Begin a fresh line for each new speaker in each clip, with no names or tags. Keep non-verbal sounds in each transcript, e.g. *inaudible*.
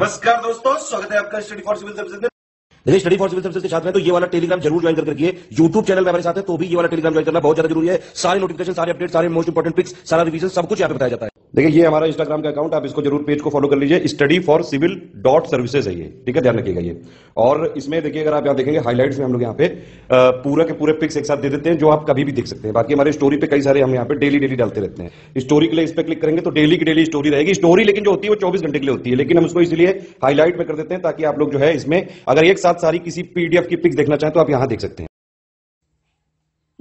नमस्कार दोस्तों स्वागत है आपका स्टडी फॉर सिविल सर्विस में देखिए स्टडी फॉर सिविल सर्विस के साथ में तो ये वाला टेलीग्राम जरूर ज्वाइन करके रखिए यूट्यूब चैनल में हमारे साथ है तो भी ये वाला टेलीग्राम ज्वाइन करना बहुत ज्यादा जरूरी है सारे नोटिफिकेशन सारे अपडेट सारे मोस्ट इंपॉर्टेंट पिक्स सारा रिवीजन सब कुछ यहाँ पे बताया जाता है देखिए ये हमारा इंस्टाग्राम का अकाउंट आप इसको जरूर पेज को फॉलो कर लीजिए study for civil dot services है ये ठीक है ध्यान रखिएगा ये और इसमें देखिए अगर आप यहाँ देखेंगे हाईलाइट्स में हम लोग यहाँ पे पूरा के पूरे पिक्स एक साथ दे देते हैं जो आप कभी भी देख सकते हैं बाकी हमारे स्टोरी पे कई सारे हम यहाँ पे डेली डेली डालते रहते हैं स्टोरी के लिए इस पर क्लिक करेंगे तो डेली की डेली स्टोरी रहेगी स्टोरी लेकिन जो होती है वो चौबीस घंटे के लिए होती है लेकिन हम उसको इसलिए हाईलाइट में कर देते हैं ताकि आप लोग जो है इसमें अगर एक साथ सारी किसी पीडीएफ की पिक्स देखना चाहें तो आप यहाँ देख सकते हैं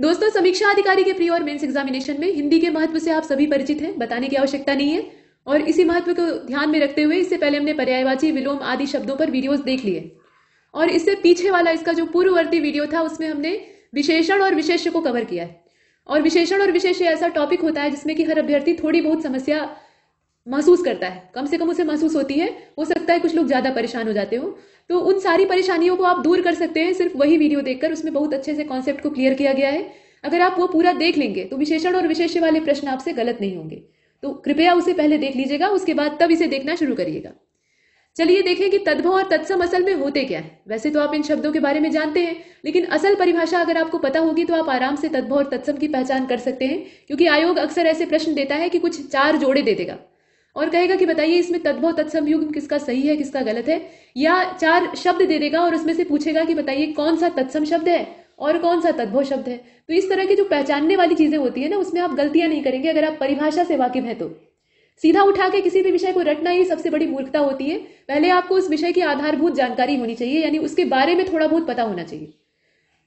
दोस्तों समीक्षा अधिकारी के प्री और मेन्स एग्जामिनेशन में हिंदी के महत्व से आप सभी परिचित हैं बताने की आवश्यकता नहीं है और इसी महत्व को ध्यान में रखते हुए इससे पहले हमने पर्यायवाची विलोम आदि शब्दों पर वीडियोस देख लिए और इससे पीछे वाला इसका जो पूर्ववर्ती वीडियो था उसमें हमने विशेषण और विशेष्य को कवर किया है और विशेषण और विशेष्य ऐसा टॉपिक होता है जिसमें कि हर अभ्यर्थी थोड़ी बहुत समस्या महसूस करता है कम से कम उसे महसूस होती है हो सकता है कुछ लोग ज्यादा परेशान हो जाते हो तो उन सारी परेशानियों को आप दूर कर सकते हैं सिर्फ वही वीडियो देखकर उसमें बहुत अच्छे से कॉन्सेप्ट को क्लियर किया गया है अगर आप वो पूरा देख लेंगे तो विशेषण और विशेष्य वाले प्रश्न आपसे गलत नहीं होंगे तो कृपया उसे पहले देख लीजिएगा उसके बाद तब इसे देखना शुरू करिएगा चलिए देखें कि तद्भव और तत्सम असल में होते क्या है वैसे तो आप इन शब्दों के बारे में जानते हैं लेकिन असल परिभाषा अगर आपको पता होगी तो आप आराम से तद्भव और तत्सम की पहचान कर सकते हैं क्योंकि आयोग अक्सर ऐसे प्रश्न देता है कि कुछ चार जोड़े दे देगा और कहेगा कि बताइए इसमें तद्भव युग किसका सही है किसका गलत है या चार शब्द दे देगा और उसमें से पूछेगा कि बताइए कौन सा तत्सम शब्द है और कौन सा तद्भव शब्द है तो इस तरह की जो पहचानने वाली चीज़ें होती है ना उसमें आप गलतियां नहीं करेंगे अगर आप परिभाषा से वाकिफ है तो सीधा उठा के किसी भी विषय को रटना ही सबसे बड़ी मूर्खता होती है पहले आपको उस विषय की आधारभूत जानकारी होनी चाहिए यानी उसके बारे में थोड़ा बहुत पता होना चाहिए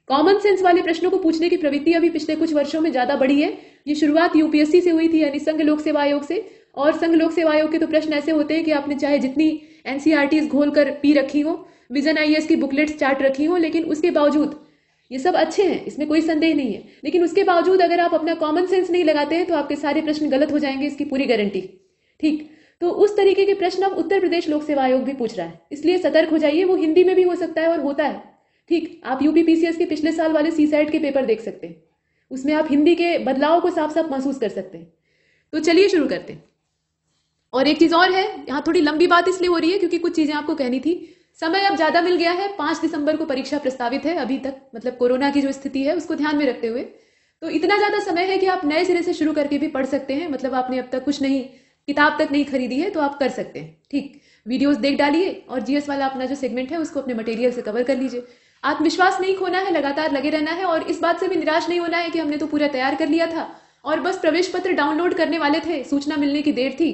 कॉमन सेंस वाले प्रश्नों को पूछने की प्रवृत्ति अभी पिछले कुछ वर्षों में ज्यादा बढ़ी है ये शुरुआत यूपीएससी से हुई थी यानी संघ लोक सेवा आयोग से और संघ लोक सेवा आयोग के तो प्रश्न ऐसे होते हैं कि आपने चाहे जितनी एनसीईआरटीज e घोल कर पी रखी हो विजन आई e की बुकलेट्स चार्ट रखी हो लेकिन उसके बावजूद ये सब अच्छे हैं इसमें कोई संदेह नहीं है लेकिन उसके बावजूद अगर आप अपना कॉमन सेंस नहीं लगाते हैं तो आपके सारे प्रश्न गलत हो जाएंगे इसकी पूरी गारंटी ठीक तो उस तरीके के प्रश्न अब उत्तर प्रदेश लोक सेवा आयोग भी पूछ रहा है इसलिए सतर्क हो जाइए वो हिंदी में भी हो सकता है और होता है ठीक आप यूपी के पिछले साल वाले सी के पेपर देख सकते हैं उसमें आप हिंदी के बदलाव को साफ साफ महसूस कर सकते हैं तो चलिए शुरू करते हैं और एक चीज और है यहाँ थोड़ी लंबी बात इसलिए हो रही है क्योंकि कुछ चीजें आपको कहनी थी समय अब ज्यादा मिल गया है पांच दिसंबर को परीक्षा प्रस्तावित है अभी तक मतलब कोरोना की जो स्थिति है उसको ध्यान में रखते हुए तो इतना ज्यादा समय है कि आप नए सिरे से शुरू करके भी पढ़ सकते हैं मतलब आपने अब तक कुछ नहीं किताब तक नहीं खरीदी है तो आप कर सकते हैं ठीक वीडियोस देख डालिए और जीएस वाला अपना जो सेगमेंट है उसको अपने मटेरियल से कवर कर लीजिए आत्मविश्वास नहीं खोना है लगातार लगे रहना है और इस बात से भी निराश नहीं होना है कि हमने तो पूरा तैयार कर लिया था और बस प्रवेश पत्र डाउनलोड करने वाले थे सूचना मिलने की देर थी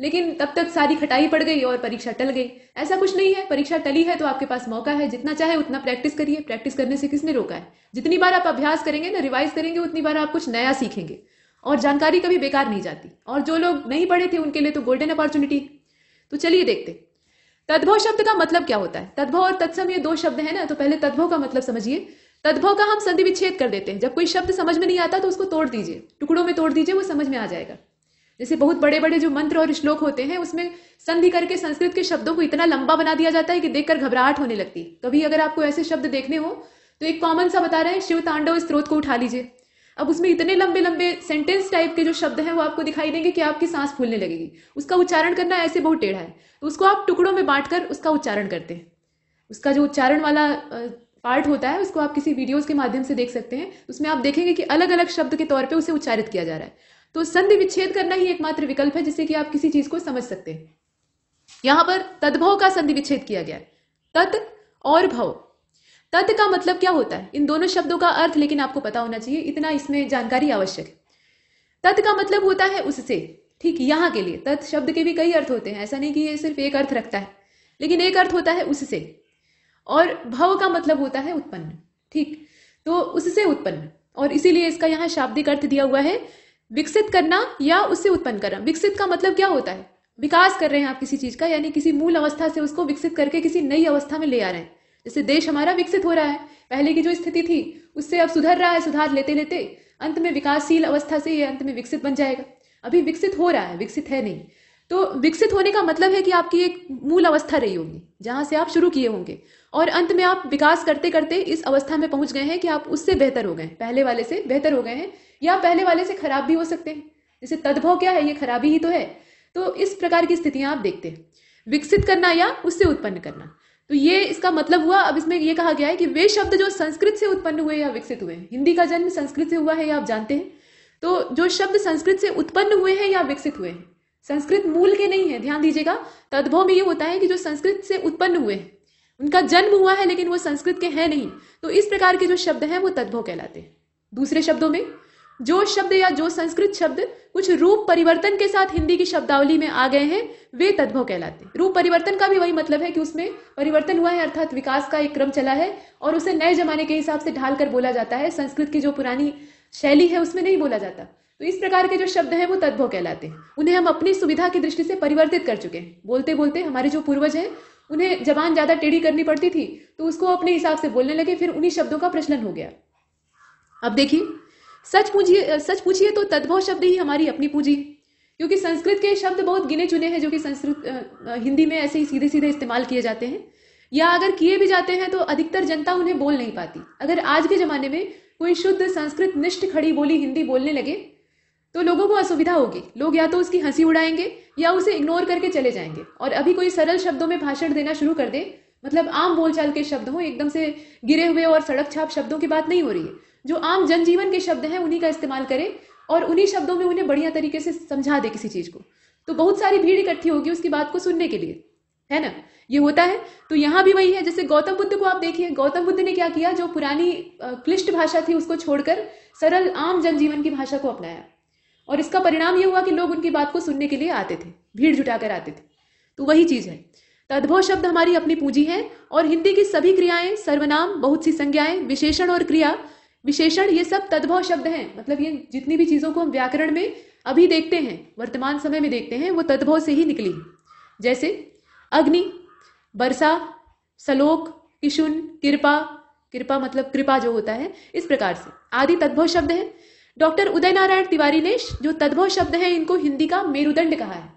लेकिन तब तक सारी खटाई पड़ गई और परीक्षा टल गई ऐसा कुछ नहीं है परीक्षा टली है तो आपके पास मौका है जितना चाहे उतना प्रैक्टिस करिए प्रैक्टिस करने से किसने रोका है जितनी बार आप अभ्यास करेंगे ना रिवाइज करेंगे उतनी बार आप कुछ नया सीखेंगे और जानकारी कभी बेकार नहीं जाती और जो लोग नहीं पढ़े थे उनके लिए तो गोल्डन अपॉर्चुनिटी तो चलिए देखते तद्भव शब्द का मतलब क्या होता है तद्भव और तत्सम ये दो शब्द है ना तो पहले तद्भव का मतलब समझिए तद्भव का हम संधि विच्छेद कर देते हैं जब कोई शब्द समझ में नहीं आता तो उसको तोड़ दीजिए टुकड़ों में तोड़ दीजिए वो समझ में आ जाएगा जैसे बहुत बड़े बड़े जो मंत्र और श्लोक होते हैं उसमें संधि करके संस्कृत के शब्दों को इतना लंबा बना दिया जाता है कि देखकर घबराहट होने लगती कभी अगर आपको ऐसे शब्द देखने हो तो एक कॉमन सा बता रहे हैं शिव तांडव स्त्रोत को उठा लीजिए अब उसमें इतने लंबे लंबे सेंटेंस टाइप के जो शब्द हैं वो आपको दिखाई देंगे कि आपकी सांस फूलने लगेगी उसका उच्चारण करना ऐसे बहुत टेढ़ा है तो उसको आप टुकड़ों में कर उसका उच्चारण करते हैं उसका जो उच्चारण वाला पार्ट होता है उसको आप किसी वीडियोस के माध्यम से देख सकते हैं उसमें आप देखेंगे कि अलग अलग शब्द के तौर पर उसे उच्चारित किया जा रहा है तो संधि विच्छेद करना ही एकमात्र विकल्प है जिससे कि आप किसी चीज को समझ सकते हैं यहां पर तद्भव का संधि विच्छेद किया गया है तत् और भव तत् का मतलब क्या होता है इन दोनों शब्दों का अर्थ लेकिन आपको पता होना चाहिए इतना इसमें जानकारी आवश्यक है तत् का मतलब होता है उससे ठीक यहां के लिए तत् शब्द के भी कई अर्थ होते हैं ऐसा नहीं कि ये सिर्फ एक अर्थ रखता है लेकिन एक अर्थ होता है उससे और भव का मतलब होता है उत्पन्न ठीक तो उससे उत्पन्न और इसीलिए इसका यहाँ शाब्दिक अर्थ दिया हुआ है विकसित करना या उससे उत्पन्न करना विकसित का मतलब क्या होता है विकास कर रहे हैं आप किसी चीज का यानी किसी मूल अवस्था से उसको विकसित करके किसी नई अवस्था में ले आ रहे हैं जैसे देश हमारा विकसित हो रहा है पहले की जो स्थिति थी उससे अब सुधर रहा है सुधार लेते लेते अंत में विकासशील अवस्था से ये अंत में विकसित बन जाएगा अभी विकसित हो रहा है विकसित है नहीं तो विकसित होने का मतलब है कि आपकी एक मूल अवस्था रही होगी जहां से आप शुरू किए होंगे और अंत में आप विकास करते करते इस अवस्था में पहुंच गए हैं कि आप उससे बेहतर हो गए पहले वाले से बेहतर हो गए हैं या पहले वाले से खराब भी हो सकते हैं जैसे तद्भव क्या है ये खराबी ही तो है तो इस प्रकार की स्थितियां आप देखते हैं विकसित करना या उससे उत्पन्न करना तो ये इसका मतलब हुआ अब इसमें यह कहा गया है कि वे शब्द जो संस्कृत से उत्पन्न हुए या विकसित हुए हैं हिंदी का जन्म संस्कृत से हुआ है या आप जानते हैं तो जो शब्द संस्कृत से उत्पन्न हुए हैं या विकसित हुए हैं संस्कृत मूल के नहीं है ध्यान दीजिएगा तद्भव में ये होता है कि जो संस्कृत से उत्पन्न हुए हैं उनका जन्म हुआ है लेकिन वो संस्कृत के हैं नहीं तो इस प्रकार के जो शब्द हैं वो तद्भव कहलाते हैं दूसरे शब्दों में जो शब्द या जो संस्कृत शब्द कुछ रूप परिवर्तन के साथ हिंदी की शब्दावली में आ गए हैं वे तद्भव कहलाते हैं रूप परिवर्तन का भी वही मतलब है कि उसमें परिवर्तन हुआ है अर्थात विकास का एक क्रम चला है और उसे नए जमाने के हिसाब से ढाल कर बोला जाता है संस्कृत की जो पुरानी शैली है उसमें नहीं बोला जाता तो इस प्रकार के जो शब्द हैं वो तद्भव कहलाते हैं उन्हें हम अपनी सुविधा की दृष्टि से परिवर्तित कर चुके हैं बोलते बोलते हमारे जो पूर्वज हैं उन्हें जबान ज़्यादा टेढ़ी करनी पड़ती थी तो उसको अपने हिसाब से बोलने लगे फिर उन्हीं शब्दों का प्रचलन हो गया अब देखिए सच पूछिए सच पूछिए तो तद्भव शब्द ही हमारी अपनी पूंजी क्योंकि संस्कृत के शब्द बहुत गिने चुने हैं जो कि संस्कृत हिंदी में ऐसे ही सीधे सीधे इस्तेमाल किए जाते हैं या अगर किए भी जाते हैं तो अधिकतर जनता उन्हें बोल नहीं पाती अगर आज के ज़माने में कोई शुद्ध संस्कृत निष्ठ खड़ी बोली हिंदी बोलने लगे तो लोगों को असुविधा होगी लोग या तो उसकी हंसी उड़ाएंगे या उसे इग्नोर करके चले जाएंगे और अभी कोई सरल शब्दों में भाषण देना शुरू कर दे मतलब आम बोलचाल के शब्द हो एकदम से गिरे हुए और सड़क छाप शब्दों की बात नहीं हो रही है जो आम जनजीवन के शब्द हैं उन्हीं का इस्तेमाल करें और उन्हीं शब्दों में उन्हें बढ़िया तरीके से समझा दे किसी चीज़ को तो बहुत सारी भीड़ इकट्ठी होगी उसकी बात को सुनने के लिए है ना ये होता है तो यहाँ भी वही है जैसे गौतम बुद्ध को आप देखिए गौतम बुद्ध ने क्या किया जो पुरानी क्लिष्ट भाषा थी उसको छोड़कर सरल आम जनजीवन की भाषा को अपनाया और इसका परिणाम ये हुआ कि लोग उनकी बात को सुनने के लिए आते थे भीड़ जुटाकर आते थे तो वही चीज़ है तद्भव शब्द हमारी अपनी पूंजी है और हिंदी की सभी क्रियाएं सर्वनाम बहुत सी संज्ञाएं विशेषण और क्रिया विशेषण ये सब तद्भव शब्द हैं मतलब ये जितनी भी चीज़ों को हम व्याकरण में अभी देखते हैं वर्तमान समय में देखते हैं वो तद्भव से ही निकली जैसे अग्नि वर्षा सलोक किशुन कृपा कृपा मतलब कृपा जो होता है इस प्रकार से आदि तद्भव शब्द हैं डॉक्टर उदय नारायण तिवारी ने जो तद्भव शब्द हैं इनको हिंदी का मेरुदंड कहा है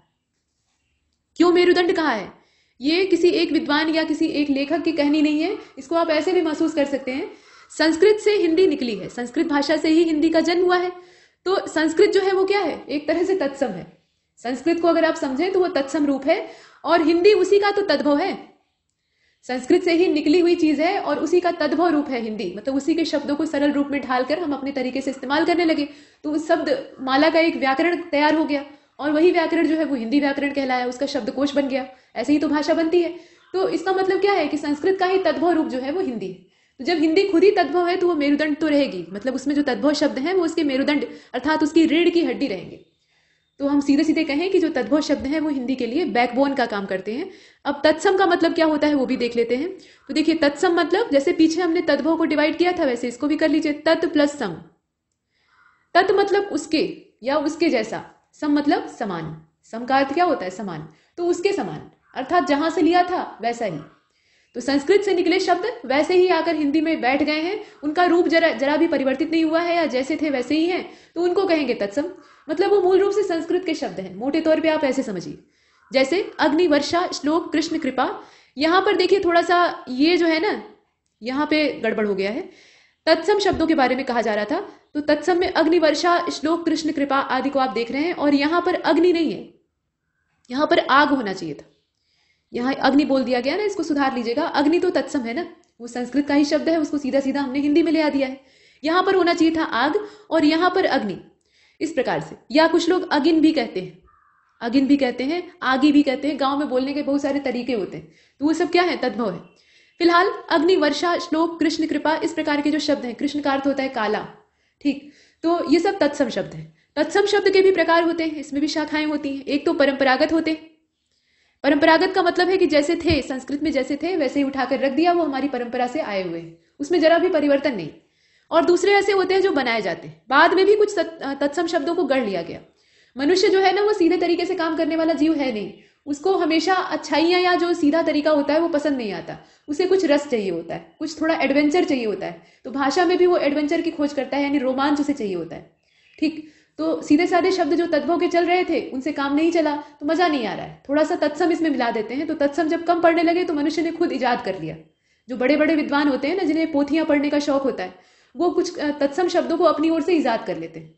क्यों मेरुदंड कहा है ये किसी एक विद्वान या किसी एक लेखक की कहनी नहीं है इसको आप ऐसे भी महसूस कर सकते हैं संस्कृत से हिंदी निकली है संस्कृत भाषा से ही हिंदी का जन्म हुआ है तो संस्कृत जो है वो क्या है एक तरह से तत्सम है संस्कृत को अगर आप समझें तो वो तत्सम रूप है और हिंदी उसी का तो तद्भव है संस्कृत से ही निकली हुई चीज है और उसी का तद्भव रूप है हिंदी मतलब उसी के शब्दों को सरल रूप में ढालकर हम अपने तरीके से इस्तेमाल करने लगे तो उस शब्द माला का एक व्याकरण तैयार हो गया और वही व्याकरण जो है वो हिंदी व्याकरण कहलाया उसका शब्दकोश बन गया ऐसे ही तो भाषा बनती है तो इसका मतलब क्या है कि संस्कृत का ही तद्भव रूप जो है वो हिंदी है तो जब हिंदी खुद ही तद्भव है तो वो मेरुदंड तो रहेगी मतलब उसमें जो तद्भव शब्द हैं वो उसके मेरुदंड अर्थात उसकी रीढ़ की हड्डी रहेंगे तो हम सीधे सीधे कहें कि जो तद्भव शब्द हैं वो हिंदी के लिए बैकबोन का काम करते हैं अब तत्सम का मतलब क्या होता है वो भी देख लेते हैं तो देखिए तत्सम मतलब जैसे पीछे हमने तद्भव को डिवाइड किया था वैसे इसको भी कर लीजिए तत् प्लस सम तत् मतलब उसके या उसके जैसा सम मतलब समान सम का अर्थ क्या होता है समान तो उसके समान अर्थात जहां से लिया था वैसा ही तो संस्कृत से निकले शब्द वैसे ही आकर हिंदी में बैठ गए हैं उनका रूप जरा जरा भी परिवर्तित नहीं हुआ है या जैसे थे वैसे ही हैं तो उनको कहेंगे तत्सम मतलब वो मूल रूप से संस्कृत के शब्द हैं मोटे तौर पे आप ऐसे समझिए जैसे अग्नि वर्षा श्लोक कृष्ण कृपा यहाँ पर देखिए थोड़ा सा ये जो है ना यहाँ पे गड़बड़ हो गया है तत्सम शब्दों के बारे में कहा जा रहा था तो तत्सम में अग्निवर्षा श्लोक कृष्ण कृपा आदि को आप देख रहे हैं और यहाँ पर अग्नि नहीं है यहाँ पर आग होना चाहिए था यहाँ अग्नि बोल दिया गया ना इसको सुधार लीजिएगा अग्नि तो तत्सम है ना वो संस्कृत का ही शब्द है उसको सीधा सीधा हमने हिंदी में ले आ दिया है यहाँ पर होना चाहिए था आग और यहाँ पर अग्नि इस प्रकार से या कुछ लोग अगिन भी कहते हैं अगिन भी कहते हैं आगे भी कहते हैं गांव में बोलने के बहुत सारे तरीके होते हैं तो वो सब क्या है तद्भव है फिलहाल अग्नि वर्षा श्लोक कृष्ण कृपा इस प्रकार के जो शब्द हैं कृष्ण का अर्थ होता है काला ठीक तो ये सब तत्सम शब्द है तत्सम शब्द के भी प्रकार होते हैं इसमें भी शाखाएं होती हैं एक तो परंपरागत होते हैं परंपरागत का मतलब है कि जैसे थे संस्कृत में जैसे थे वैसे ही उठाकर रख दिया वो हमारी परंपरा से आए हुए हैं उसमें जरा भी परिवर्तन नहीं और दूसरे ऐसे होते हैं जो बनाए जाते हैं बाद में भी कुछ तत्सम शब्दों को गढ़ लिया गया मनुष्य जो है ना वो सीधे तरीके से काम करने वाला जीव है नहीं उसको हमेशा अच्छाइयां या जो सीधा तरीका होता है वो पसंद नहीं आता उसे कुछ रस चाहिए होता है कुछ थोड़ा एडवेंचर चाहिए होता है तो भाषा में भी वो एडवेंचर की खोज करता है यानी रोमांच उसे चाहिए होता है ठीक तो सीधे साधे शब्द जो तत्वों के चल रहे थे उनसे काम नहीं चला तो मज़ा नहीं आ रहा है थोड़ा सा तत्सम इसमें मिला देते हैं तो तत्सम जब कम पढ़ने लगे तो मनुष्य ने खुद ईजाद कर लिया जो बड़े बड़े विद्वान होते हैं ना जिन्हें पोथियां पढ़ने का शौक होता है वो कुछ तत्सम शब्दों को अपनी ओर से ईजाद कर लेते हैं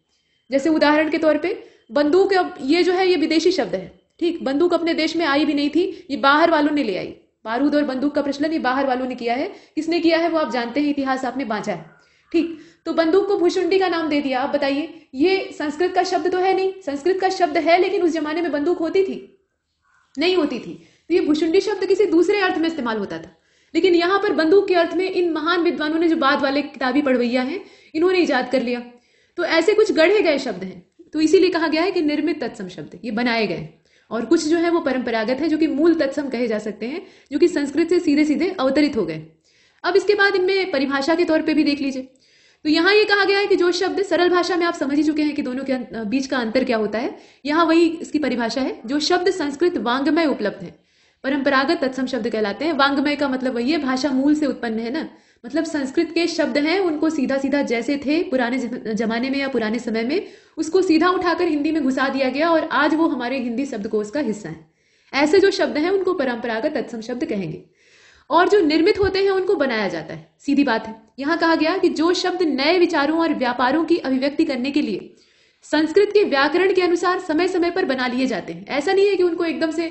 जैसे उदाहरण के तौर पर बंदूक ये जो है ये विदेशी शब्द है ठीक बंदूक अपने देश में आई भी नहीं थी ये बाहर वालों ने ले आई बारूद और बंदूक का प्रचलन ये बाहर वालों ने किया है किसने किया है वो आप जानते हैं इतिहास आपने बांचा है ठीक तो बंदूक को भुशुंडी का नाम दे दिया आप बताइए ये संस्कृत का शब्द तो है नहीं संस्कृत का शब्द है लेकिन उस जमाने में बंदूक होती थी नहीं होती थी तो ये भुशुंडी शब्द किसी दूसरे अर्थ में इस्तेमाल होता था लेकिन यहां पर बंदूक के अर्थ में इन महान विद्वानों ने जो बाद वाले किताबी पढ़वैया है इन्होंने ईजाद कर लिया तो ऐसे कुछ गढ़े गए शब्द हैं तो इसीलिए कहा गया है कि निर्मित तत्सम शब्द ये बनाए गए और कुछ जो है वो परंपरागत है जो कि मूल तत्सम कहे जा सकते हैं जो कि संस्कृत से सीधे सीधे अवतरित हो गए अब इसके बाद इनमें परिभाषा के तौर पे भी देख लीजिए तो यहां ये कहा गया है कि जो शब्द सरल भाषा में आप समझ ही चुके हैं कि दोनों के अं-, बीच का अंतर क्या होता है यहां वही इसकी परिभाषा है जो शब्द संस्कृत वांग्मय उपलब्ध है परंपरागत तत्सम शब्द कहलाते हैं वांग्मय का मतलब वही है भाषा मूल से उत्पन्न है ना मतलब संस्कृत के शब्द हैं उनको सीधा सीधा जैसे थे पुराने जमाने में या पुराने समय में उसको सीधा उठाकर हिंदी में घुसा दिया गया और आज वो हमारे हिंदी शब्दकोश का हिस्सा है ऐसे जो शब्द हैं उनको परंपरागत तत्सम शब्द कहेंगे और जो निर्मित होते हैं उनको बनाया जाता है सीधी बात है यहां कहा गया कि जो शब्द नए विचारों और व्यापारों की अभिव्यक्ति करने के लिए संस्कृत के व्याकरण के अनुसार समय समय पर बना लिए जाते हैं ऐसा नहीं है कि उनको एकदम से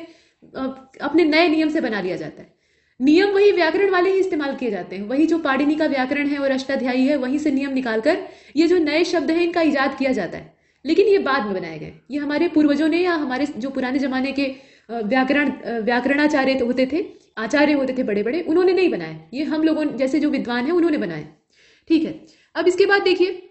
अपने नए नियम से बना लिया जाता है नियम वही व्याकरण वाले ही इस्तेमाल किए जाते हैं वही जो पाड़िनी का व्याकरण है और अष्टाध्यायी है वहीं से नियम निकालकर ये जो नए शब्द हैं इनका ईजाद किया जाता है लेकिन ये बाद में बनाए गए ये हमारे पूर्वजों ने या हमारे जो पुराने जमाने के व्याकरण व्याकरणाचार्य तो होते थे आचार्य होते थे बड़े बड़े उन्होंने नहीं बनाए ये हम लोगों जैसे जो विद्वान है उन्होंने बनाए ठीक है अब इसके बाद देखिए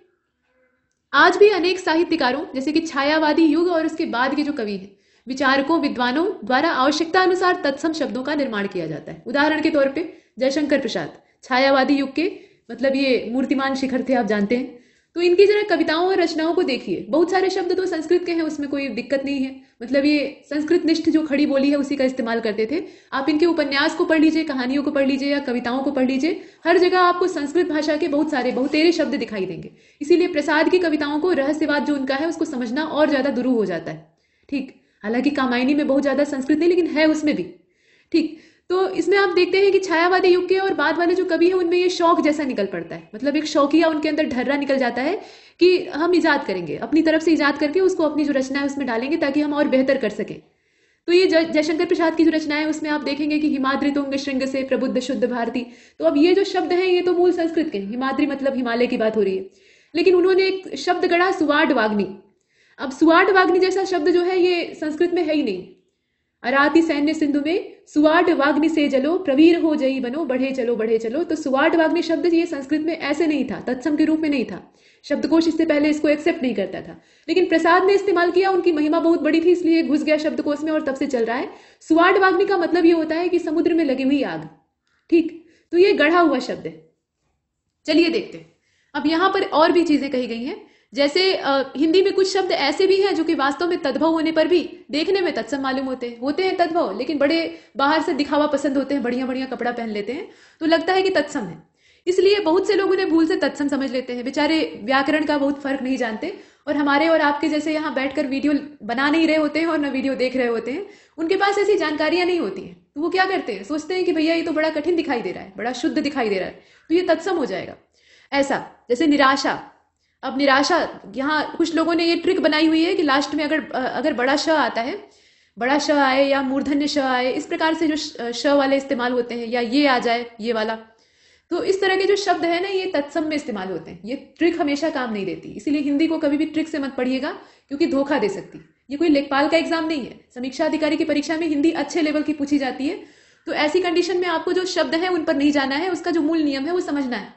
आज भी अनेक साहित्यकारों जैसे कि छायावादी युग और उसके बाद के जो कवि हैं विचारकों विद्वानों द्वारा आवश्यकता अनुसार तत्सम शब्दों का निर्माण किया जाता है उदाहरण के तौर पर जयशंकर प्रसाद छायावादी युग के मतलब ये मूर्तिमान शिखर थे आप जानते हैं तो इनकी जरा कविताओं और रचनाओं को देखिए बहुत सारे शब्द तो संस्कृत के हैं उसमें कोई दिक्कत नहीं है मतलब ये संस्कृत निष्ठ जो खड़ी बोली है उसी का इस्तेमाल करते थे आप इनके उपन्यास को पढ़ लीजिए कहानियों को पढ़ लीजिए या कविताओं को पढ़ लीजिए हर जगह आपको संस्कृत भाषा के बहुत सारे बहुतेरे शब्द दिखाई देंगे इसीलिए प्रसाद की कविताओं को रहस्यवाद जो उनका है उसको समझना और ज़्यादा दुरू हो जाता है ठीक हालांकि कामायनी में बहुत ज़्यादा संस्कृत नहीं लेकिन है उसमें भी ठीक तो इसमें आप देखते हैं कि छायावादी युग के और बाद वाले जो कवि हैं उनमें ये शौक जैसा निकल पड़ता है मतलब एक शौकिया उनके अंदर ढर्रा निकल जाता है कि हम ईजाद करेंगे अपनी तरफ से ईजाद करके उसको अपनी जो रचना है उसमें डालेंगे ताकि हम और बेहतर कर सकें तो ये जयशंकर प्रसाद की जो रचना है उसमें आप देखेंगे कि हिमाद्री तुंग श्रृंग से प्रबुद्ध शुद्ध भारती तो अब ये जो शब्द है ये तो मूल संस्कृत के हिमाद्री मतलब हिमालय की बात हो रही है लेकिन उन्होंने एक शब्द गढ़ा सुवाड वाग्नि अब सुवाड वाग्नि जैसा शब्द जो है ये संस्कृत में है ही नहीं अराति सैन्य सिंधु में सुवाट वाग्नि से जलो प्रवीर हो जई बनो बढ़े चलो बढ़े चलो तो सुवाट वाग्नि शब्द ये संस्कृत में ऐसे नहीं था तत्सम के रूप में नहीं था शब्दकोश इससे पहले इसको एक्सेप्ट नहीं करता था लेकिन प्रसाद ने इस्तेमाल किया उनकी महिमा बहुत बड़ी थी इसलिए घुस गया शब्दकोश में और तब से चल रहा है सुवाट वाग्नि का मतलब ये होता है कि समुद्र में लगी हुई आग ठीक तो ये गढ़ा हुआ शब्द है चलिए देखते हैं अब यहां पर और भी चीजें कही गई हैं जैसे आ, हिंदी में कुछ शब्द ऐसे भी हैं जो कि वास्तव में तद्भव होने पर भी देखने में तत्सम मालूम होते हैं होते हैं तद्भव लेकिन बड़े बाहर से दिखावा पसंद होते हैं बढ़िया बढ़िया कपड़ा पहन लेते हैं तो लगता है कि तत्सम है इसलिए बहुत से लोग उन्हें भूल से तत्सम समझ लेते हैं बेचारे व्याकरण का बहुत फर्क नहीं जानते और हमारे और आपके जैसे यहाँ बैठकर वीडियो बना नहीं रहे होते हैं और न वीडियो देख रहे होते हैं उनके पास ऐसी जानकारियाँ नहीं होती हैं तो वो क्या करते हैं सोचते हैं कि भैया ये तो बड़ा कठिन दिखाई दे रहा है बड़ा शुद्ध दिखाई दे रहा है तो ये तत्सम हो जाएगा ऐसा जैसे निराशा अब निराशा यहाँ कुछ लोगों ने ये ट्रिक बनाई हुई है कि लास्ट में अगर अगर बड़ा श आता है बड़ा श आए या मूर्धन्य श आए इस प्रकार से जो श वाले इस्तेमाल होते हैं या ये आ जाए ये वाला तो इस तरह के जो शब्द है ना ये तत्सम में इस्तेमाल होते हैं ये ट्रिक हमेशा काम नहीं देती इसीलिए हिंदी को कभी भी ट्रिक से मत पढ़िएगा क्योंकि धोखा दे सकती ये कोई लेखपाल का एग्जाम नहीं है समीक्षा अधिकारी की परीक्षा में हिंदी अच्छे लेवल की पूछी जाती है तो ऐसी कंडीशन में आपको जो शब्द है उन पर नहीं जाना है उसका जो मूल नियम है वो समझना है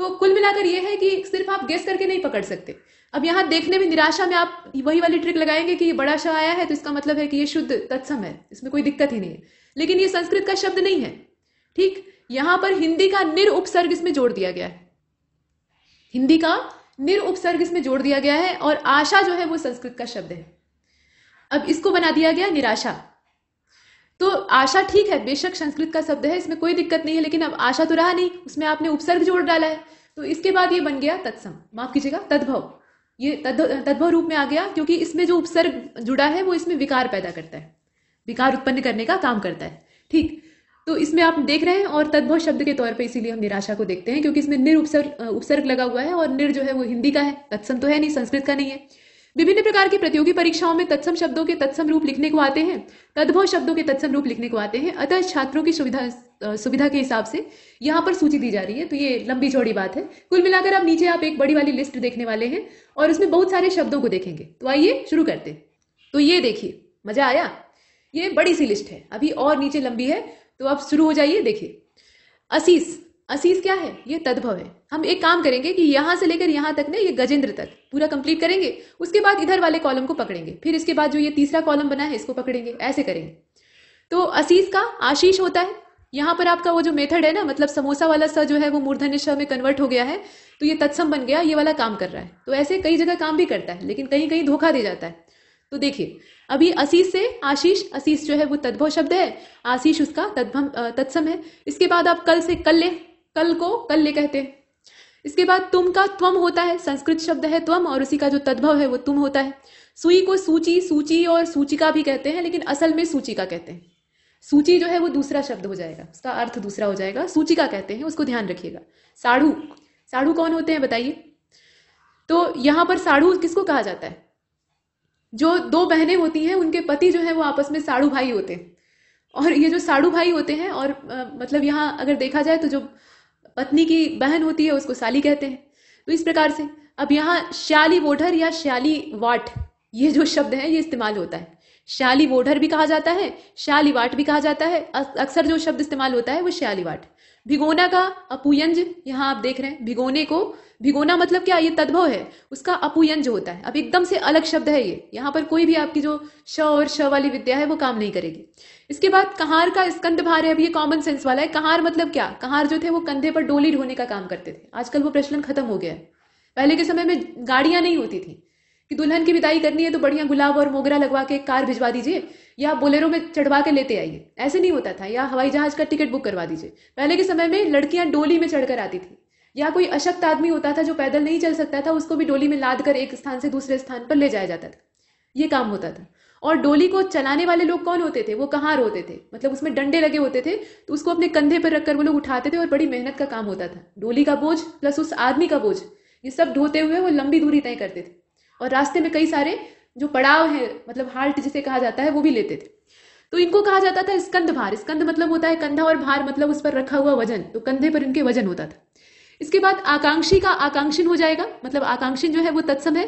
तो कुल मिलाकर यह है कि सिर्फ आप गेस करके नहीं पकड़ सकते अब यहाँ देखने में निराशा में आप वही वाली ट्रिक लगाएंगे कि ये बड़ा शाह आया है तो इसका मतलब है कि ये शुद्ध तत्सम है इसमें कोई दिक्कत ही नहीं है लेकिन ये संस्कृत का शब्द नहीं है ठीक यहां पर हिंदी का निर उपसर्ग इसमें जोड़ दिया गया है हिंदी का निर उपसर्ग इसमें जोड़ दिया गया है और आशा जो है वो संस्कृत का शब्द है अब इसको बना दिया गया निराशा तो आशा ठीक है बेशक संस्कृत का शब्द है इसमें कोई दिक्कत नहीं है लेकिन अब आशा तो रहा नहीं उसमें आपने उपसर्ग जोड़ डाला है तो इसके बाद ये बन गया तत्सम माफ कीजिएगा तद्भव ये तद्भव रूप में आ गया क्योंकि इसमें जो उपसर्ग जुड़ा है वो इसमें विकार पैदा करता है विकार उत्पन्न करने का काम करता है ठीक तो इसमें आप देख रहे हैं और तद्भव शब्द के तौर पर इसीलिए हम निराशा को देखते हैं क्योंकि इसमें निर उपसर्ग उपसर्ग लगा हुआ है और निर जो है वो हिंदी का है तत्सम तो है नहीं संस्कृत का नहीं है विभिन्न प्रकार की प्रतियोगी परीक्षाओं में तत्सम शब्दों के तत्सम रूप लिखने को आते हैं तद्भव शब्दों के तत्सम रूप लिखने को आते हैं अतः छात्रों की सुविधा सुविधा के हिसाब से यहाँ पर सूची दी जा रही है तो ये लंबी चौड़ी बात है कुल मिलाकर आप नीचे आप एक बड़ी वाली लिस्ट देखने वाले हैं और उसमें बहुत सारे शब्दों को देखेंगे तो आइए शुरू करते तो ये देखिए मजा आया ये बड़ी सी लिस्ट है अभी और नीचे लंबी है तो आप शुरू हो जाइए देखिए असीस असीस क्या है ये तद्भव है हम एक काम करेंगे कि यहाँ से लेकर यहाँ तक ना ये गजेंद्र तक पूरा कंप्लीट करेंगे उसके बाद इधर वाले कॉलम को पकड़ेंगे फिर इसके बाद जो ये तीसरा कॉलम बना है इसको पकड़ेंगे ऐसे करेंगे तो असीस का आशीष होता है यहाँ पर आपका वो जो मेथड है ना मतलब समोसा वाला स जो है वो मूर्धन्य स में कन्वर्ट हो गया है तो ये तत्सम बन गया ये वाला काम कर रहा है तो ऐसे कई जगह काम भी करता है लेकिन कहीं कहीं धोखा दे जाता है तो देखिए अभी असीस से आशीष असीस जो है वो तद्भव शब्द है आशीष उसका तद्भम तत्सम है इसके बाद आप कल से कल ले कल को कल ले कहते हैं इसके बाद तुम का त्वम होता है संस्कृत शब्द है त्वम और उसी का जो तद्भव है वो तुम होता है सुई को सूची सूची और सूचिका भी कहते हैं लेकिन असल में सूचिका कहते हैं सूची जो है वो दूसरा शब्द हो जाएगा उसका अर्थ दूसरा हो जाएगा सूचिका कहते हैं उसको ध्यान रखिएगा साढ़ू साढ़ू कौन होते हैं बताइए तो यहां पर साढ़ू किसको कहा जाता है जो दो बहनें होती हैं उनके पति जो है वो आपस में साढ़ू भाई होते हैं और ये जो साढ़ू भाई होते हैं और आ, मतलब यहाँ अगर देखा जाए तो जो पत्नी की बहन होती है उसको साली कहते हैं तो इस प्रकार से अब यहाँ श्याली वोटर या श्याली वाट ये जो शब्द है ये इस्तेमाल होता है श्याली वोढ़र भी कहा जाता है श्याली वाट भी कहा जाता है अक्सर जो शब्द इस्तेमाल होता है वो श्याली वाट भिगोना का अपुयंज यहाँ आप देख रहे हैं भिगोने को भिगोना मतलब क्या ये तद्भव है उसका अपुयंज होता है अब एकदम से अलग शब्द है ये यहाँ पर कोई भी आपकी जो श और श वाली विद्या है वो काम नहीं करेगी इसके बाद कहार का स्कंद भार है अब ये कॉमन सेंस वाला है कहार मतलब क्या कहार जो थे वो कंधे पर डोली ढोने का काम करते थे आजकल वो प्रचलन खत्म हो गया है पहले के समय में गाड़ियां नहीं होती थी कि दुल्हन की विदाई करनी है तो बढ़िया गुलाब और मोगरा लगवा के कार भिजवा दीजिए या बोलेरो में चढ़वा के लेते आइए ऐसे नहीं होता था या हवाई जहाज का टिकट बुक करवा दीजिए पहले के समय में लड़कियां डोली में चढ़कर आती थी या कोई अशक्त आदमी होता था जो पैदल नहीं चल सकता था उसको भी डोली में लाद कर एक स्थान से दूसरे स्थान पर ले जाया जाता था ये काम होता था और डोली को चलाने वाले लोग कौन होते थे वो कहाँ रोते थे मतलब उसमें डंडे लगे होते थे तो उसको अपने कंधे पर रखकर वो लोग उठाते थे और बड़ी मेहनत का काम होता था डोली का बोझ प्लस उस आदमी का बोझ ये सब ढोते हुए वो लंबी दूरी तय करते थे और रास्ते में कई सारे जो पड़ाव है मतलब हाल्ट जिसे कहा जाता है वो भी लेते थे तो इनको कहा जाता था स्कंद भार स्कंद मतलब होता है कंधा और भार मतलब उस पर रखा हुआ वजन तो कंधे पर इनके वजन होता था इसके बाद आकांक्षी का आकांक्षिन हो जाएगा मतलब आकांक्षिन जो है वो तत्सम है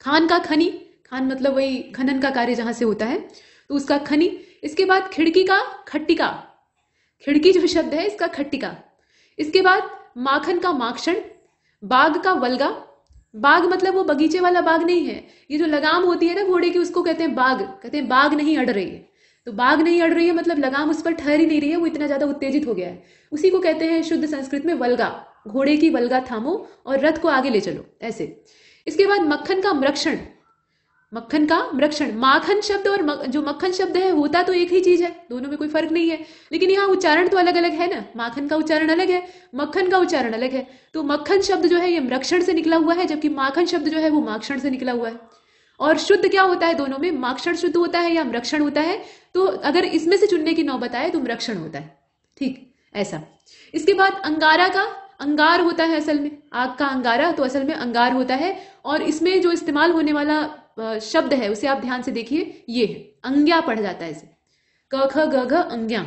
खान का खनी खान मतलब वही खनन का कार्य जहां से होता है तो उसका खनी इसके बाद खिड़की का खट्टिका खिड़की जो शब्द है इसका खट्टिका इसके बाद माखन का माक्षण बाघ का वलगा बाघ मतलब वो बगीचे वाला बाघ नहीं है ये जो लगाम होती है ना घोड़े की उसको कहते हैं बाघ कहते हैं बाघ नहीं अड़ रही है तो बाघ नहीं अड़ रही है मतलब लगाम उस पर ठहर ही नहीं रही है वो इतना ज्यादा उत्तेजित हो गया है उसी को कहते हैं शुद्ध संस्कृत में वलगा घोड़े की वलगा थामो और रथ को आगे ले चलो ऐसे इसके बाद मक्खन का मृक्षण मक्खन का मृक्षण माखन शब्द और मक, जो मक्खन शब्द है होता तो एक ही चीज है दोनों में कोई फर्क नहीं है लेकिन यहाँ उच्चारण तो अलग अलग है ना माखन का उच्चारण अलग है मक्खन का उच्चारण अलग है तो मक्खन शब्द जो है ये मृक्षण से निकला हुआ है जबकि माखन शब्द जो है वो माक्षण से निकला हुआ है और शुद्ध क्या होता है दोनों में माक्षण शुद्ध होता है या मृक्षण होता है तो अगर इसमें से चुनने की नौबत आए तो मृक्षण होता है ठीक ऐसा इसके बाद अंगारा का अंगार होता है असल में आग का अंगारा तो असल में अंगार होता है और इसमें जो इस्तेमाल होने वाला शब्द है उसे आप ध्यान से देखिए ये है अंग्या पढ़ जाता है इसे क ख ग घ अंग्या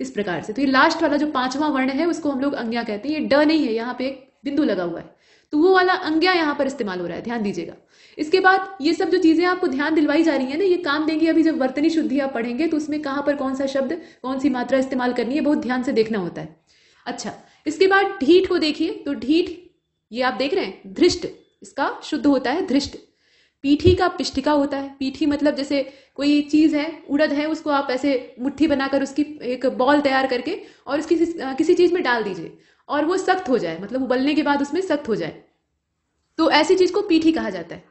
इस प्रकार से तो ये लास्ट वाला जो पांचवा वर्ण है उसको हम लोग अंग्या कहते हैं ये ड नहीं है यहाँ पे एक बिंदु लगा हुआ है तो वो वाला अंग्या यहाँ पर इस्तेमाल हो रहा है ध्यान दीजिएगा इसके बाद ये सब जो चीज़ें आपको ध्यान दिलवाई जा रही है ना ये काम देंगी अभी जब वर्तनी शुद्धि आप पढ़ेंगे तो उसमें कहाँ पर कौन सा शब्द कौन सी मात्रा इस्तेमाल करनी है बहुत ध्यान से देखना होता है अच्छा इसके बाद ढीठ को देखिए तो ढीठ ये आप देख रहे हैं धृष्ट इसका शुद्ध होता है धृष्ट पीठी का पिष्टिका होता है पीठी मतलब जैसे कोई चीज है उड़द है उसको आप ऐसे मुट्ठी बनाकर उसकी एक बॉल तैयार करके और उसकी किसी चीज में डाल दीजिए और वो सख्त हो जाए मतलब उबलने के बाद उसमें सख्त हो जाए तो ऐसी चीज को पीठी कहा जाता है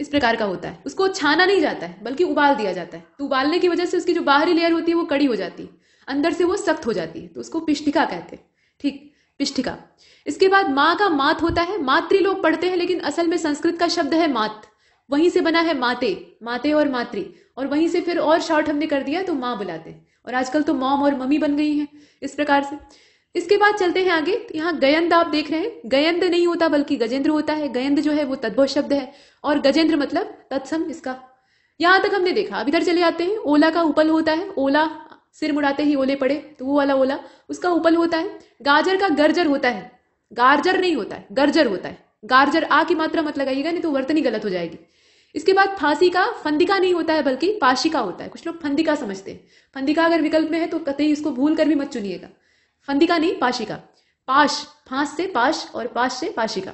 इस प्रकार का होता है उसको छाना नहीं जाता है बल्कि उबाल दिया जाता है तो उबालने की वजह से उसकी जो बाहरी लेयर होती है वो कड़ी हो जाती है अंदर से वो सख्त हो जाती है तो उसको पिष्टिका कहते हैं ठीक पिष्ठिका इसके बाद माँ का मात होता है मातृ लोग पढ़ते हैं लेकिन असल में संस्कृत का शब्द है मात वहीं से बना है माते माते और मातृ और वहीं से फिर और शॉर्ट हमने कर दिया तो माँ बुलाते हैं और आजकल तो मॉम और मम्मी बन गई हैं इस प्रकार से इसके बाद चलते हैं आगे यहाँ गयंद आप देख रहे हैं गयंद नहीं होता बल्कि गजेंद्र होता है गयंद जो है वो तद्भव शब्द है और गजेंद्र मतलब तत्सम इसका यहां तक हमने देखा अब इधर चले आते हैं ओला का उपल होता है ओला सिर मुड़ाते ही ओले पड़े तो वो वाला ओला उसका उपल होता है गाजर का गर्जर होता है गार्जर नहीं होता है गर्जर होता है गार्जर आ की मात्रा मत लगाइएगा नहीं तो वर्तनी गलत हो जाएगी इसके बाद फांसी का फंदिका नहीं होता है बल्कि पाशिका होता है कुछ लोग फंदिका समझते हैं फंदिका अगर विकल्प में है तो कतई इसको भूल कर भी मत चुनिएगा फंदिका नहीं पाशिका पाश फांस से पाश और पाश से पाशिका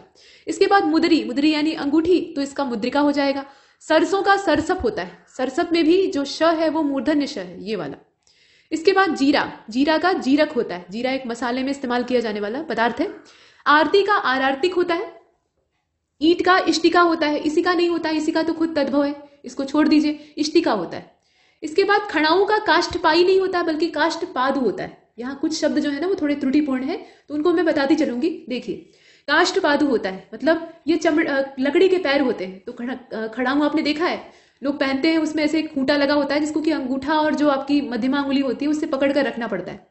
इसके बाद मुदरी मुदरी यानी अंगूठी तो इसका मुद्रिका हो जाएगा सरसों का सरसप होता है सरसप में भी जो श है वो मूर्धन्य श है ये वाला इसके बाद जीरा जीरा का जीरक होता है जीरा एक मसाले में इस्तेमाल किया जाने वाला पदार्थ है आरती का आरार्तिक होता है ईट का इष्टिका होता है इसी का नहीं होता है इसी का तो खुद तद्भव है इसको छोड़ दीजिए इष्टिका होता है इसके बाद खड़ाऊ का काष्ठपाई नहीं होता बल्कि काष्ठपाद होता है यहाँ कुछ शब्द जो है ना वो थोड़े त्रुटिपूर्ण है तो उनको मैं बताती चलूंगी देखिए पादु होता है मतलब ये चम लकड़ी के पैर होते हैं तो खड़ा खड़ाऊ आपने देखा है लोग पहनते हैं उसमें ऐसे एक खूंटा लगा होता है जिसको कि अंगूठा और जो आपकी मध्यमा उंगली होती है उससे पकड़ कर रखना पड़ता है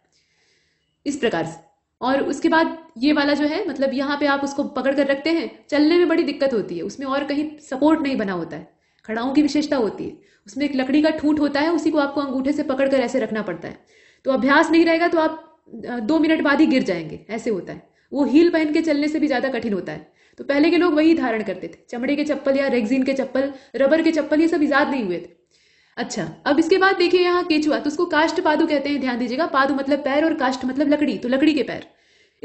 इस प्रकार से और उसके बाद ये वाला जो है मतलब यहाँ पे आप उसको पकड़ कर रखते हैं चलने में बड़ी दिक्कत होती है उसमें और कहीं सपोर्ट नहीं बना होता है खड़ाओं की विशेषता होती है उसमें एक लकड़ी का ठूट होता है उसी को आपको अंगूठे से पकड़ कर ऐसे रखना पड़ता है तो अभ्यास नहीं रहेगा तो आप दो मिनट बाद ही गिर जाएंगे ऐसे होता है वो हील पहन के चलने से भी ज़्यादा कठिन होता है तो पहले के लोग वही धारण करते थे चमड़े के चप्पल या रेगजीन के चप्पल रबर के चप्पल ये सब ईजाद नहीं हुए थे अच्छा अब इसके बाद देखिए यहाँ केचुआ तो उसको काष्ट पादु कहते हैं ध्यान दीजिएगा पादु मतलब पैर और काष्ट मतलब लकड़ी तो लकड़ी के पैर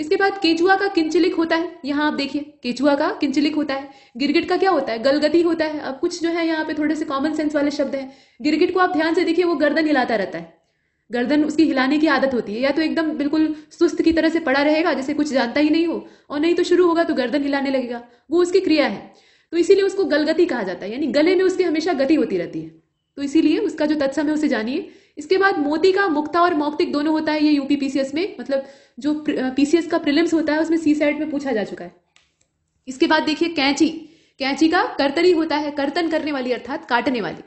इसके बाद केचुआ का किंचलिक होता है यहाँ आप देखिए केचुआ का किंचलिक होता है गिरगिट का क्या होता है गलगति होता है अब कुछ जो है यहाँ पे थोड़े से कॉमन सेंस वाले शब्द हैं गिरगिट को आप ध्यान से देखिए वो गर्दन हिलाता रहता है गर्दन उसकी हिलाने की आदत होती है या तो एकदम बिल्कुल सुस्त की तरह से पड़ा रहेगा जैसे कुछ जानता ही नहीं हो और नहीं तो शुरू होगा तो गर्दन हिलाने लगेगा वो उसकी क्रिया है तो इसीलिए उसको गलगति कहा जाता है यानी गले में उसकी हमेशा गति होती रहती है तो इसीलिए उसका जो तत्सम है उसे जानिए इसके बाद मोती का मुक्ता और मौक्तिक दोनों होता है ये यूपी पीसीएस में मतलब जो पीसीएस का प्रिलिम्स होता है उसमें सी साइड में पूछा जा चुका है इसके बाद देखिए कैंची कैंची का कर्तनी होता है कर्तन करने वाली अर्थात काटने वाली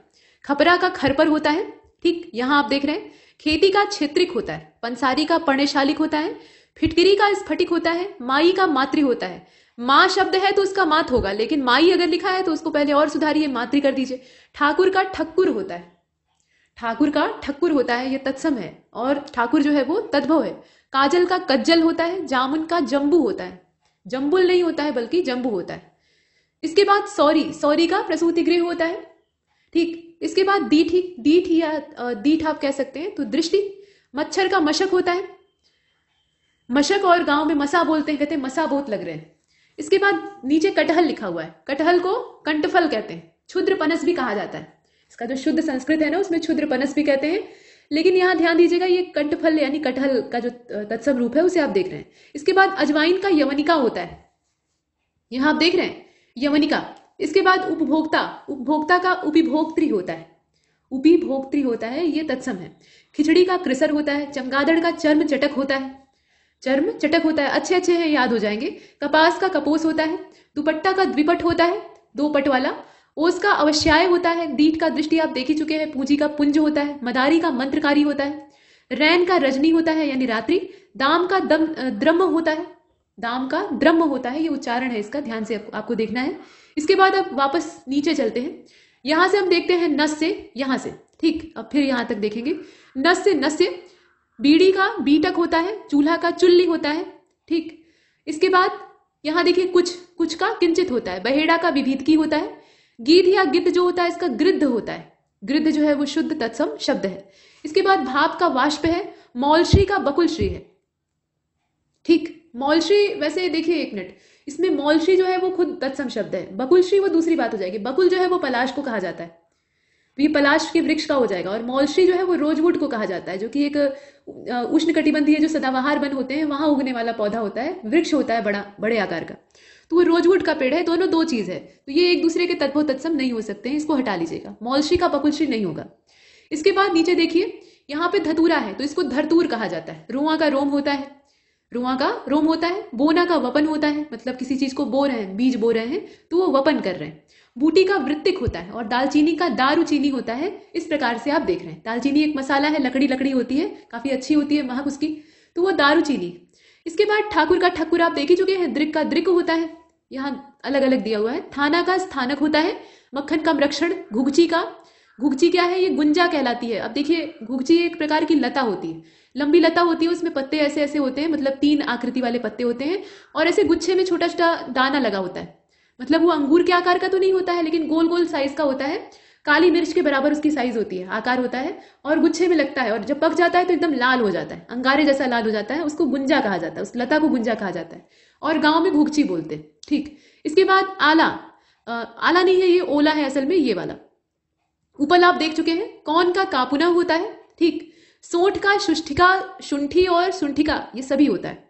खपरा का खरपर होता है ठीक यहां आप देख रहे हैं खेती का क्षेत्रिक होता है पंसारी का पर्णशालिक होता है फिटकिरी का स्फटिक होता है माई का मातृ होता है माँ शब्द है तो उसका मात होगा लेकिन माई अगर लिखा है तो उसको पहले और सुधारिए मातृ कर दीजिए ठाकुर का ठक्कुर होता है ठाकुर का ठक्कुर होता है ये तत्सम है और ठाकुर जो है वो तद्भव है काजल का कज्जल होता है जामुन का जम्बू होता है जम्बुल नहीं होता है बल्कि जम्बू होता है इसके बाद सौरी सौरी का प्रसूति गृह होता है ठीक इसके बाद दीठी दीठ या दीठ आप कह सकते हैं तो दृष्टि मच्छर का मशक होता है मशक और गांव में मसा बोलते हैं कहते हैं मसा बहुत लग रहे हैं इसके बाद नीचे कटहल लिखा हुआ है कटहल को कंटफल कहते हैं क्षुद्र पनस भी कहा जाता है इसका जो शुद्ध संस्कृत है ना उसमें क्षुद्र पनस भी कहते हैं लेकिन यहाँ ध्यान दीजिएगा ये कंटफल यानी कटहल का जो तत्सव रूप है उसे आप देख रहे हैं इसके बाद अजवाइन का यवनिका होता है यहाँ आप देख रहे हैं यवनिका इसके बाद उपभोक्ता उपभोक्ता का उपभोक्त्री होता है उपभोक्त्री होता है ये तत्सम है खिचड़ी का कृसर होता है चमगादड़ का चर्म चटक होता है चर्म चटक होता है अच्छे अच्छे हैं याद हो जाएंगे कपास का कपोस होता है दुपट्टा का द्विपट होता है दो पट वाला ओस का अवश्याय होता है दीट का दृष्टि आप देख ही चुके हैं पूंजी का पुंज होता है मदारी का मंत्रकारी होता है रैन का रजनी होता है यानी रात्रि दाम का दम द्रम होता है दाम का द्रम होता है ये उच्चारण है इसका ध्यान से आपको देखना है इसके बाद अब वापस नीचे चलते हैं यहां से हम देखते हैं नस से यहां से ठीक अब फिर यहां तक देखेंगे नस से नस से बीड़ी का बीटक होता है चूल्हा का चुल्ली होता है ठीक इसके बाद यहाँ देखिए कुछ कुछ का किंचित होता है बहेड़ा का की होता है गीध या गिद्ध जो होता है इसका गृद्ध होता है गृद्ध जो है वो शुद्ध तत्सम शब्द है इसके बाद भाप का वाष्प है मौलश्री का बकुलश्री है ठीक मौलश्री वैसे देखिए एक मिनट इसमें मौलश्री जो है वो खुद तत्सम शब्द है बकुलश्री वो दूसरी बात हो जाएगी बकुल जो है वो पलाश को कहा जाता है तो ये पलाश के वृक्ष का हो जाएगा और मॉलशी जो है वो रोजवुड को कहा जाता है जो कि एक उष्ण कटिबंधीय जो सदाबहार वन होते हैं वहां उगने वाला पौधा होता है वृक्ष होता है बड़ा बड़े आकार का तो वो रोजवुड का पेड़ है दोनों दो चीज़ है तो ये एक दूसरे के तत्व तत्सम नहीं हो सकते हैं इसको हटा लीजिएगा मॉलशी का पकुलश्री नहीं होगा इसके बाद नीचे देखिए यहाँ पे धतूरा है तो इसको धरतूर कहा जाता है रुआ का रोम होता है रुआ का रोम होता है बोना का वपन होता है मतलब किसी चीज को बो रहे हैं बीज बो रहे हैं तो वो वपन कर रहे हैं बूटी का वृत्तिक होता है और दालचीनी का दारूचीनी होता है इस प्रकार से आप देख रहे हैं दालचीनी एक मसाला है लकड़ी लकड़ी होती है काफ़ी अच्छी होती है महक उसकी तो वो दारूचीनी इसके बाद ठाकुर का ठाकुर आप देख ही चुके हैं दृक का दृक होता है यहाँ अलग अलग दिया हुआ है थाना का स्थानक होता है मक्खन का मृक्षण घुगची का घुगची क्या है ये गुंजा कहलाती है अब देखिए घुगची एक प्रकार की लता होती है लंबी लता होती है उसमें पत्ते ऐसे ऐसे होते हैं मतलब तीन आकृति वाले पत्ते होते हैं और ऐसे गुच्छे में छोटा छोटा दाना लगा होता है मतलब वो अंगूर के आकार का तो नहीं होता है लेकिन गोल गोल साइज का होता है काली मिर्च के बराबर उसकी साइज होती है आकार होता है और गुच्छे में लगता है और जब पक जाता है तो एकदम लाल हो जाता है अंगारे जैसा लाल हो जाता है उसको गुंजा कहा जाता है उस लता को गुंजा कहा जाता है और गांव में घुगची बोलते हैं ठीक इसके बाद आला आला नहीं है ये ओला है असल में ये वाला उपल आप देख चुके हैं कौन का कापुना होता है ठीक सोठ का शुष्ठिका शुंठी और सुंठिका ये सभी होता है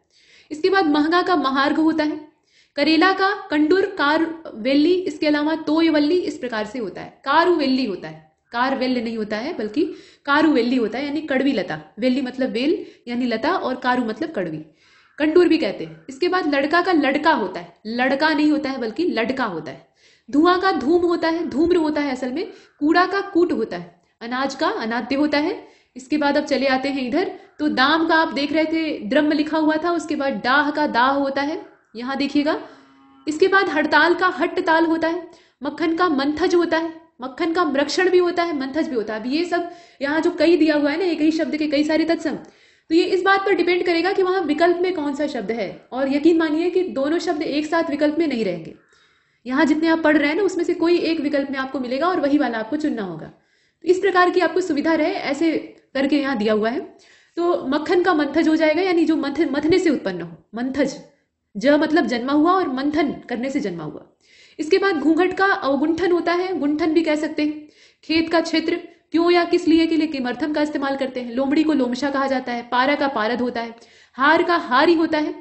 इसके बाद महंगा का महार्घ होता है करेला का कंडूर कार वेली इसके अलावा तोयवल्ली इस प्रकार से होता है कारुवेल्ली होता है कार वेल्ल नहीं होता है बल्कि कारुवेल्ली होता है यानी कड़वी लता वेल्ली मतलब वेल यानी लता और कारू मतलब कड़वी कंडूर भी कहते हैं इसके बाद लड़का का लड़का होता है लड़का नहीं होता है बल्कि लड़का होता है धुआं का धूम होता है धूम्र होता है असल में कूड़ा का कूट होता है अनाज का अनाद्य होता है इसके बाद अब चले आते हैं इधर तो दाम का आप देख रहे थे द्रम लिखा हुआ था उसके बाद डाह का दाह होता है यहाँ देखिएगा इसके बाद हड़ताल का हट ताल होता है मक्खन का मंथज होता है मक्खन का मृक्षण भी होता है मंथज भी होता है अब ये सब यहाँ जो कई दिया हुआ है ना एक ही शब्द के कई सारे तत्सम तो ये इस बात पर डिपेंड करेगा कि वहाँ विकल्प में कौन सा शब्द है और यकीन मानिए कि दोनों शब्द एक साथ विकल्प में नहीं रहेंगे यहाँ जितने आप पढ़ रहे हैं ना उसमें से कोई एक विकल्प में आपको मिलेगा और वही वाला आपको चुनना होगा तो इस प्रकार की आपको सुविधा रहे ऐसे करके यहाँ दिया हुआ है तो मक्खन का मंथज हो जाएगा यानी जो मथ मथने से उत्पन्न हो मंथज ज मतलब जन्मा हुआ और मंथन करने से जन्मा हुआ इसके बाद घूंघट का अवगुंठन होता है गुंठन भी कह सकते हैं खेत का क्षेत्र क्यों या किस लिए के लिए किमर्थम का इस्तेमाल करते हैं लोमड़ी को लोमशा कहा जाता है पारा का पारद होता है हार का हार ही होता है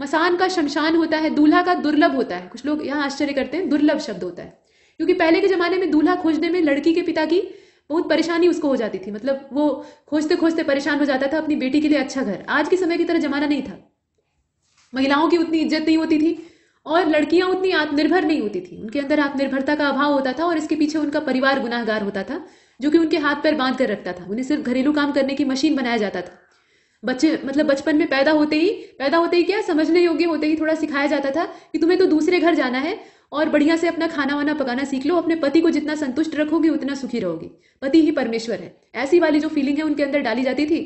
मसान का शमशान होता है दूल्हा का दुर्लभ होता है कुछ लोग यहाँ आश्चर्य करते हैं दुर्लभ शब्द होता है क्योंकि पहले के जमाने में दूल्हा खोजने में लड़की के पिता की बहुत परेशानी उसको हो जाती थी मतलब वो खोजते खोजते परेशान हो जाता था अपनी बेटी के लिए अच्छा घर आज के समय की तरह जमाना नहीं था महिलाओं की उतनी इज्जत नहीं होती थी और लड़कियां उतनी आत्मनिर्भर नहीं होती थी उनके अंदर आत्मनिर्भरता का अभाव होता था और इसके पीछे उनका परिवार गुनाहगार होता था जो कि उनके हाथ पर बांध कर रखता था उन्हें सिर्फ घरेलू काम करने की मशीन बनाया जाता था बच्चे मतलब बचपन में पैदा होते ही पैदा होते ही क्या समझने योग्य होते ही थोड़ा सिखाया जाता था कि तुम्हें तो दूसरे घर जाना है और बढ़िया से अपना खाना वाना पकाना सीख लो अपने पति को जितना संतुष्ट रखोगे उतना सुखी रहोगे पति ही परमेश्वर है ऐसी वाली जो फीलिंग है उनके अंदर डाली जाती थी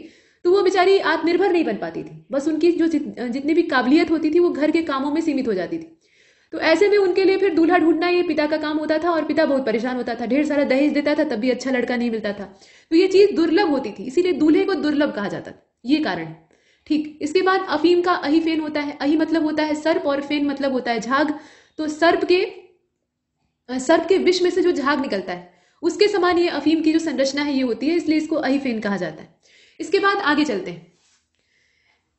तो वो बेचारी आत्मनिर्भर नहीं बन पाती थी बस उनकी जो जित, जितनी भी काबिलियत होती थी वो घर के कामों में सीमित हो जाती थी तो ऐसे में उनके लिए फिर दूल्हा ढूंढना ये पिता का काम होता था और पिता बहुत परेशान होता था ढेर सारा दहेज देता था तब भी अच्छा लड़का नहीं मिलता था तो ये चीज़ दुर्लभ होती थी इसीलिए दूल्हे को दुर्लभ कहा जाता था ये कारण ठीक इसके बाद अफीम का अही फेन होता है अही मतलब होता है सर्प और फेन मतलब होता है झाग तो सर्प के सर्प के विष में से जो झाग निकलता है उसके समान ये अफीम की जो संरचना है ये होती है इसलिए इसको अहिफेन कहा जाता है इसके बाद आगे चलते हैं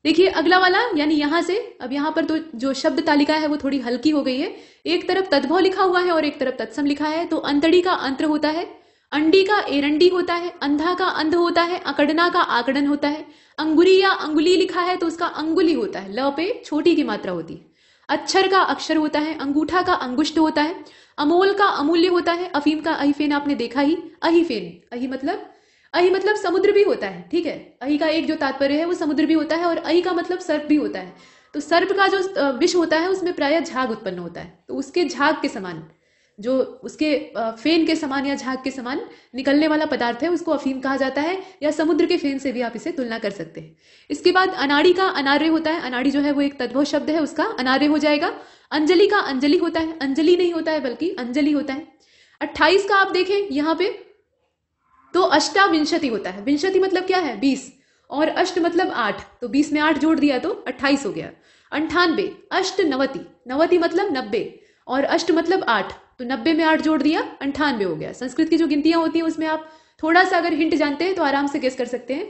देखिए अगला वाला यानी यहां से अब यहां पर तो जो शब्द तालिका है वो थोड़ी हल्की हो गई है एक तरफ तद्भव लिखा हुआ है और एक तरफ तत्सम लिखा है तो अंतड़ी का अंतर होता है अंडी का एरंडी होता है अंधा का अंध होता है अकड़ना का आकड़न होता है अंगुरी या अंगुली लिखा है तो उसका अंगुली होता है ल पे छोटी की मात्रा होती है अक्षर का अक्षर होता है अंगूठा का अंगुष्ट होता है अमोल का अमूल्य होता है अफीम का अहिफेन आपने देखा ही अहिफेन अहि मतलब अहि मतलब समुद्र भी होता है ठीक है अहि का एक जो तात्पर्य है वो समुद्र भी होता है और अहि का मतलब सर्प भी होता है तो सर्प का जो विष होता है उसमें प्राय झाग उत्पन्न होता है तो उसके झाग के समान जो उसके फेन के समान या झाग के समान निकलने वाला पदार्थ है उसको अफीम कहा जाता है या समुद्र के फेन से भी आप इसे तुलना कर सकते हैं इसके बाद अनाड़ी का अनार्य होता है अनाड़ी जो है वो एक तद्भव शब्द है उसका अनार्य हो जाएगा अंजलि का अंजलि होता है अंजलि नहीं होता है बल्कि अंजलि होता है अट्ठाईस का आप देखें यहाँ पे तो अष्टाविंशति होता है विंशति मतलब क्या है बीस और अष्ट मतलब आठ तो बीस में आठ जोड़ दिया तो अट्ठाईस हो गया अंठानबे अष्ट नवति नवति मतलब नब्बे और अष्ट मतलब आठ तो नब्बे में आठ जोड़ दिया अंठानबे हो गया संस्कृत की जो गिनतियां होती हैं उसमें आप थोड़ा सा अगर हिंट जानते हैं तो आराम से गेस कर सकते हैं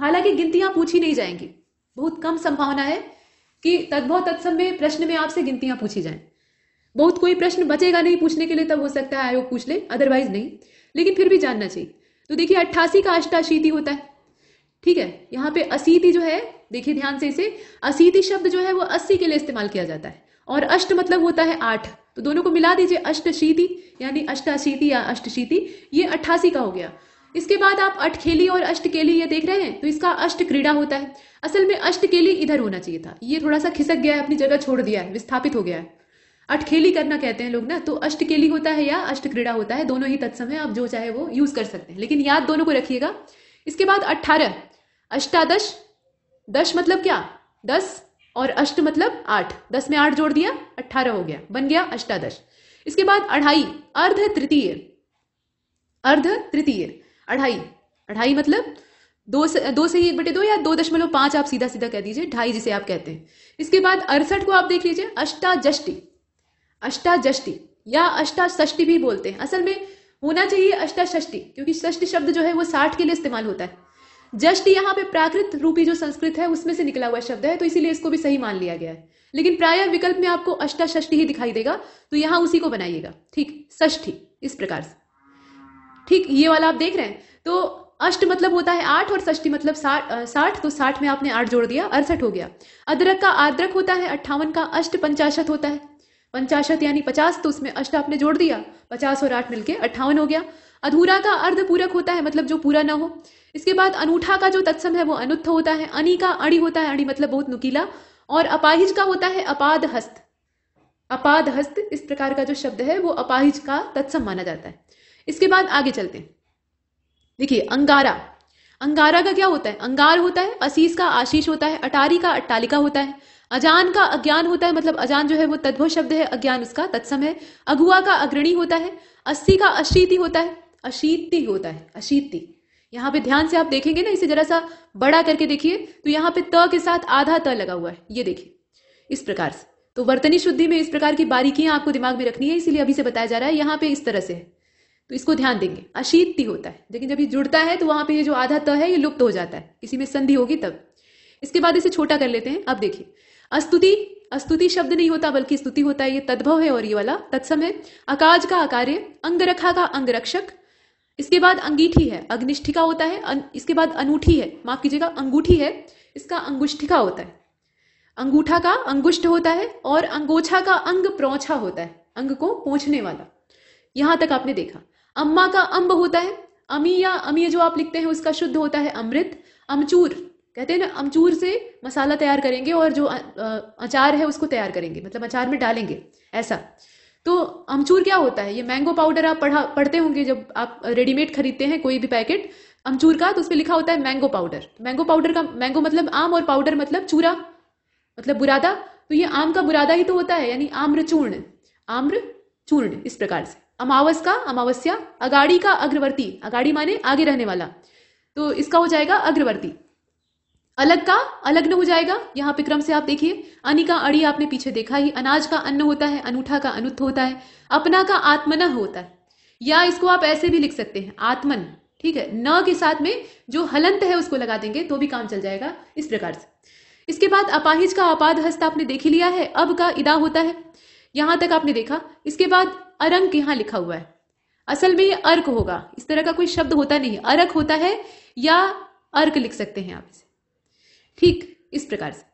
हालांकि गिनतियां पूछी नहीं जाएंगी बहुत कम संभावना है कि तद्भव तत्सम में प्रश्न में आपसे गिनतियां पूछी जाए बहुत कोई प्रश्न बचेगा नहीं पूछने के लिए तब हो सकता है आयोग पूछ ले अदरवाइज नहीं लेकिन फिर भी जानना चाहिए तो देखिए अट्ठासी का अष्टाशीति होता है ठीक है यहाँ पे असीति जो है देखिए ध्यान से इसे असीति शब्द जो है वो अस्सी के लिए इस्तेमाल किया जाता है और अष्ट मतलब होता है आठ तो दोनों को मिला दीजिए अष्टशीति यानी अष्टाशीति या अष्टशीति ये अट्ठासी का हो गया इसके बाद आप अठखेली और अष्टकेली ये देख रहे हैं तो इसका अष्ट क्रीड़ा होता है असल में अष्टकेली इधर होना चाहिए था ये थोड़ा सा खिसक गया है अपनी जगह छोड़ दिया है विस्थापित हो गया है अठखेली करना कहते हैं लोग ना तो अष्टकेली होता है या अष्ट क्रीड़ा होता है दोनों ही तत्सम है आप जो चाहे वो यूज कर सकते हैं लेकिन याद दोनों को रखिएगा इसके बाद अट्ठारह अष्टादश दश मतलब क्या दस और अष्ट मतलब आठ दस में आठ जोड़ दिया अट्ठारह हो गया बन गया अष्टादश इसके बाद अढ़ाई अर्ध तृतीय अर्ध तृतीय अढ़ाई अढ़ाई मतलब दो से दो से ही एक बटे दो या दो दशमलव पांच आप सीधा सीधा कह दीजिए ढाई जिसे आप कहते हैं इसके बाद अड़सठ को आप देख लीजिए अष्टाजष्टी अष्टाजष्टि या अष्टाष्टी भी बोलते हैं असल में होना चाहिए अष्टाष्टी क्योंकि षष्टी शब्द जो है वो साठ के लिए इस्तेमाल होता है जष्टि यहाँ पे प्राकृत रूपी जो संस्कृत है उसमें से निकला हुआ शब्द है तो इसीलिए इसको भी सही मान लिया गया है लेकिन प्राय विकल्प में आपको अष्टाष्टी ही दिखाई देगा तो यहाँ उसी को बनाइएगा ठीक षष्ठी इस प्रकार से ठीक ये वाला आप देख रहे हैं तो अष्ट मतलब होता है आठ और षष्टी मतलब साठ साठ तो साठ में आपने आठ जोड़ दिया अड़सठ हो गया अदरक का आर्द्रक होता है अट्ठावन का अष्ट पंचाशत होता है पंचाशत यानी पचास तो उसमें अष्ट आपने जोड़ दिया पचास और आठ मिलके अट्ठावन हो गया अधूरा का अर्ध पूरक होता है मतलब जो पूरा ना हो इसके बाद अनूठा का जो तत्सम है वो अनुत्थ होता है अनि का अड़ी होता है अड़ी मतलब बहुत नुकीला और अपाहिज का होता है अपाद हस्त अपाद हस्त इस प्रकार का जो शब्द है वो अपाहिज का तत्सम माना जाता है इसके बाद आगे चलते देखिए अंगारा अंगारा का क्या होता है अंगार होता है असीस का आशीष होता है अटारी का अट्टालिका होता है अजान का अज्ञान होता है मतलब अजान जो है वो तद्भव शब्द है अज्ञान उसका तत्सम है अगुआ का अग्रणी होता है अस्सी का अशीति होता है अशीति होता है अशीति यहाँ पे ध्यान से आप देखेंगे ना इसे जरा सा बड़ा करके देखिए तो यहाँ पे त के साथ आधा त लगा हुआ है ये देखिए इस प्रकार से तो वर्तनी शुद्धि में इस प्रकार की बारीकियां आपको दिमाग में रखनी है इसीलिए अभी से बताया जा रहा है यहाँ पे इस तरह से है तो इसको ध्यान देंगे अशीति होता है लेकिन जब ये जुड़ता है तो वहां पे ये जो आधा त है ये लुप्त हो जाता है किसी में संधि होगी तब इसके बाद इसे छोटा कर लेते हैं अब देखिए अस्तुति अस्तुति शब्द नहीं होता बल्कि स्तुति होता है ये तद्भव है और ये वाला तत्सम है अकाज का आकार्य अंगरखा का अंगरक्षक इसके बाद अंगीठी है अग्निष्ठिका होता है अन, इसके बाद अनूठी है माफ कीजिएगा अंगूठी है इसका अंगुष्ठिका होता है अंगूठा का अंगुष्ठ होता है और अंगोछा का अंग प्रोछा होता है अंग को पहुंचने वाला यहां तक आपने देखा अम्मा का अंब होता है अमी या अमी जो आप लिखते हैं उसका शुद्ध होता है अमृत अमचूर कहते हैं ना अमचूर से मसाला तैयार करेंगे और जो अचार है उसको तैयार करेंगे मतलब अचार में डालेंगे ऐसा तो अमचूर क्या होता है ये मैंगो पाउडर आप पढ़ा पढ़ते होंगे जब आप रेडीमेड खरीदते हैं कोई भी पैकेट अमचूर का तो उस पर लिखा होता है मैंगो पाउडर मैंगो पाउडर का मैंगो मतलब आम और पाउडर मतलब चूरा मतलब बुरादा तो ये आम का बुरादा ही तो होता है यानी आम्र चूर्ण आम्र चूर्ण इस प्रकार से अमावस का अमावस्या अगाड़ी का अग्रवर्ती अगाड़ी माने आगे रहने वाला तो इसका हो जाएगा अग्रवर्ती अलग का अलग न हो जाएगा यहाँ पे क्रम से आप देखिए अनि का अड़ी आपने पीछे देखा ही अनाज का अन्न होता है अनूठा का अनुत्थ होता है अपना का आत्मन होता है या इसको आप ऐसे भी लिख सकते हैं आत्मन ठीक है न के साथ में जो हलंत है उसको लगा देंगे तो भी काम चल जाएगा इस प्रकार से इसके बाद अपाहिज का अपाध हस्त आपने देख ही लिया है अब का इदा होता है यहां तक आपने देखा इसके बाद अरंक यहां लिखा हुआ है असल में ये अर्क होगा इस तरह का कोई शब्द होता नहीं अर्क होता है या अर्क लिख सकते हैं आप इसे ठीक इस प्रकार से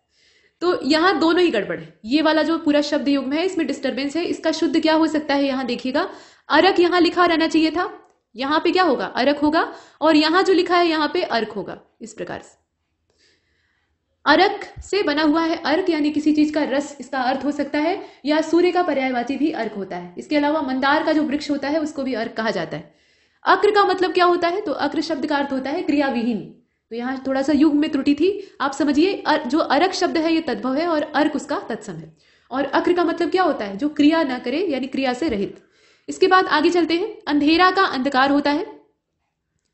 तो यहां दोनों ही गड़बड़ है ये वाला जो पूरा शब्द युग्म है इसमें डिस्टर्बेंस है इसका शुद्ध क्या हो सकता है यहां देखिएगा अरक यहां लिखा रहना चाहिए था यहां पे क्या होगा अरक होगा और यहां जो लिखा है यहां पे अर्क होगा इस प्रकार से अरक से बना हुआ है अर्क यानी किसी चीज का रस इसका अर्थ हो सकता है या सूर्य का पर्यायवाची भी अर्क होता है इसके अलावा मंदार का जो वृक्ष होता है उसको भी अर्क कहा जाता है अक्र का मतलब क्या होता है तो अक्र शब्द का अर्थ होता है क्रियाविहीन तो यहाँ थोड़ा सा युग में त्रुटि थी आप समझिए जो अरक शब्द है ये तद्भव है और अर्क उसका तत्सम है और अक्र का मतलब क्या होता है जो क्रिया ना करे यानी क्रिया से रहित इसके बाद आगे चलते हैं अंधेरा का अंधकार होता है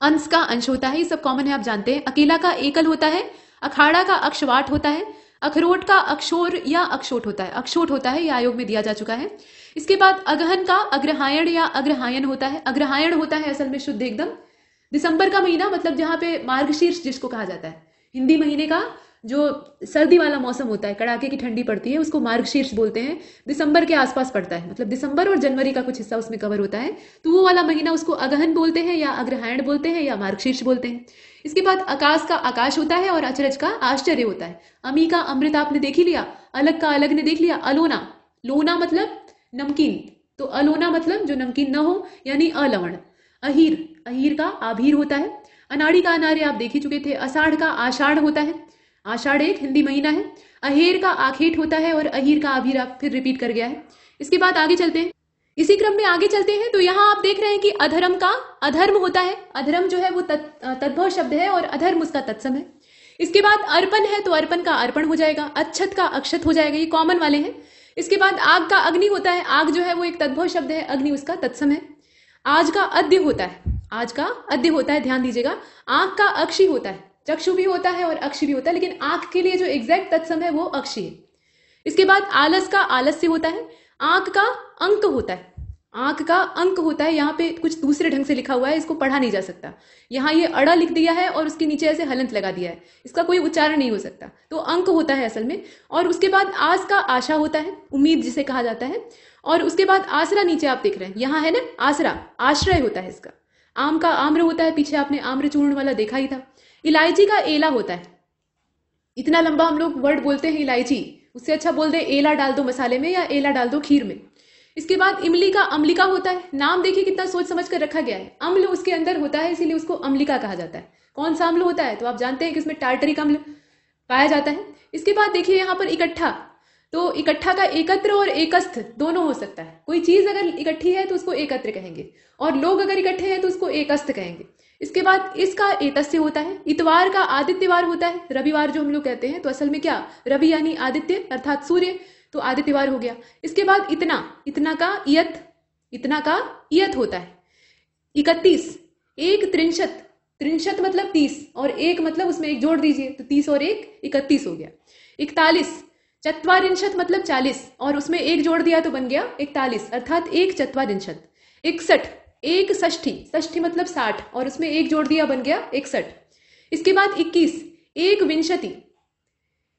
अंश का अंश होता है ये सब कॉमन है आप जानते हैं अकेला का एकल होता है अखाड़ा का अक्षवाट होता है अखरोट का अक्षोर या अक्षोट होता है अक्षोट होता है यह आयोग में दिया जा चुका है इसके बाद अगहन का अग्रहायण या अग्रहायन होता है अग्रहायण होता है असल में शुद्ध एकदम दिसंबर का महीना मतलब जहाँ पे मार्गशीर्ष जिसको कहा जाता है हिंदी महीने का जो सर्दी वाला मौसम होता है कड़ाके की ठंडी पड़ती है उसको मार्गशीर्ष बोलते हैं दिसंबर के आसपास पड़ता है मतलब दिसंबर और जनवरी का कुछ हिस्सा उसमें कवर होता है तो वो वाला महीना उसको अगहन बोलते हैं या अग्रहायण बोलते हैं या मार्गशीर्ष बोलते हैं इसके बाद आकाश का आकाश होता है और अचरज का आश्चर्य होता है अमी का अमृत आपने देख ही लिया अलग का अलग ने देख लिया अलोना लोना मतलब नमकीन तो अलोना मतलब जो नमकीन न हो यानी अलवण अहीर अहीर का आभीर होता है अनाड़ी का अनारे आप देख ही चुके थे अषाढ़ का आषाढ़ होता है आषाढ़ एक हिंदी महीना है अहेर का आखेट होता है और अहीर का आभीर आप फिर रिपीट कर गया है इसके बाद आगे चलते हैं इसी क्रम में आगे चलते हैं तो यहाँ आप देख रहे हैं कि अधर्म का अधर्म होता है अधर्म जो है वो तद्भव शब्द है और अधर्म उसका तत्सम है इसके बाद अर्पण है तो अर्पण का अर्पण हो जाएगा अक्षत का अक्षत हो जाएगा ये कॉमन वाले हैं इसके बाद आग का अग्नि होता है आग जो है वो एक तद्भव शब्द है अग्नि उसका तत्सम है आज का अध्य होता है आज का अध्य होता है ध्यान दीजिएगा आंख का अक्षी होता है चक्षु भी होता है और अक्षी भी होता है लेकिन आंख के लिए जो एग्जैक्ट तत्सम है वो अक्षी है इसके बाद आलस का आलस्य होता है आंख का अंक होता है आंख का अंक होता है यहाँ पे कुछ दूसरे ढंग से लिखा हुआ है इसको पढ़ा नहीं जा सकता यहाँ ये अड़ा लिख दिया है और उसके नीचे ऐसे हलंत लगा दिया है इसका कोई उच्चारण नहीं हो सकता तो अंक होता है असल में और उसके बाद आस का आशा होता है उम्मीद जिसे कहा जाता है और उसके बाद आसरा नीचे आप देख रहे हैं यहाँ है ना आसरा आश्रय होता है इसका आम का आम्र होता है पीछे आपने आम्र चूर्ण वाला देखा ही था इलायची का एला होता है इतना लंबा हम लोग वर्ड बोलते हैं इलायची उससे अच्छा बोल दे एला डाल दो मसाले में या एला डाल दो खीर में इसके बाद इमली का अम्लिका होता है नाम देखिए कितना सोच समझ कर रखा गया है अम्ल उसके अंदर होता है इसीलिए उसको अम्लिका कहा जाता है कौन सा अम्ल होता है तो आप जानते हैं कि उसमें टार्टरिक अम्ल पाया जाता है इसके बाद देखिए यहाँ पर इकट्ठा तो इकट्ठा का एकत्र और एकस्थ दोनों हो सकता है कोई चीज अगर इकट्ठी है तो उसको एकत्र कहेंगे और लोग अगर इकट्ठे हैं तो उसको एकस्थ कहेंगे इसके बाद इसका एतस्य होता है इतवार का आदित्यवार होता है रविवार जो हम लोग कहते हैं तो असल में क्या रवि यानी आदित्य अर्थात सूर्य तो आदि तिवार हो गया इसके बाद इतना इतना का इयत इतना का इयत होता है इकतीस एक त्रिंशत त्रिंशत मतलब तीस और एक मतलब उसमें एक जोड़ दीजिए तो तीस और एक इकतीस हो गया इकतालीस चतवारिंशत मतलब चालीस और उसमें एक जोड़ दिया तो बन गया इकतालीस अर्थात एक चतवारिंशत इकसठ एक षष्ठी षष्ठी मतलब साठ और उसमें एक जोड़ दिया बन गया इकसठ इसके बाद इक्कीस एक विंशति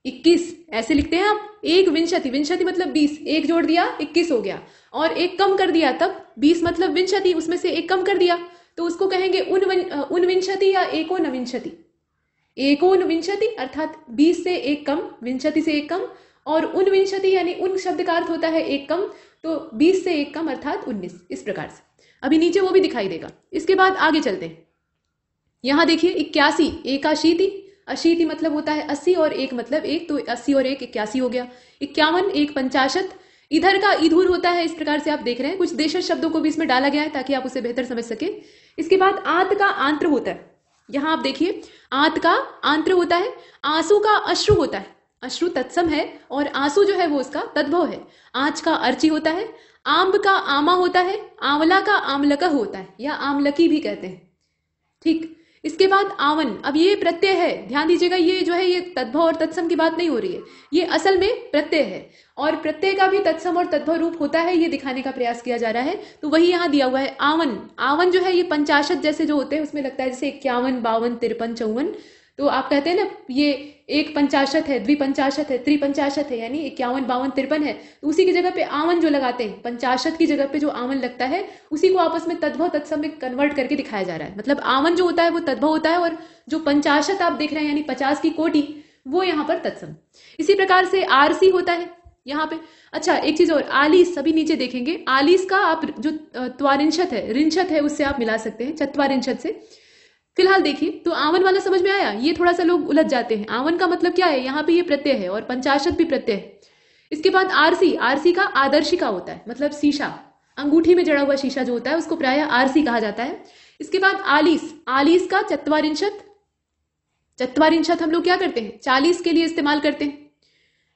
इक्कीस ऐसे लिखते हैं आप एक विंशति विंशति मतलब बीस एक जोड़ दिया इक्कीस हो गया और एक कम कर दिया तब बीस मतलब विंशति उसमें से एक कम कर दिया तो उसको कहेंगे उन विंशति या एकोन विंशति एकोन विंशति अर्थात बीस से एक कम विंशति से एक कम और उन विंशति यानी उन शब्द का अर्थ होता है एक कम तो बीस से एक कम अर्थात उन्नीस इस प्रकार से अभी नीचे वो भी दिखाई देगा इसके बाद आगे चलते हैं यहां देखिए इक्यासी एकाशीति अशीति मतलब होता है अस्सी और एक मतलब एक तो अस्सी और एक इक्यासी हो गया इक्यावन एक पंचाशत इधर का इधुर होता है इस प्रकार से आप देख रहे हैं कुछ देश शब्दों को भी इसमें डाला गया है ताकि आप उसे बेहतर समझ सके इसके बाद आंत का आंत्र होता है यहां आप देखिए आंत का आंत्र होता है आंसू का अश्रु होता है अश्रु तत्सम है और आंसू जो है वो उसका तद्भव है आंच का अर्ची होता है आम्ब का आमा होता है आंवला का आमलका होता है या आमलकी भी कहते हैं ठीक इसके बाद आवन अब ये प्रत्यय है ध्यान दीजिएगा ये जो है ये तद्भव और तत्सम की बात नहीं हो रही है ये असल में प्रत्यय है और प्रत्यय का भी तत्सम और तद्भव रूप होता है ये दिखाने का प्रयास किया जा रहा है तो वही यहाँ दिया हुआ है आवन आवन जो है ये पंचाशत जैसे जो होते हैं उसमें लगता है जैसे इक्यावन बावन तिरपन चौवन तो आप कहते हैं ना ये एक पंचाशत है द्विपंचाशत है त्रिपंचाशत है यानी इक्यावन बावन तिरपन है तो उसी की जगह पे आवन जो लगाते हैं पंचाशत की जगह पे जो आवन लगता है उसी को आपस में तद्भव तत्सव में कन्वर्ट करके दिखाया जा रहा है मतलब आवन जो होता है वो तद्भव होता है और जो पंचाशत आप देख रहे हैं यानी पचास की कोटि वो यहाँ पर तत्सम इसी प्रकार से आरसी होता है यहाँ पे अच्छा एक चीज और आलिस सभी नीचे देखेंगे आलिस का आप जो त्वारिंशत है रिंशत है उससे आप मिला सकते हैं चतवारिंशत से फिलहाल देखिए तो आवन वाला समझ में आया ये थोड़ा सा लोग उलझ जाते हैं आवन का मतलब क्या है यहाँ पे ये प्रत्यय है और पंचाशत भी प्रत्यय है इसके बाद आरसी आरसी का आदर्शिका होता है मतलब शीशा अंगूठी में जड़ा हुआ शीशा जो होता है उसको प्राय आरसी कहा जाता है इसके बाद आलिस आलिस का चतवारिंशत चतवारिंशत हम लोग क्या करते हैं चालीस के लिए इस्तेमाल करते हैं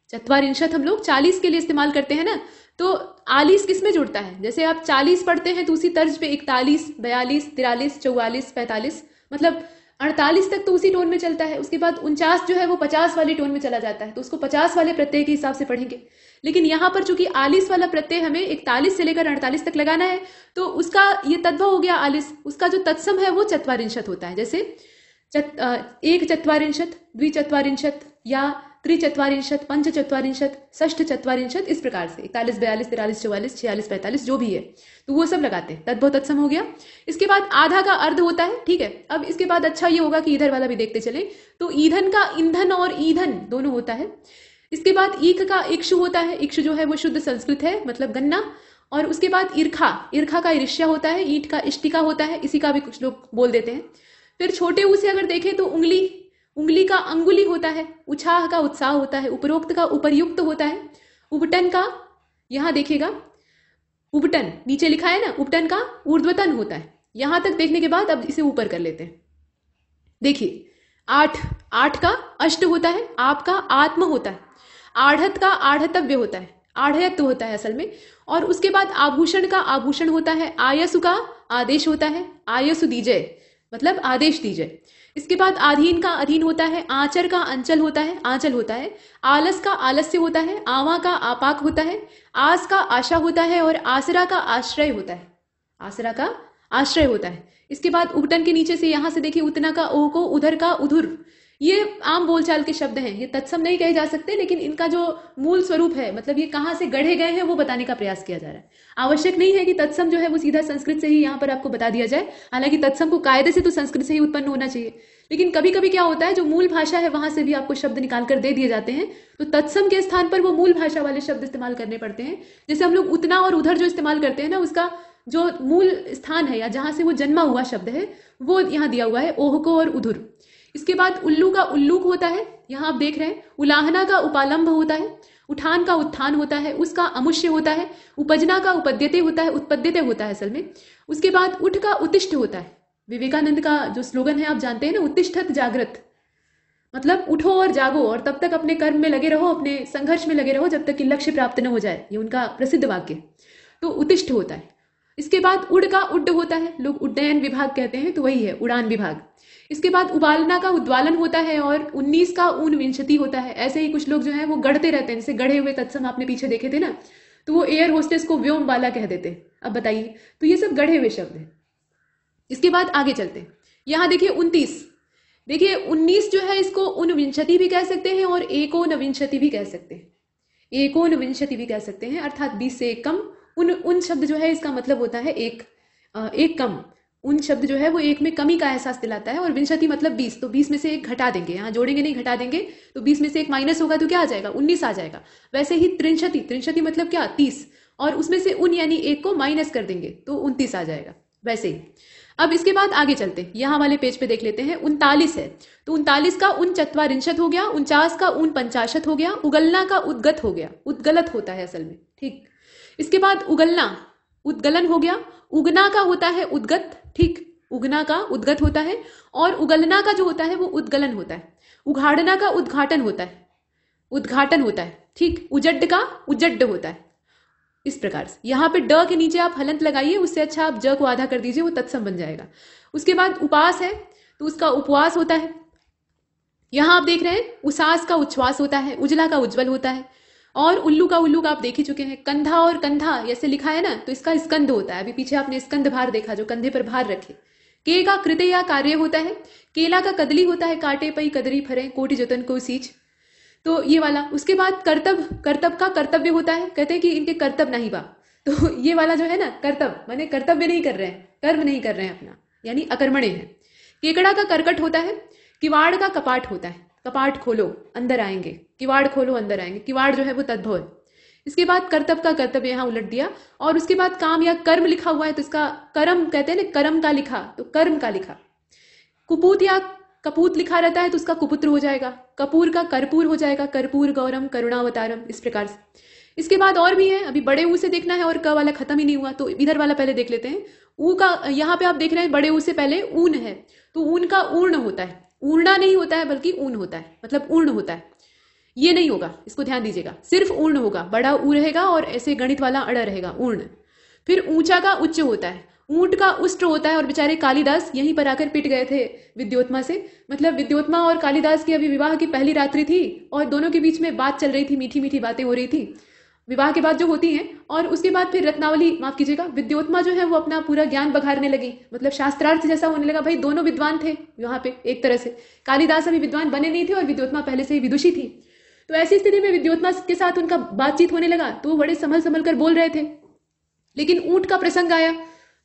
चतवारिंशत हम लोग चालीस के लिए इस्तेमाल करते हैं ना तो आलिस किस में जुड़ता है जैसे आप चालीस पढ़ते हैं तो उसी तर्ज पे इकतालीस बयालीस तिरालीस चौवालीस पैंतालीस मतलब अड़तालीस तक तो उसी टोन में चलता है उसके बाद उनचास जो है वो पचास वाले टोन में चला जाता है तो उसको पचास वाले प्रत्यय के हिसाब से पढ़ेंगे लेकिन यहाँ पर चूंकि आलिस वाला प्रत्यय हमें इकतालीस से लेकर अड़तालीस तक लगाना है तो उसका ये तत्व हो गया आलिस उसका जो तत्सम है वो चतवारिंशत होता है जैसे चत, एक चतवारिंशत द्विचतवारिंशत या पंच पंचचत्वारिंशत षष्ठ चत्वारिंशत इस प्रकार से इकतालीस बयालीस तिरालीस चौवालीस छियालीस पैंतालीस जो भी है तो वो सब लगाते हैं तद्भव तत्सम हो गया इसके बाद आधा का अर्ध होता है ठीक है अब इसके बाद अच्छा ये होगा कि इधर वाला भी देखते चले तो ईंधन का ईंधन और ईंधन दोनों होता है इसके बाद ईख का इक्षु होता है इक्षु जो है वो शुद्ध संस्कृत है मतलब गन्ना और उसके बाद ईर्खा ईर्खा का ईर्ष्या होता है ईट का इष्टिका होता है इसी का भी कुछ लोग बोल देते हैं फिर छोटे ऊ से अगर देखें तो उंगली उंगली का अंगुली होता है उछाह का उत्साह होता है उपरोक्त का उपरयुक्त होता है उपटन का यहां देखिएगा उपटन नीचे लिखा है ना उपटन का ऊर्ध्वतन होता है यहां तक देखने के बाद अब इसे ऊपर कर लेते हैं देखिए आठ आठ का अष्ट होता है आपका आत्म होता है आढ़त का आढ़तव्य होता है आढ़यत्व होता है असल में और उसके बाद आभूषण का आभूषण होता है आयसु का आदेश होता है आयसु दीजय मतलब आदेश दीजय इसके बाद आधीन का अधीन होता है आंचर का अंचल होता है आंचल होता है आलस का आलस्य होता है आवा का आपाक होता है आस का आशा होता है और आसरा का आश्रय होता है आसरा का आश्रय होता है इसके बाद उपटन के नीचे से यहां से देखिए उतना का ओ को उधर का उधुर ये आम बोलचाल के शब्द हैं ये तत्सम नहीं कहे जा सकते लेकिन इनका जो मूल स्वरूप है मतलब ये कहाँ से गढ़े गए हैं वो बताने का प्रयास किया जा रहा है आवश्यक नहीं है कि तत्सम जो है वो सीधा संस्कृत से ही यहाँ पर आपको बता दिया जाए हालांकि तत्सम को कायदे से तो संस्कृत से ही उत्पन्न होना चाहिए लेकिन कभी कभी क्या होता है जो मूल भाषा है वहां से भी आपको शब्द निकाल कर दे दिए जाते हैं तो तत्सम के स्थान पर वो मूल भाषा वाले शब्द इस्तेमाल करने पड़ते हैं जैसे हम लोग उतना और उधर जो इस्तेमाल करते हैं ना उसका जो मूल स्थान है या जहां से वो जन्मा हुआ शब्द है वो यहाँ दिया हुआ है ओह को और उधुर इसके बाद उल्लू का उल्लूक होता है यहाँ आप देख रहे हैं उलाहना का उपालंब होता है उठान का उत्थान होता है उसका अमुष्य होता है उपजना का उपद्यते होता है उत्पद्यते होता है असल में उसके बाद उठ का उत्तिष्ठ होता है विवेकानंद का जो स्लोगन है आप जानते हैं ना उत्तिष्ठत जागृत मतलब उठो और जागो और तब तक अपने कर्म में लगे रहो अपने संघर्ष में लगे रहो जब तक कि लक्ष्य प्राप्त न हो जाए ये उनका प्रसिद्ध वाक्य तो उत्तिष्ठ होता है इसके बाद उड़ का उड्ड होता है लोग उड्डयन विभाग कहते हैं तो वही है उड़ान विभाग इसके बाद उबालना का उद्वालन होता है और उन्नीस का ऊन विंशति होता है ऐसे ही कुछ लोग जो है वो गढ़ते रहते हैं जैसे गढ़े हुए तत्सम आपने पीछे देखे थे ना तो वो एयर होस्टेस को व्योम वाला कह देते अब बताइए तो ये सब गढ़े हुए शब्द हैं इसके बाद आगे चलते यहां देखिए उन्तीस देखिए उन्नीस जो है इसको उनविंशति भी कह सकते हैं और एकोनविंशति भी कह सकते हैं एकोनविंशति भी कह सकते हैं अर्थात बीस से कम उन उन शब्द जो है इसका मतलब होता है एक एक कम उन शब्द जो है वो एक में कमी का एहसास दिलाता है और विंशति मतलब बीस तो बीस में से एक घटा देंगे यहाँ जोड़ेंगे नहीं घटा देंगे तो बीस में से एक माइनस होगा तो क्या आ जाएगा उन्नीस आ जाएगा वैसे ही त्रिंशति त्रिंशति मतलब क्या तीस और उसमें से उन यानी एक को माइनस कर देंगे तो उनतीस आ जाएगा वैसे ही अब इसके बाद आगे चलते यहाँ वाले पेज पे देख लेते हैं उनतालीस है तो उनतालीस का उन चतवारिंशत हो गया उनचास का उन पंचाशत हो गया उगलना का उद्गत हो गया उद्गलत होता है असल में ठीक इसके बाद उगलना उद्गलन हो गया उगना का होता है उद्गत ठीक उगना का उद्गत होता है और उगलना का जो होता है वो उद्गलन होता है उघाड़ना का उद्घाटन होता है उद्घाटन होता है ठीक उजड्ड का उजड्ड होता है इस प्रकार से यहाँ पे ड के नीचे आप हलंत लगाइए उससे अच्छा आप ज को आधा कर दीजिए वो तत्सम बन जाएगा उसके बाद उपास है तो उसका उपवास होता है यहां आप देख रहे हैं उसास का उच्छ्वास होता है उजला का उज्जवल होता है और उल्लू का उल्लू का आप देख ही चुके हैं कंधा और कंधा जैसे लिखा है ना तो इसका स्कंद होता है अभी पीछे आपने स्कंद भार देखा जो कंधे पर भार रखे के का कृत्य या कार्य होता है केला का कदली होता है काटे पई कदरी फरे कोटि जतन को सींच तो ये वाला उसके बाद कर्तव्य कर्तव्य का कर्तव्य होता है कहते हैं कि इनके कर्तव्य नहीं बा तो ये वाला जो है ना कर्तव्य माने कर्तव्य नहीं कर रहे हैं कर्म नहीं कर रहे हैं अपना यानी अकर्मणे है केकड़ा का करकट होता है किवाड़ का कपाट होता है कपाट खोलो अंदर आएंगे किवाड़ खोलो अंदर आएंगे किवाड़ जो है वो तद्भव है इसके बाद कर्तव्य का कर्तव्य यहाँ उलट दिया और उसके बाद काम या कर्म लिखा हुआ है तो इसका कर्म कहते हैं ना कर्म का लिखा तो कर्म का लिखा कुपूत या कपूत लिखा रहता है तो उसका कुपुत्र हो जाएगा कपूर का कर्पूर हो जाएगा कर्पूर गौरम करुणावतारम इस प्रकार से इसके बाद और भी है अभी बड़े ऊ से देखना है और क वाला खत्म ही नहीं हुआ तो इधर वाला पहले देख लेते हैं ऊ का यहाँ पे आप देख रहे हैं बड़े ऊ से पहले ऊन है तो ऊन का ऊर्ण होता है ऊर्णा नहीं होता है बल्कि ऊन होता है मतलब ऊर्ण होता है ये नहीं होगा इसको ध्यान दीजिएगा सिर्फ ऊर्ण होगा बड़ा ऊ रहेगा और ऐसे गणित वाला अड़ा रहेगा ऊर्ण फिर ऊंचा का उच्च होता है ऊंट का उष्ट होता है और बेचारे कालिदास यहीं पर आकर पिट गए थे विद्योत्मा से मतलब विद्योत्मा और कालिदास की अभी विवाह की पहली रात्रि थी और दोनों के बीच में बात चल रही थी मीठी मीठी बातें हो रही थी विवाह के बाद जो होती हैं और उसके बाद फिर रत्नावली माफ कीजिएगा विद्योत्मा जो है वो अपना पूरा ज्ञान बघारने लगी मतलब शास्त्रार्थ जैसा होने लगा भाई दोनों विद्वान थे यहाँ पे एक तरह से कालिदास अभी विद्वान बने नहीं थे और विद्योत्मा पहले से ही विदुषी थी तो ऐसी स्थिति में विद्योत्मा के साथ उनका बातचीत होने लगा तो वो बड़े संभल संभल कर बोल रहे थे लेकिन ऊंट का प्रसंग आया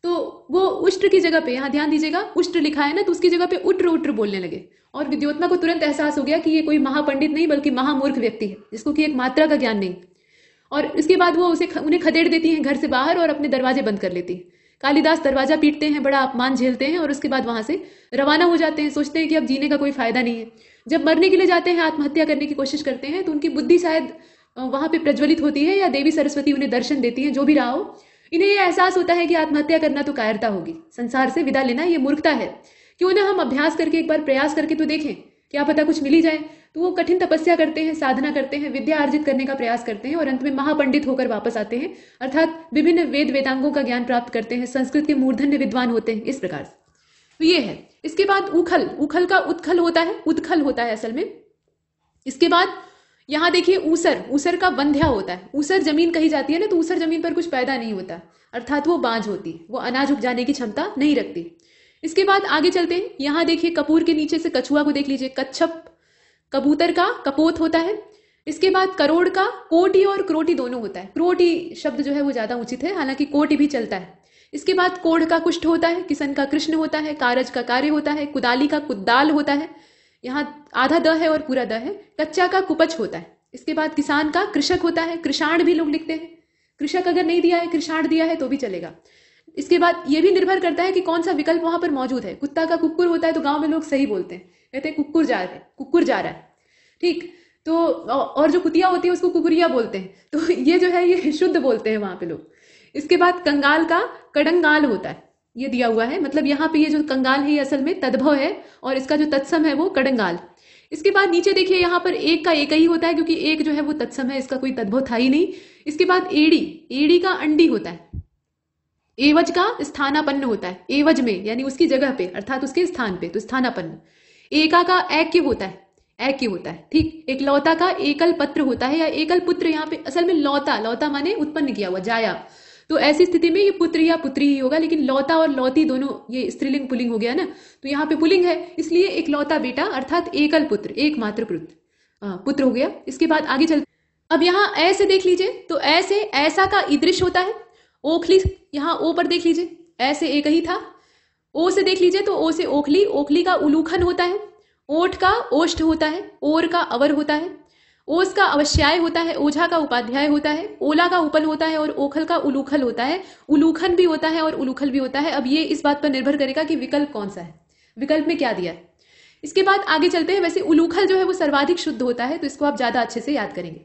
तो वो उष्ट्र की जगह पे यहाँ ध्यान दीजिएगा उष्ट्र लिखा है ना तो उसकी जगह पे उट्र उट्र बोलने लगे और विद्योत्मा को तुरंत एहसास हो गया कि ये कोई महापंडित नहीं बल्कि महामूर्ख व्यक्ति है जिसको कि एक मात्रा का ज्ञान नहीं और इसके बाद वो उसे उन्हें खदेड़ देती हैं घर से बाहर और अपने दरवाजे बंद कर लेती कालिदास दरवाजा पीटते हैं बड़ा अपमान झेलते हैं और उसके बाद वहां से रवाना हो जाते हैं सोचते हैं कि अब जीने का कोई फायदा नहीं है जब मरने के लिए जाते हैं आत्महत्या करने की कोशिश करते हैं तो उनकी बुद्धि शायद वहां पे प्रज्वलित होती है या देवी सरस्वती उन्हें दर्शन देती है जो भी रहा हो इन्हें यह एहसास होता है कि आत्महत्या करना तो कायरता होगी संसार से विदा लेना यह मूर्खता है क्यों ना हम अभ्यास करके एक बार प्रयास करके तो देखें क्या पता कुछ मिली जाए तो वो कठिन तपस्या करते हैं साधना करते हैं विद्या अर्जित करने का प्रयास करते हैं और अंत में महापंडित होकर वापस आते हैं अर्थात विभिन्न वेद वेदांगों का ज्ञान प्राप्त करते हैं संस्कृत के मूर्धन्य विद्वान होते हैं इस प्रकार से तो ये है इसके बाद उखल उखल का उत्खल होता है उत्खल होता है असल में इसके बाद यहाँ देखिए ऊसर ऊसर का वंध्या होता है ऊसर जमीन कही जाती है ना तो ऊसर जमीन पर कुछ पैदा नहीं होता अर्थात वो बांझ होती वो अनाज उपजाने की क्षमता नहीं रखती इसके बाद आगे चलते हैं यहाँ देखिए कपूर के नीचे से कछुआ को देख लीजिए कच्छप कबूतर का कपोत होता है इसके बाद करोड़ का कोटी और क्रोटी दोनों होता है क्रोटी शब्द जो है वो ज़्यादा उचित है हालांकि कोटी भी चलता है इसके बाद कोढ़ का कुष्ठ होता है किसन का कृष्ण होता है कारज का कार्य होता है कुदाली का कुदाल होता है यहाँ आधा द है और पूरा द है कच्चा का कुपच होता है इसके बाद किसान का कृषक होता है कृषाण भी लोग लिखते हैं कृषक अगर नहीं दिया है कृषाण दिया है तो भी चलेगा इसके बाद ये भी निर्भर करता है कि कौन सा विकल्प वहां पर मौजूद है कुत्ता का कुक्कुर होता है तो गाँव में लोग सही बोलते हैं कहते हैं कुकुर जा रहे कुकुर जा रहा है ठीक तो और जो कुतिया होती है उसको कुकुरिया बोलते हैं तो ये जो है ये शुद्ध बोलते हैं वहां पे लोग इसके बाद कंगाल का कड़ंगाल होता है ये दिया हुआ है मतलब यहाँ पे ये जो कंगाल है ये असल में तद्भव है और इसका जो तत्सम है वो कड़ंगाल इसके बाद नीचे देखिए यहाँ पर एक का एक ही होता है क्योंकि एक जो है वो तत्सम है इसका कोई तद्भव था ही नहीं इसके बाद एड़ी एड़ी का अंडी होता है एवज का स्थानापन्न होता है एवज में यानी उसकी जगह पे अर्थात उसके स्थान पे तो स्थानापन्न एका का एक होता है एक होता है ठीक एक लौता का एकल पत्र होता है या एकल पुत्र यहाँ पे असल में लौता लौता माने उत्पन्न किया हुआ जाया तो ऐसी स्थिति में ये पुत्र या पुत्री ही होगा लेकिन लौता और लौती दोनों ये स्त्रीलिंग पुलिंग हो गया ना तो यहाँ पे पुलिंग है इसलिए एक लौता बेटा अर्थात एकल पुत्र एकमात्र पुत्र पुत्र हो गया इसके बाद आगे चल अब यहाँ ऐसे देख लीजिए तो ऐसे ऐसा का ईदृश होता है ओखली यहाँ ओ पर देख लीजिए ऐसे एक ही था ओ से देख लीजिए तो ओ से ओखली ओखली का उलूखन होता है ओठ का ओष्ठ होता है ओर का अवर होता है ओस का अवश्याय होता है ओझा का उपाध्याय होता है ओला का उपल होता है और ओखल का उलूखल होता है उलूखन भी होता है और उलूखल भी होता है अब ये इस बात पर निर्भर करेगा कि विकल्प कौन सा है विकल्प में क्या दिया है इसके बाद आगे चलते हैं वैसे उलूखल जो है वो सर्वाधिक शुद्ध होता है तो इसको आप ज्यादा अच्छे से याद करेंगे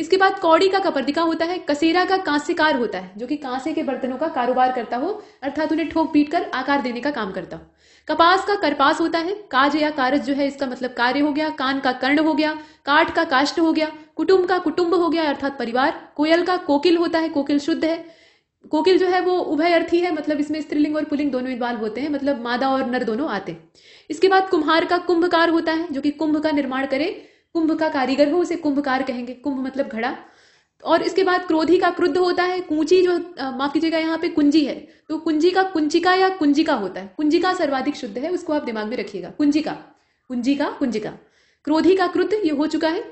इसके बाद कौड़ी का कपरदिका होता है कसेरा का कांस्यकार होता है जो कि कांसे के बर्तनों का कारोबार करता हो अर्थात उन्हें ठोक पीट कर आकार देने का काम करता हो कपास का करपास होता है काज या कारज जो है इसका मतलब कार्य हो गया कान का कर्ण हो गया काठ का काष्ट हो गया कुटुंब का कुटुंब हो गया अर्थात परिवार कोयल का कोकिल होता है कोकिल शुद्ध है कोकिल जो है वो उभय अर्थी है मतलब इसमें स्त्रीलिंग और पुलिंग दोनों इन्वॉल्व होते हैं मतलब मादा और नर दोनों आते हैं इसके बाद कुम्हार का कुंभकार होता है जो कि कुंभ का निर्माण करे कुंभ का कारीगर हो उसे कुंभकार कहेंगे कुंभ मतलब घड़ा और इसके बाद क्रोधी का क्रुद्ध होता है कुंची जो माफ कीजिएगा यहाँ पे कुंजी है तो कुंजी का कुंजिका या कुंजिका होता है कुंजिका सर्वाधिक शुद्ध है उसको आप दिमाग में रखिएगा कुंजिका कुंजिका कुंजिका क्रोधी का क्रुद्ध ये हो चुका है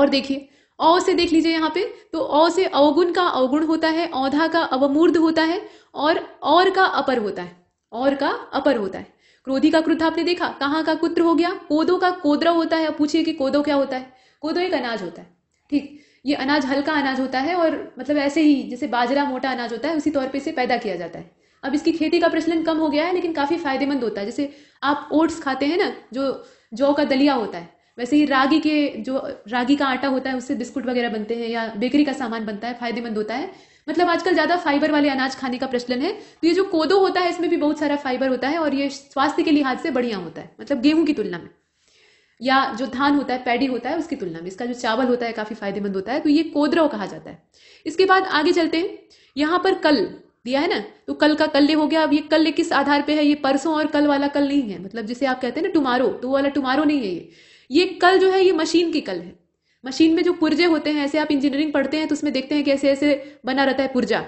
और देखिए औ से देख लीजिए यहाँ पे तो औ से अवगुण का अवगुण होता है औधा का अवमूर्ध होता है और और का अपर होता है और का अपर होता है क्रोधी का क्रुद्ध आपने देखा कहाँ का कुत्र हो गया कोदो का कोदरा होता है पूछिए कि कोदो क्या होता है कोदो एक अनाज होता है ठीक ये अनाज हल्का अनाज होता है और मतलब ऐसे ही जैसे बाजरा मोटा अनाज होता है उसी तौर पर इसे पैदा किया जाता है अब इसकी खेती का प्रचलन कम हो गया है लेकिन काफ़ी फायदेमंद होता है जैसे आप ओट्स खाते हैं ना जो जौ का दलिया होता है वैसे ही रागी के जो रागी का आटा होता है उससे बिस्कुट वगैरह बनते हैं या बेकरी का सामान बनता है फायदेमंद होता है मतलब आजकल ज़्यादा फाइबर वाले अनाज खाने का प्रचलन है तो ये जो कोदो होता है इसमें भी बहुत सारा फाइबर होता है और ये स्वास्थ्य के लिहाज से बढ़िया होता है मतलब गेहूं की तुलना में या जो धान होता है पैडी होता है उसकी तुलना में इसका जो चावल होता है काफ़ी फायदेमंद होता है तो ये कोदरव कहा जाता है इसके बाद आगे चलते हैं यहाँ पर कल दिया है ना तो कल का कल हो गया अब ये कल किस आधार पे है ये परसों और कल वाला कल नहीं है मतलब जिसे आप कहते हैं ना टुमारो तो वो वाला टुमारो नहीं है ये ये कल जो है ये मशीन की कल है मशीन में जो पुर्जे होते हैं ऐसे आप इंजीनियरिंग पढ़ते हैं तो उसमें देखते हैं कि ऐसे ऐसे बना रहता है पुर्जा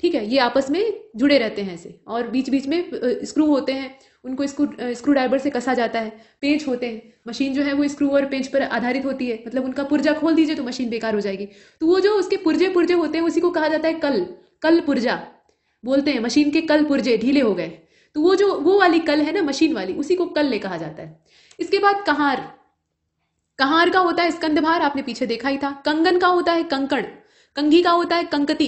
ठीक है ये आपस में जुड़े रहते हैं ऐसे और बीच बीच में स्क्रू होते हैं उनको स्क्रू स्क्रू ड्राइवर से कसा जाता है पेंच होते हैं मशीन जो है वो स्क्रू और पेंच पर आधारित होती है मतलब उनका पुर्जा खोल दीजिए तो मशीन बेकार हो जाएगी तो वो जो उसके पुर्जे पुर्जे होते हैं उसी को कहा जाता है कल कल पुर्जा बोलते हैं मशीन के कल पुर्जे ढीले हो गए तो वो जो वो वाली कल है ना मशीन वाली उसी को कल ले कहा जाता है इसके बाद कहार कहार का होता है स्कंदभार आपने पीछे देखा ही था कंगन का होता है कंकण कंघी का होता है कंकती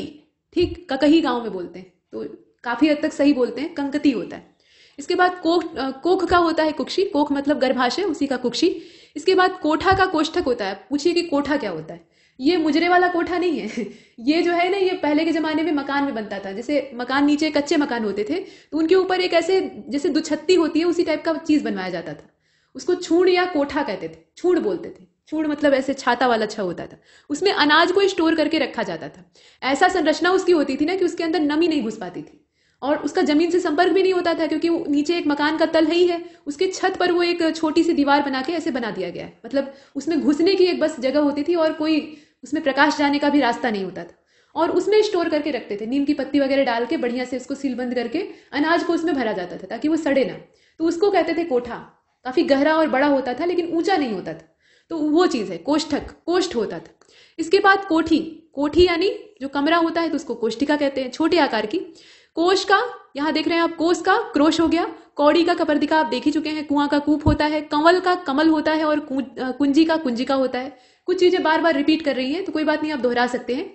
ठीक ककही गांव में बोलते हैं तो काफी हद तक सही बोलते हैं कंकती होता है इसके बाद कोख कोख का होता है कुक्षी कोख मतलब गर्भाशय उसी का कुक्षी इसके बाद कोठा का कोष्ठक होता है पूछिए कि कोठा क्या होता है ये मुजरे वाला कोठा नहीं है *laughs* ये जो है ना ये पहले के जमाने में मकान में बनता था जैसे मकान नीचे कच्चे मकान होते थे तो उनके ऊपर एक ऐसे जैसे दुछत्ती होती है उसी टाइप का चीज बनवाया जाता था उसको छूड़ या कोठा कहते थे छूड़ बोलते थे छूड़ मतलब ऐसे छाता वाला छा होता था उसमें अनाज को स्टोर करके रखा जाता था ऐसा संरचना उसकी होती थी ना कि उसके अंदर नमी नहीं घुस पाती थी और उसका जमीन से संपर्क भी नहीं होता था क्योंकि नीचे एक मकान का तल ही है उसके छत पर वो एक छोटी सी दीवार बना के ऐसे बना दिया गया है मतलब उसमें घुसने की एक बस जगह होती थी और कोई उसमें प्रकाश जाने का भी रास्ता नहीं होता था और उसमें स्टोर करके रखते थे नीम की पत्ती वगैरह डाल के बढ़िया से उसको सील बंद करके अनाज को उसमें भरा जाता था ताकि वो सड़े ना तो उसको कहते थे कोठा काफ़ी गहरा और बड़ा होता था लेकिन ऊंचा नहीं होता था तो वो चीज़ है कोष्ठक कोष्ठ होता था इसके बाद कोठी कोठी यानी जो कमरा होता है तो उसको कोष्ठिका कहते हैं छोटे आकार की कोश का यहाँ देख रहे हैं आप कोश का क्रोश हो गया कौड़ी का कपर्दिका आप देख ही चुके हैं कुआं का कूप होता है कंवल का कमल होता है और कुंजी का कुंजिका होता है कुछ चीजें बार बार रिपीट कर रही है तो कोई बात नहीं आप दोहरा सकते हैं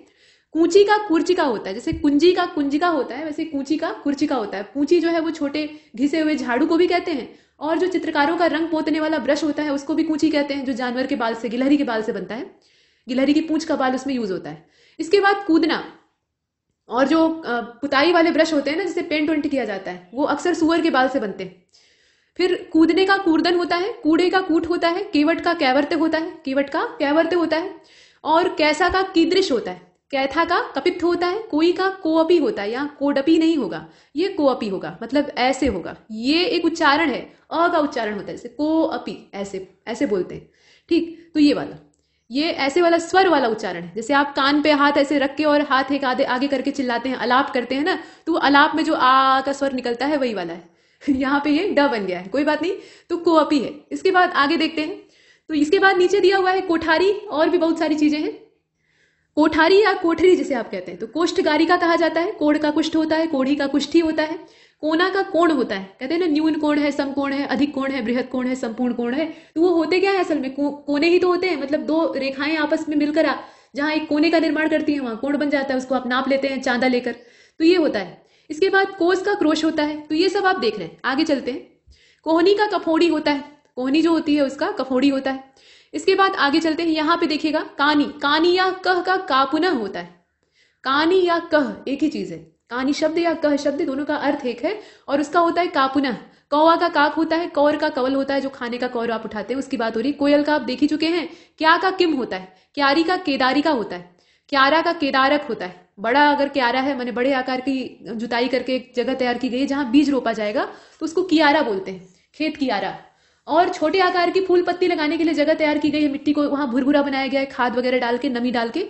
कूची का कुर्चिका होता है जैसे कुंजी का कुंजिका होता है वैसे कूची का कुर्चिका होता है पूंची जो है वो छोटे घिसे हुए झाड़ू को भी कहते हैं और जो चित्रकारों का रंग पोतने वाला ब्रश होता है उसको भी कूची कहते हैं जो जानवर के बाल से गिलहरी के बाल से बनता है गिलहरी की पूंछ का बाल उसमें यूज होता है इसके बाद कूदना और जो पुताई वाले ब्रश होते हैं ना जिसे पेंट वेंट किया जाता है वो अक्सर सुअर के बाल से बनते हैं फिर कूदने का कूर्दन होता है कूड़े का कूट होता है केवट का कैवर्ते होता है केवट का कैवर्त होता है और कैसा का कीदृश होता है कैथा का कपित्थ होता है कोई का कोअपी होता है यहाँ कोडपी नहीं होगा ये कोअपी होगा मतलब ऐसे होगा ये एक उच्चारण है अ का उच्चारण होता है जैसे कोअपी ऐसे ऐसे बोलते हैं ठीक तो ये वाला ये ऐसे वाला स्वर वाला उच्चारण है जैसे आप कान पे हाथ ऐसे रख के और हाथ एक आधे आगे करके चिल्लाते हैं अलाप करते हैं ना तो अलाप में जो आ का स्वर निकलता है वही वाला है *laughs* यहाँ पे ये ड बन गया है कोई बात नहीं तो कोअपी है इसके बाद आगे देखते हैं तो इसके बाद नीचे दिया हुआ है कोठारी और भी बहुत सारी चीजें हैं कोठारी या कोठरी जिसे आप कहते हैं तो कोष्ठगारी का कहा जाता है कोढ़ का कुष्ठ होता है कोढ़ी का कुष्ठी होता है कोना का कोण होता है कहते हैं ना न्यून कोण है सम कोण है अधिक कोण है बृहद कोण है संपूर्ण कोण है तो वो होते क्या है असल में को, कोने ही तो होते हैं मतलब दो रेखाएं आपस में मिलकर आ एक कोने का निर्माण करती है वहां कोण बन जाता है उसको आप नाप लेते हैं चांदा लेकर तो ये होता है इसके बाद कोस का क्रोश होता है तो ये सब आप देख रहे हैं आगे चलते हैं कोहनी का कफोड़ी होता है कोहनी जो होती है उसका कफोड़ी होता है इसके बाद आगे चलते हैं यहाँ पे देखिएगा कानी कानी या कह का पुनः होता है कानी या कह एक ही चीज है कानी शब्द या कह शब्द दोनों का अर्थ एक है और उसका होता है पुनः कौवा का काक होता है कौर का कवल होता है जो खाने का कौर आप उठाते हैं उसकी बात हो रही कोयल का आप देख ही चुके हैं क्या का किम होता है क्यारी का केदारी का होता है क्यारा का केदारक होता है बड़ा अगर क्यारा है मैंने बड़े आकार की जुताई करके एक जगह तैयार की गई है जहां बीज रोपा जाएगा तो उसको कियारा बोलते हैं खेत कियारा और छोटे आकार की फूल पत्ती लगाने के लिए जगह तैयार की गई है मिट्टी को वहां भुरभुरा बनाया गया है खाद वगैरह डाल के नमी डाल के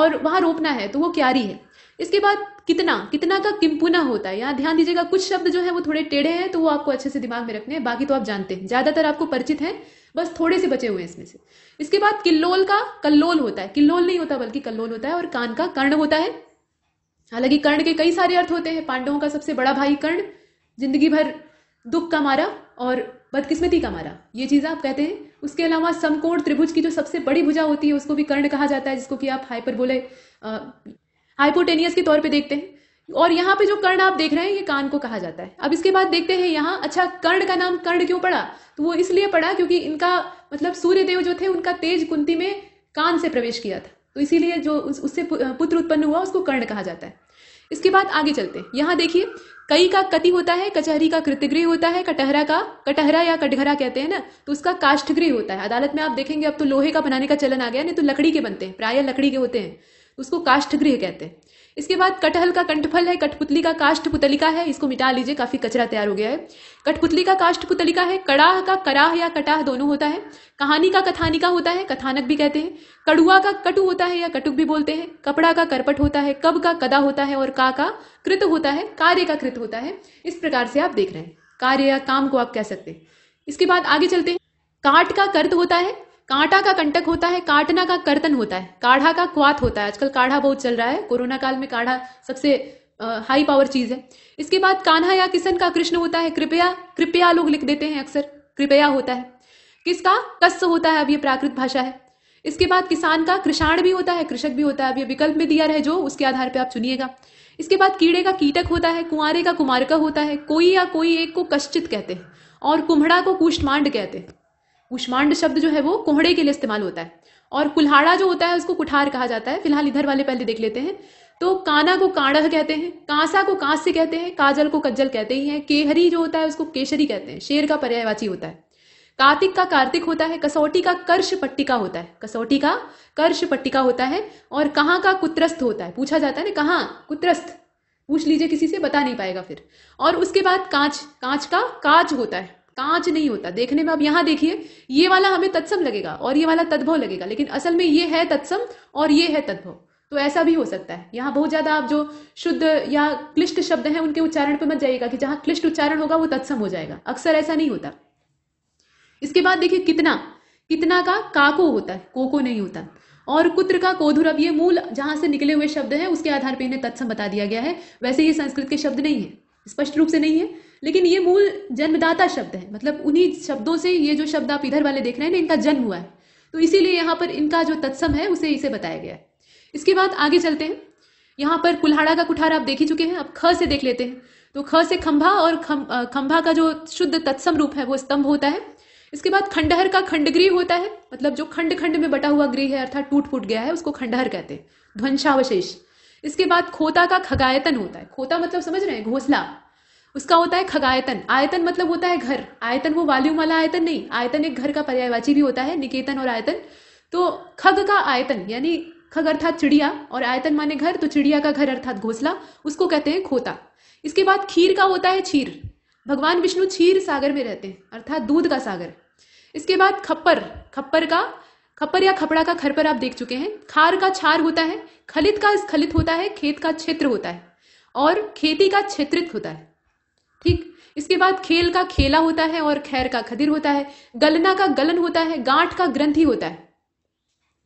और वहां रोपना है तो वो क्यारी है इसके बाद कितना कितना का किम्पुना होता है यहाँ ध्यान दीजिएगा कुछ शब्द जो है वो थोड़े टेढ़े हैं तो वो आपको अच्छे से दिमाग में रखने हैं बाकी तो आप जानते हैं ज़्यादातर आपको परिचित है बस थोड़े से बचे हुए हैं इसमें से इसके बाद किल्लोल का कल्लोल होता है किल्लोल नहीं होता बल्कि कल्लोल होता है और कान का कर्ण होता है हालांकि कर्ण के कई सारे अर्थ होते हैं पांडवों का सबसे बड़ा भाई कर्ण जिंदगी भर दुख का मारा और बदकिस्मती का मारा ये चीज़ आप कहते हैं उसके अलावा समकोण त्रिभुज की जो सबसे बड़ी भुजा होती है उसको भी कर्ण कहा जाता है जिसको कि आप हाइपर बोले हाइपोटेनियस के तौर पर देखते हैं और यहाँ पे जो कर्ण आप देख रहे हैं ये कान को कहा जाता है अब इसके बाद देखते हैं यहाँ अच्छा कर्ण का नाम कर्ण क्यों पड़ा तो वो इसलिए पड़ा क्योंकि इनका मतलब सूर्यदेव जो थे उनका तेज कुंती में कान से प्रवेश किया था तो इसीलिए जो उससे पुत्र उत्पन्न हुआ उसको कर्ण कहा जाता है इसके बाद आगे चलते हैं यहाँ देखिए कई का कति होता है कचहरी का कृतगृह होता है कटहरा का कटहरा या कटघरा कहते हैं ना तो उसका काष्ठगृह होता है अदालत में आप देखेंगे अब तो लोहे का बनाने का चलन आ गया नहीं तो लकड़ी के बनते हैं प्राय लकड़ी के होते हैं उसको काष्ठगृह कहते हैं इसके बाद कटहल का कंठफल है कठपुतली का काष्ट पुतलिका है इसको मिटा लीजिए काफी कचरा तैयार हो गया है कठपुतली का काष्ठ पुतलिका है कड़ाह का कराह या कटाह दोनों होता है कहानी का कथानिका होता है कथानक भी कहते हैं कड़ुआ का कटु होता है या कटुक भी बोलते हैं कपड़ा का करपट होता है कब का कदा होता है और का का कृत होता है कार्य का कृत होता है इस प्रकार से आप देख रहे हैं कार्य या काम को आप कह सकते हैं इसके बाद आगे चलते हैं काट का कर्त होता है कांटा का कंटक होता है काटना का कर्तन होता है काढ़ा का क्वात होता है आजकल काढ़ा बहुत चल रहा है कोरोना काल में काढ़ा सबसे आ, हाई पावर चीज है इसके बाद कान्हा या किसन का कृष्ण होता है कृपया कृपया लोग लिख देते हैं अक्सर कृपया होता है किसका कस्य होता है अब ये प्राकृत भाषा है इसके बाद किसान का कृषाण भी होता है कृषक भी होता है अब ये विकल्प में दिया रहे जो उसके आधार पर आप चुनिएगा इसके बाद कीड़े का कीटक होता है कुंवारे का कुमारका होता है कोई या कोई एक को कश्चित कहते हैं और कुम्हड़ा को कुष्ठमांड कहते हैं उष्मांड शब्द जो है वो कोहड़े के लिए इस्तेमाल होता है और कुल्हाड़ा जो होता है उसको कुठार कहा जाता है फिलहाल इधर वाले पहले देख लेते हैं तो काना को काड़ह कहते हैं कांसा को कांस से कहते हैं काजल को कज्जल कहते ही हैं केहरी जो होता है उसको केशरी कहते हैं शेर का पर्यायवाची होता है कार्तिक का कार्तिक होता है कसौटी का कर्ष पट्टिका होता है कसौटी का कर्ष पट्टिका होता है और कहाँ का कुत्रस्थ होता है पूछा जाता है ना कहाँ कुत्रस्थ पूछ लीजिए किसी से बता नहीं पाएगा फिर और उसके बाद कांच कांच का काज होता है कांच नहीं होता देखने में आप यहां देखिए ये वाला हमें तत्सम लगेगा और ये वाला तद्भव लगेगा लेकिन असल में ये है तत्सम और ये है तद्भव तो ऐसा भी हो सकता है यहाँ बहुत ज्यादा आप जो शुद्ध या क्लिष्ट शब्द हैं उनके उच्चारण पर मत जाइएगा कि जहां क्लिष्ट उच्चारण होगा वो तत्सम हो जाएगा अक्सर ऐसा नहीं होता इसके बाद देखिए कितना कितना का काको होता है कोको नहीं होता और कुत्र का कोधुर अब ये मूल जहां से निकले हुए शब्द हैं उसके आधार पर इन्हें तत्सम बता दिया गया है वैसे ये संस्कृत के शब्द नहीं है स्पष्ट रूप से नहीं है लेकिन ये मूल जन्मदाता शब्द है मतलब उन्हीं शब्दों से ये जो शब्द आप इधर वाले देख रहे हैं ना इनका जन्म हुआ है तो इसीलिए यहाँ पर इनका जो तत्सम है उसे इसे बताया गया है इसके बाद आगे चलते हैं यहाँ पर कुल्हाड़ा का कुठार आप देख ही चुके हैं अब ख से देख लेते हैं तो ख से खंभा और खम, खंभा का जो शुद्ध तत्सम रूप है वो स्तंभ होता है इसके बाद खंडहर का खंडगृह होता है मतलब जो खंड खंड में बटा हुआ गृह है अर्थात टूट फूट गया है उसको खंडहर कहते हैं ध्वंसावशेष इसके बाद खोता का खगायतन होता है खोता मतलब समझ रहे हैं घोसला उसका होता है खगायतन आयतन मतलब होता है घर आयतन वो वॉल्यूम वाला आयतन नहीं आयतन एक घर का पर्यायवाची भी होता है निकेतन और आयतन तो खग का आयतन यानी खग अर्थात चिड़िया और आयतन माने घर तो चिड़िया का घर अर्थात घोसला उसको कहते हैं खोता इसके बाद खीर का होता है छीर भगवान विष्णु छीर सागर में रहते हैं अर्थात दूध का सागर इसके बाद खप्पर खप्पर का खप्पर या खपड़ा का खरपर आप देख चुके हैं खार का छार होता है खलित का स्खलित होता है खेत का क्षेत्र होता है और खेती का क्षेत्रित होता है ठीक इसके बाद खेल का खेला होता है और खैर का खदिर होता है गलना का गलन होता है गांठ का ग्रंथि होता है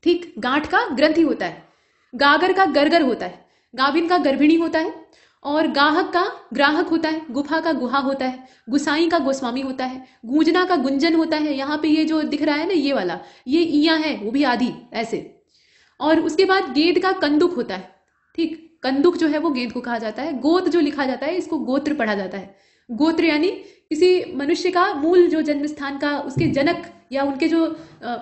ठीक गांठ का ग्रंथि होता है गागर का गरगर होता है गाभिन का गर्भिणी होता है और गाहक का ग्राहक होता है गुफा का गुहा होता है गुसाई का गोस्वामी होता है गूंजना का गुंजन होता है यहाँ पे ये जो दिख रहा है ना ये वाला ये इया है वो भी आधी ऐसे और उसके बाद गेद का कंदुक होता है ठीक कंदुक जो है वो गेंद को कहा जाता है गोद जो लिखा जाता है इसको गोत्र पढ़ा जाता है गोत्र यानी किसी मनुष्य का मूल जो जन्म स्थान का उसके जनक या उनके जो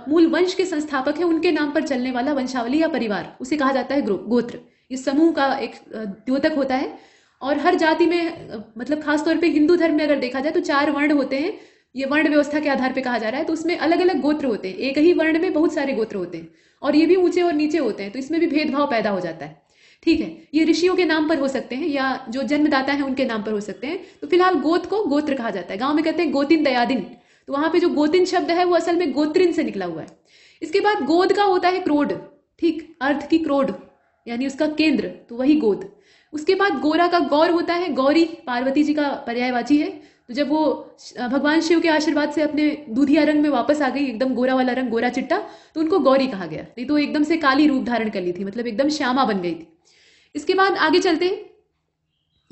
मूल वंश के संस्थापक है उनके नाम पर चलने वाला वंशावली या परिवार उसे कहा जाता है गोत्र ये समूह का एक द्योतक होता है और हर जाति में मतलब खासतौर पर हिंदू धर्म में अगर देखा जाए तो चार वर्ण होते हैं ये वर्ण व्यवस्था के आधार पर कहा जा रहा है तो उसमें अलग अलग गोत्र होते हैं एक ही वर्ण में बहुत सारे गोत्र होते हैं और ये भी ऊंचे और नीचे होते हैं तो इसमें भी भेदभाव पैदा हो जाता है ठीक है ये ऋषियों के नाम पर हो सकते हैं या जो जन्मदाता है उनके नाम पर हो सकते हैं तो फिलहाल गोत को गोत्र कहा जाता है गाँव में कहते हैं गोतिन दयादिन तो वहां पे जो गोतिन शब्द है वो असल में गोत्रिन से निकला हुआ है इसके बाद गोद का होता है क्रोड ठीक अर्थ की क्रोड यानी उसका केंद्र तो वही गोद उसके बाद गोरा का गौर होता है गौरी पार्वती जी का पर्यायवाची है तो जब वो भगवान शिव के आशीर्वाद से अपने दूधिया रंग में वापस आ गई एकदम गोरा वाला रंग गोरा चिट्टा तो उनको गौरी कहा गया नहीं तो एकदम से काली रूप धारण कर ली थी मतलब एकदम श्यामा बन गई थी इसके बाद आगे चलते हैं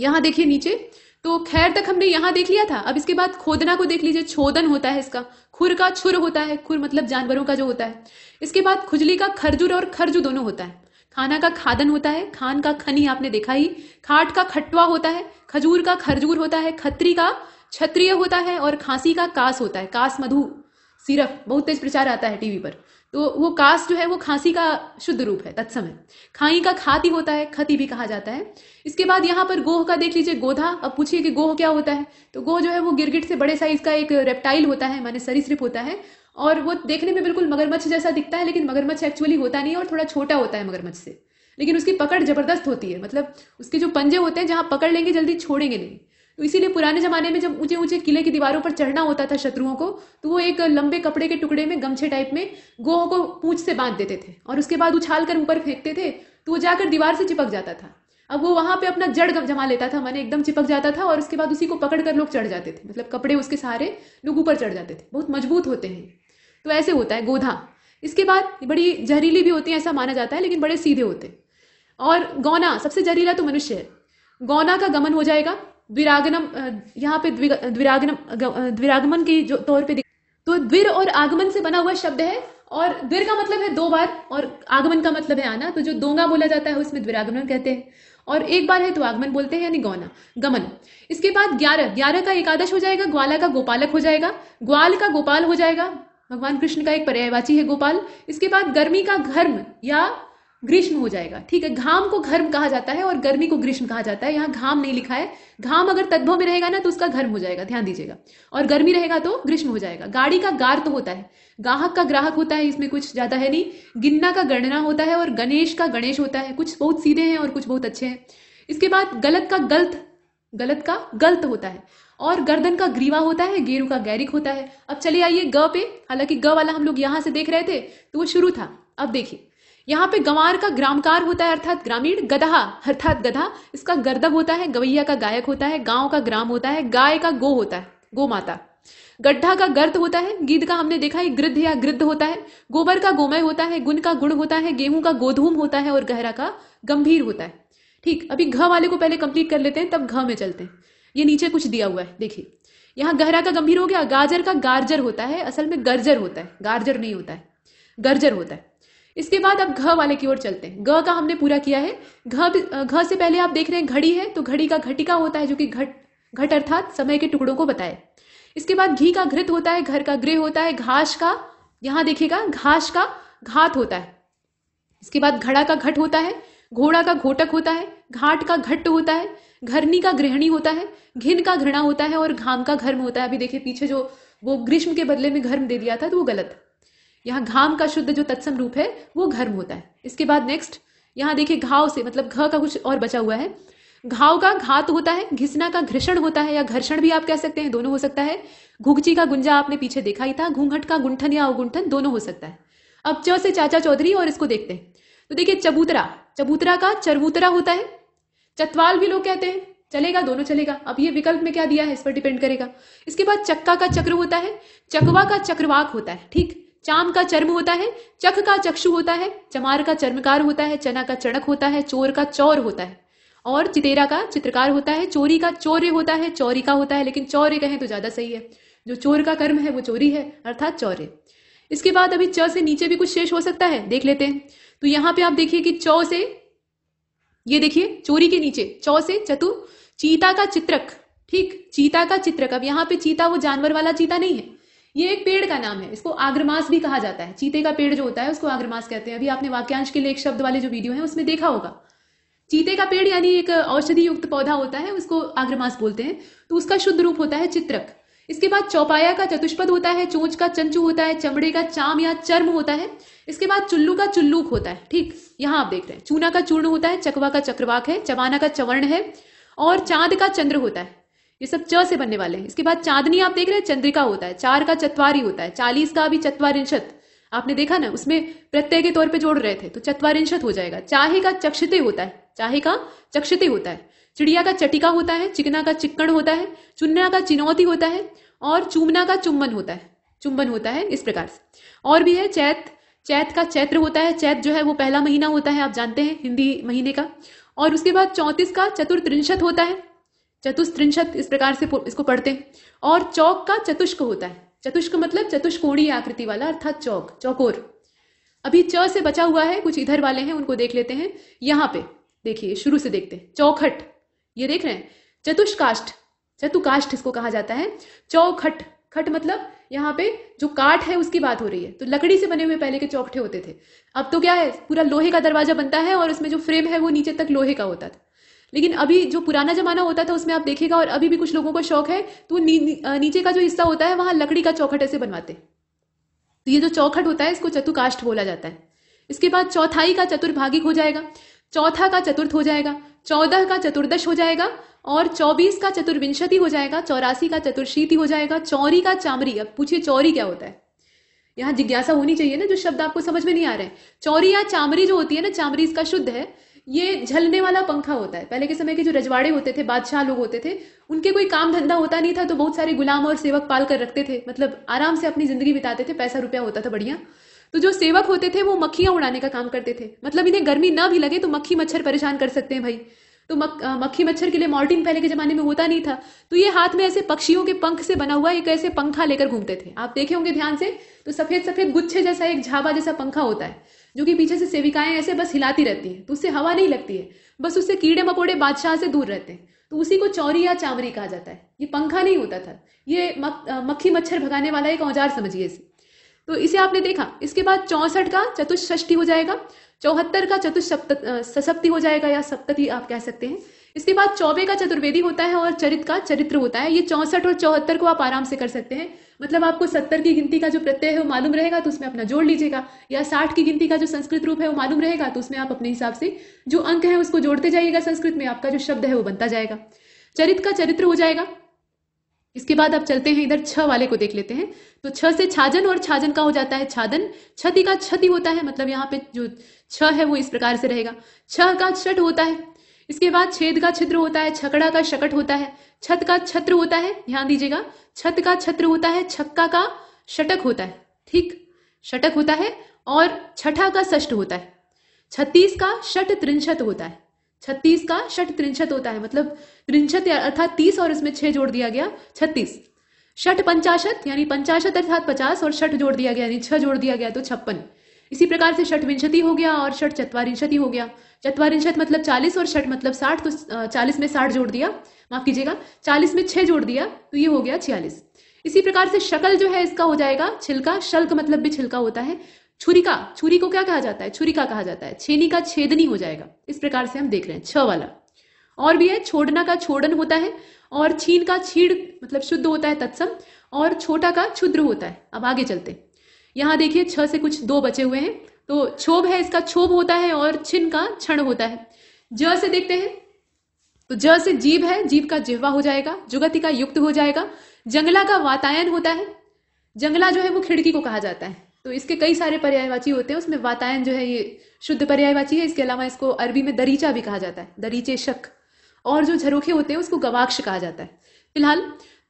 यहां देखिए नीचे तो खैर तक हमने यहां देख लिया था अब इसके बाद खोदना को देख लीजिए छोदन होता है इसका खुर का छुर होता है खुर मतलब जानवरों का जो होता है इसके बाद खुजली का खरजुर और खरजू दोनों होता है खाना का खादन होता है खान का खनी आपने देखा ही खाट का खटवा होता है खजूर का खरजूर होता है खत्री का क्षत्रिय होता है और खांसी का कास होता है कास मधु सिरप बहुत तेज प्रचार आता है टीवी पर तो वो कास जो है वो खांसी का शुद्ध रूप है तत्समय खाई का खाती होता है खती भी कहा जाता है इसके बाद यहाँ पर गोह का देख लीजिए गोधा अब पूछिए कि गोह क्या होता है तो गोह जो है वो गिरगिट से बड़े साइज का एक रेप्टाइल होता है माने सरीसृप होता है और वो देखने में बिल्कुल मगरमच्छ जैसा दिखता है लेकिन मगरमच्छ एक्चुअली होता नहीं है और थोड़ा छोटा होता है मगरमच्छ से लेकिन उसकी पकड़ जबरदस्त होती है मतलब उसके जो पंजे होते हैं जहां पकड़ लेंगे जल्दी छोड़ेंगे नहीं तो इसीलिए पुराने ज़माने में जब ऊंचे ऊंचे किले की दीवारों पर चढ़ना होता था शत्रुओं को तो वो एक लंबे कपड़े के टुकड़े में गमछे टाइप में गोहों को पूछ से बांध देते थे और उसके बाद उछाल कर ऊपर फेंकते थे तो वो जाकर दीवार से चिपक जाता था अब वो वहाँ पे अपना जड़ जमा लेता था मैंने एकदम चिपक जाता था और उसके बाद उसी को पकड़ कर लोग चढ़ जाते थे मतलब कपड़े उसके सहारे लोग ऊपर चढ़ जाते थे बहुत मजबूत होते हैं तो ऐसे होता है गोधा इसके बाद बड़ी जहरीली भी होती है ऐसा माना जाता है लेकिन बड़े सीधे होते हैं और गौना सबसे जहरीला तो मनुष्य है गौना का गमन हो जाएगा द्विरागनम यहाँ पे द्विरागनम द्विरागमन के जो तौर पे तो द्विर और आगमन से बना हुआ शब्द है और द्विर का मतलब है दो बार और आगमन का मतलब है आना तो जो दोंगा बोला जाता है उसमें द्विरागमन कहते हैं और एक बार है तो आगमन बोलते हैं यानी गौना गमन इसके बाद ग्यारह ग्यारह का एकादश हो जाएगा ग्वाला का गोपालक हो जाएगा ग्वाल का गोपाल हो जाएगा भगवान कृष्ण का एक पर्यायवाची है गोपाल इसके बाद गर्मी का घर्म या ग्रीष्म हो जाएगा ठीक है घाम को घर्म कहा जाता है और गर्मी को ग्रीष्म कहा जाता है यहाँ घाम नहीं लिखा है घाम अगर तद्भव में रहेगा ना तो उसका घर्म हो जाएगा ध्यान दीजिएगा और गर्मी रहेगा तो ग्रीष्म हो जाएगा गाड़ी का गार तो होता है गाहक का ग्राहक होता है इसमें कुछ ज्यादा है नहीं गिन्ना का गणना होता है और गणेश का गणेश होता है कुछ बहुत सीधे हैं और कुछ बहुत अच्छे हैं इसके बाद गलत का गलत गलत का गलत होता है और गर्दन का ग्रीवा होता है गेरू का गैरिक होता है अब चले आइए ग पे हालांकि ग वाला हम लोग यहां से देख रहे थे तो वो शुरू था अब देखिए यहाँ पे गंवार का ग्रामकार होता है अर्थात ग्रामीण गधा अर्थात गधा इसका गर्दब होता है गवैया का गायक होता है गांव का ग्राम होता है गाय का गो होता है गो माता गड्ढा का गर्द होता है गीध का हमने देखा है गृद्ध या गृद्ध होता है गोबर का गोमय होता है गुण का गुण होता है गेहूं का गोधूम होता है और गहरा का गंभीर होता है ठीक अभी घ वाले को पहले कंप्लीट कर लेते हैं तब घ में चलते हैं ये नीचे कुछ दिया हुआ है देखिए यहाँ गहरा का गंभीर हो गया गाजर का गार्जर होता है असल में गर्जर होता है गार्जर नहीं होता है गर्जर होता है इसके बाद अब घ वाले की ओर चलते हैं घ का हमने पूरा किया है घ घ से पहले आप देख रहे हैं घड़ी है तो घड़ी का घटिका होता है जो कि घट घट अर्थात समय के टुकड़ों को बताए इसके बाद घी का घृत होता है घर का गृह होता है घास का यहां देखिएगा घास का घात होता है इसके बाद घड़ा का घट होता है घोड़ा का घोटक होता है घाट का घट्ट होता है घरनी का गृहणी होता है घिन का घृणा होता है और घाम का घर्म होता है अभी देखिए पीछे जो वो ग्रीष्म के बदले में घर्म दे दिया था तो वो गलत यहाँ घाम का शुद्ध जो तत्सम रूप है वो घर्म होता है इसके बाद नेक्स्ट यहाँ देखिए घाव से मतलब घ का कुछ और बचा हुआ है घाव का घात होता है घिसना का घर्षण होता है या घर्षण भी आप कह सकते हैं दोनों हो सकता है घुघची का गुंजा आपने पीछे देखा ही था घूंघट का गुंठन या अवगुंठन दोनों हो सकता है अब च से चाचा चौधरी और इसको देखते हैं तो देखिए चबूतरा चबूतरा का चरबूतरा होता है चतवाल भी लोग कहते हैं चलेगा दोनों चलेगा अब ये विकल्प में क्या दिया है इस पर डिपेंड करेगा इसके बाद चक्का का चक्र होता है चकवा का चक्रवाक होता है ठीक चाम का चर्म होता है चख का चक्षु होता है चमार का चर्मकार होता है चना का चणक होता है चोर का चौर होता है और चितेरा का चित्रकार होता है चोरी का चौर्य होता है चौरी का होता है लेकिन चौर्य कहें तो ज्यादा सही है जो चोर का कर्म है वो चोरी है अर्थात चौर्य इसके बाद अभी च से नीचे भी कुछ शेष हो सकता है देख लेते हैं तो यहाँ पे आप देखिए कि चौ से ये देखिए चोरी के नीचे चौ से चतु चीता का चित्रक ठीक चीता का चित्रक अब यहाँ पे चीता वो जानवर वाला चीता नहीं है ये एक पेड़ का नाम है इसको आग्रमास भी कहा जाता है चीते का पेड़ जो होता है उसको आग्रमास कहते हैं अभी आपने वाक्यांश के एक शब्द वाले जो वीडियो है उसमें देखा होगा चीते का पेड़ यानी एक औषधि युक्त पौधा होता है उसको आग्रमास बोलते हैं तो उसका शुद्ध रूप होता है चित्रक इसके बाद चौपाया का चतुष्पद होता है चोंच का चंचू होता है चमड़े का चाम या चर्म होता है इसके बाद चुल्लू का चुल्लूक होता है ठीक यहाँ आप देख रहे हैं चूना का चूर्ण होता है चकवा का चक्रवाक है चवाना का चवर्ण है और चांद का चंद्र होता है ये सब च से बनने वाले हैं इसके बाद चांदनी आप देख रहे हैं चंद्रिका होता है चार का चतवारी होता है चालीस का अभी चतवारिंशत आपने देखा ना उसमें प्रत्यय के तौर पे जोड़ रहे थे तो चतवारिंशत हो जाएगा चाहे का चक्षते होता है चाहे का चक्षते होता है चिड़िया का चटिका होता है चिकना का चिक्कण होता है चुन्ना का चिनौती होता है और चूमना का चुम्बन होता है चुम्बन होता है इस प्रकार से और भी है चैत चैत का चैत्र होता है चैत जो है वो पहला महीना होता है आप जानते हैं हिंदी महीने का और उसके बाद चौंतीस का चतुर्थ होता है चतुस्त्रिंशत इस प्रकार से इसको पढ़ते हैं और चौक का चतुष्क होता है चतुष्क मतलब चतुष्कोणीय आकृति वाला अर्थात चौक चौकोर अभी च से बचा हुआ है कुछ इधर वाले हैं उनको देख लेते हैं यहाँ पे देखिए शुरू से देखते हैं चौखट ये देख रहे हैं चतुष्काष्ठ चतुकाष्ठ इसको कहा जाता है चौखट खट मतलब यहाँ पे जो काठ है उसकी बात हो रही है तो लकड़ी से बने हुए पहले के चौखटे होते थे अब तो क्या है पूरा लोहे का दरवाजा बनता है और उसमें जो फ्रेम है वो नीचे तक लोहे का होता था लेकिन अभी जो पुराना जमाना होता था उसमें आप देखेगा और अभी भी कुछ लोगों को शौक है तो नी, नीचे का जो हिस्सा होता है वहां लकड़ी का चौखट ऐसे बनवाते तो ये जो चौखट होता है इसको चतुकाष्ट बोला जाता है इसके बाद चौथाई का चतुर्भागिक हो जाएगा चौथा का चतुर्थ हो जाएगा चौदह का चतुर्दश हो जाएगा और चौबीस का चतुर्विंशति हो जाएगा चौरासी का चतुर्शीति हो जाएगा चौरी का चामरी अब पूछिए चौरी क्या होता है यहाँ जिज्ञासा होनी चाहिए ना जो शब्द आपको समझ में नहीं आ रहे हैं चौरी या चामरी जो होती है ना चामरी इसका शुद्ध है ये झलने वाला पंखा होता है पहले के समय के जो रजवाड़े होते थे बादशाह लोग होते थे उनके कोई काम धंधा होता नहीं था तो बहुत सारे गुलाम और सेवक पाल कर रखते थे मतलब आराम से अपनी जिंदगी बिताते थे पैसा रुपया होता था बढ़िया तो जो सेवक होते थे वो मक्खियां उड़ाने का काम करते थे मतलब इन्हें गर्मी ना भी लगे तो मक्खी मच्छर परेशान कर सकते हैं भाई तो मक, मक्खी मच्छर के लिए मॉर्टिन पहले के ज़माने में होता नहीं था तो ये हाथ में ऐसे पक्षियों के पंख से बना हुआ एक ऐसे पंखा लेकर घूमते थे आप देखे होंगे ध्यान से तो सफ़ेद सफ़ेद गुच्छे जैसा एक झाबा जैसा पंखा होता है जो कि पीछे से सेविकाएं ऐसे बस हिलाती रहती हैं तो उससे हवा नहीं लगती है बस उससे कीड़े मकोड़े बादशाह से दूर रहते हैं तो उसी को चौरी या चावरी कहा जाता है ये पंखा नहीं होता था ये मक, मक्खी मच्छर भगाने वाला एक औजार समझिए इसे तो इसे आपने देखा इसके बाद चौंसठ का चतुष्षष्टी हो जाएगा चौहत्तर का सशक्ति हो जाएगा या सप्तति आप कह सकते हैं इसके बाद चौबे का चतुर्वेदी होता है और चरित का चरित्र होता है ये चौसठ और चौहत्तर को आप आराम से कर सकते हैं मतलब आपको सत्तर की गिनती का जो प्रत्यय है वो मालूम रहेगा तो उसमें अपना जोड़ लीजिएगा या साठ की गिनती का जो संस्कृत रूप है वो मालूम रहेगा तो उसमें आप अपने हिसाब से जो अंक है उसको जोड़ते जाइएगा संस्कृत में आपका जो शब्द है वो बनता जाएगा चरित्र का चरित्र हो जाएगा इसके बाद आप चलते हैं इधर छ वाले को देख लेते हैं तो छ से छाजन और छाजन का हो जाता है छादन छति का क्षति होता है मतलब यहाँ पे जो छ है वो इस प्रकार से रहेगा छ का छठ होता है इसके बाद छेद का छिद्र होता है छकड़ा का शकट होता है छत का छत्र होता है ध्यान दीजिएगा छत का छत्र होता है छक्का का शटक होता है ठीक शटक होता है और छठा का षष्ठ होता है छत्तीस का षट त्रिंशत होता है छत्तीस का षट त्रिंशत होता है मतलब त्रिंशत अर्थात तीस और इसमें छह जोड़ दिया गया छत्तीस षट पंचाशत यानी पंचाशत अर्थात पचास और छठ जोड़ दिया गया यानी छह जोड़ दिया गया तो छप्पन इसी प्रकार से षठ विंशति हो गया और षठ चतवारिंशति हो गया चतवारिंशत मतलब चालीस और षठ मतलब साठ तो चालीस में साठ जोड़ दिया माफ कीजिएगा चालीस में छह जोड़ दिया तो ये हो गया छियालीस इसी प्रकार से शकल जो है इसका हो जाएगा छिलका शल्क मतलब भी छिलका होता है छुरिका छुरी को क्या कहा जाता है छुरिका कहा जाता है छेनी का छेदनी हो जाएगा इस प्रकार से हम देख रहे हैं छ वाला और भी है छोड़ना का छोड़न होता है और छीन का छीड़ मतलब शुद्ध होता है तत्सम और छोटा का छुद्र होता है अब आगे चलते यहाँ देखिए छ से कुछ दो बचे हुए हैं तो क्षोभ है इसका क्षोभ होता है और छिन का क्षण होता है ज से देखते हैं तो ज से जीव है जीव का जिहवा हो जाएगा जुगति का युक्त हो जाएगा जंगला का वातायन होता है जंगला जो है वो खिड़की को कहा जाता है तो इसके कई सारे पर्यायवाची होते हैं उसमें वातायन जो है ये शुद्ध पर्यायवाची है इसके अलावा इसको अरबी में दरीचा भी कहा जाता है दरीचे शक और जो झरोखे होते हैं उसको गवाक्ष कहा जाता है फिलहाल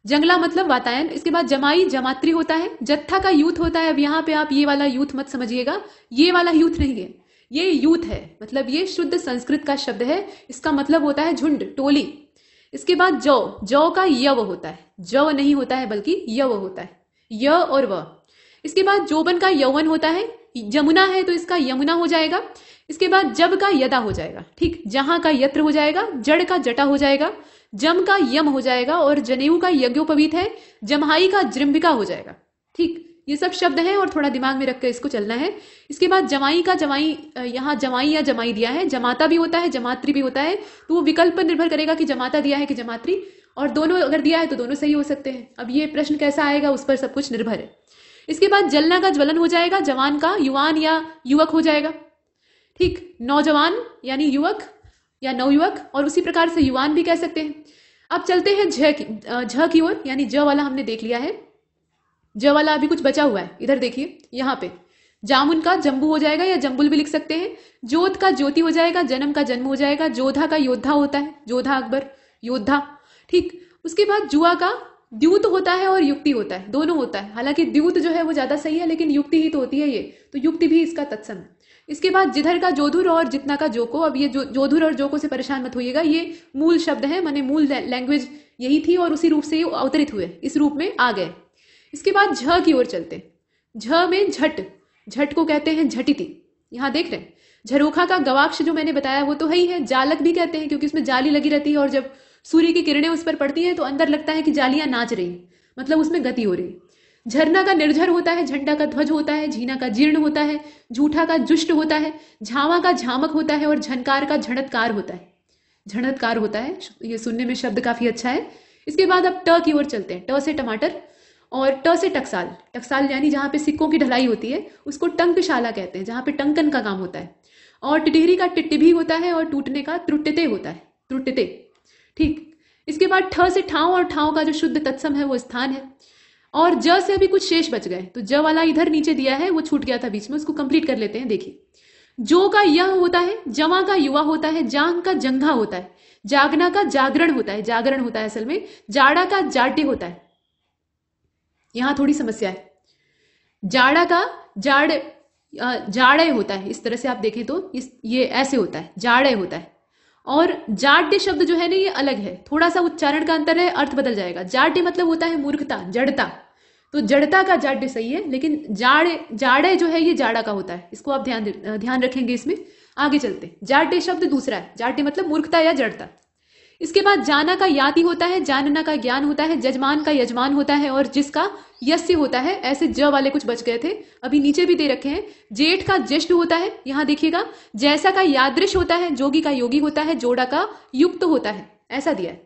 जंगला मतलब वातायन इसके बाद जमाई जमात्री होता है जत्था का यूथ होता है अब यहाँ पे आप ये वाला यूथ मत समझिएगा ये वाला यूथ नहीं है ये यूथ है मतलब ये शुद्ध संस्कृत का शब्द है इसका मतलब होता है झुंड टोली इसके बाद जौ जौ का यव होता है जव नहीं होता है बल्कि यव होता है य और व इसके बाद जोबन का यौवन होता है जमुना है तो इसका यमुना हो जाएगा इसके बाद जब का यदा हो जाएगा ठीक जहां का यत्र हो जाएगा जड़ का जटा हो जाएगा जम का यम हो जाएगा और जनेऊ का यज्ञोपवीत है जमहाई का जृंबिका हो जाएगा ठीक ये सब शब्द हैं और थोड़ा दिमाग में रखकर इसको चलना है इसके बाद जमाई का जमाई यहाँ जमाई या जमाई दिया है जमाता भी होता है जमात्री भी होता है तो वो विकल्प पर निर्भर करेगा कि जमाता दिया है कि जमात्री और दोनों अगर दिया है तो दोनों सही हो सकते हैं अब ये प्रश्न कैसा आएगा उस पर सब कुछ निर्भर है इसके बाद जलना का ज्वलन हो जाएगा जवान का युवान या युवक हो जाएगा ठीक नौजवान यानी युवक या नवयुवक और उसी प्रकार से युवान भी कह सकते हैं अब चलते हैं झ की झ की ओर यानी ज वाला हमने देख लिया है ज वाला अभी कुछ बचा हुआ है इधर देखिए यहाँ पे जामुन का जम्बू हो जाएगा या जम्बुल भी लिख सकते हैं जोत का ज्योति हो जाएगा जन्म का जन्म हो जाएगा जोधा का योद्धा होता है जोधा अकबर योद्धा ठीक उसके बाद जुआ का द्यूत होता है और युक्ति होता है दोनों होता है हालांकि द्यूत जो है वो ज्यादा सही है लेकिन युक्ति ही तो होती है ये तो युक्ति भी इसका तत्सम है इसके बाद जिधर का जोधुर और जितना का जोको अब ये जो जोधुर और जोको से परेशान मत होइएगा ये मूल शब्द है माने मूल लैंग्वेज यही थी और उसी रूप से ये अवतरित हुए इस रूप में आ गए इसके बाद झ की ओर चलते झ में झट झट को कहते हैं झटिति यहाँ देख रहे हैं झरोखा का गवाक्ष जो मैंने बताया वो तो है ही है जालक भी कहते हैं क्योंकि उसमें जाली लगी रहती है और जब सूर्य की किरणें उस पर पड़ती हैं तो अंदर लगता है कि जालियां नाच रही मतलब उसमें गति हो रही झरना का निर्झर होता है झंडा का ध्वज होता है झीना का जीर्ण होता है झूठा का जुष्ट होता है झावा का झामक होता है और झनकार का झणत्कार होता है झणत्कार होता है ये सुनने में शब्द काफी अच्छा है इसके बाद अब ट की ओर चलते हैं ट से टमाटर और ट से टकसाल टकसाल यानी जहाँ पे सिक्कों की ढलाई होती है उसको टंकशाला कहते हैं जहाँ पे टंकन का काम होता है और टिटिहरी का भी होता है और टूटने का त्रुटते होता है त्रुटते ठीक इसके बाद ठ से ठाव और ठाव का जो शुद्ध तत्सम है वो स्थान है और ज से अभी कुछ शेष बच गए तो ज वाला इधर नीचे दिया है वो छूट गया था बीच में उसको कंप्लीट कर लेते हैं देखिए जो का यह होता है जवा का युवा होता है जांग का जंघा होता है जागना का जागरण होता है जागरण होता है असल में जाड़ा का जाटे होता है यहां थोड़ी समस्या है जाड़ा का जाड़ जाड़े होता है इस तरह से आप देखें तो इस ये ऐसे होता है जाड़े होता है और जाड्य शब्द जो है ना ये अलग है थोड़ा सा उच्चारण का अंतर है अर्थ बदल जाएगा जाड्य मतलब होता है मूर्खता जड़ता तो जड़ता का जाड्य सही है लेकिन जाड़े जाड़े जो है ये जाड़ा का होता है इसको आप ध्यान ध्यान रखेंगे इसमें आगे चलते जाड्य शब्द दूसरा है जाड्य मतलब मूर्खता या जड़ता इसके बाद जाना का याति होता है जानना का ज्ञान होता है जजमान का यजमान होता है और जिसका यस्य होता है ऐसे ज वाले कुछ बच गए थे अभी नीचे भी दे रखे हैं जेठ का ज्येष्ठ होता है यहां देखिएगा जैसा का यादृश होता है जोगी का योगी होता है जोड़ा का युक्त होता है ऐसा दिया है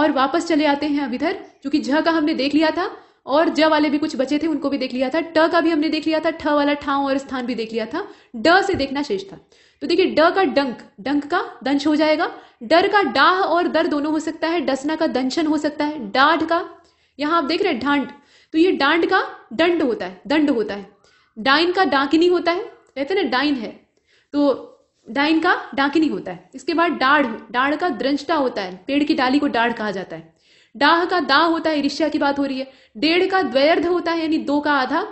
और वापस चले आते हैं अब इधर क्योंकि झ का हमने देख लिया था और ज वाले भी कुछ बचे थे उनको भी देख लिया था ट का भी हमने देख लिया था ठ वाला ठाव और स्थान भी देख लिया था ड से देखना शेष था तो देखिए ड का डंक डंक का दंश हो जाएगा डर का डाह और दर दोनों हो सकता है डसना का दंशन हो सकता है डाढ़ का यहां आप देख रहे हैं ढांड तो ये डांड का दंड होता है दंड होता है डाइन का डाकिनी होता है कहते हैं ना डाइन है तो डाइन का डाकिनी होता है इसके बाद डाढ़ डाढ़ का द्रंशता होता है पेड़ की डाली को डाढ़ कहा जाता है डाह का दाह होता है ऋष्या की बात हो रही है डेढ़ का द्वैर्ध होता है यानी दो का आधा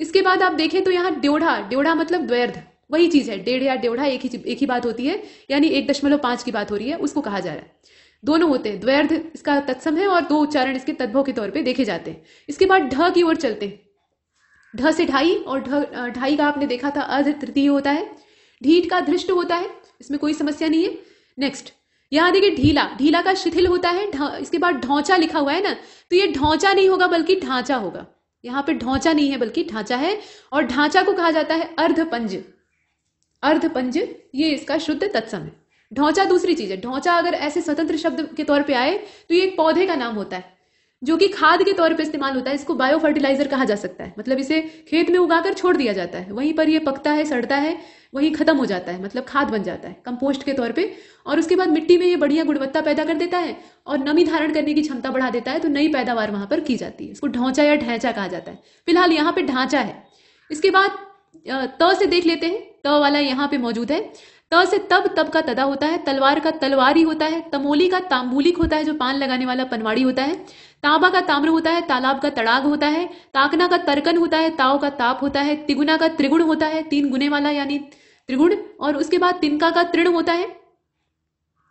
इसके बाद आप देखें तो यहाँ ड्योढ़ा ड्योढ़ा मतलब द्वैर्ध वही चीज़ है डेढ़ या डेढ़ा एक ही एक ही बात होती है यानी एक दशमलव पांच की बात हो रही है उसको कहा जा रहा है दोनों होते हैं द्वैर्ध इसका तत्सम है और दो उच्चारण इसके तद्भव के तौर पर देखे जाते हैं इसके बाद ढ की ओर चलते हैं ढ से ढाई और ढ ढाई का आपने देखा था अर्ध तृतीय होता है ढीठ का धृष्ट होता है इसमें कोई समस्या नहीं है नेक्स्ट यहाँ देखिए ढीला ढीला का शिथिल होता है इसके बाद ढोंचा लिखा हुआ है ना तो ये ढोंचा नहीं होगा बल्कि ढांचा होगा यहाँ पे ढोंचा नहीं है बल्कि ढांचा है और ढांचा को कहा जाता है अर्धपंज अर्धपंज ये इसका शुद्ध तत्सम है ढोंचा दूसरी चीज है ढोंचा अगर ऐसे स्वतंत्र शब्द के तौर पे आए तो ये एक पौधे का नाम होता है जो कि खाद के तौर पे इस्तेमाल होता है इसको बायो फर्टिलाइजर कहा जा सकता है मतलब इसे खेत में उगाकर छोड़ दिया जाता है वहीं पर ये पकता है सड़ता है वहीं खत्म हो जाता है मतलब खाद बन जाता है कंपोस्ट के तौर पे और उसके बाद मिट्टी में ये बढ़िया गुणवत्ता पैदा कर देता है और नमी धारण करने की क्षमता बढ़ा देता है तो नई पैदावार वहां पर की जाती है इसको ढांचा या ढैंचा कहा जाता है फिलहाल यहाँ पे ढांचा है इसके बाद त से देख लेते हैं त वाला यहाँ पे मौजूद है त से तब तब का तदा होता है तलवार का तलवारी होता है तमोली का तांबूलिक होता है जो पान लगाने वाला पनवाड़ी होता है तांबा का ताम्र होता है तालाब का तड़ाग होता है ताकना का तरकन होता है ताव का ताप होता है तिगुना का त्रिगुण होता है तीन गुने वाला यानी त्रिगुण और उसके बाद तिनका का तृण होता है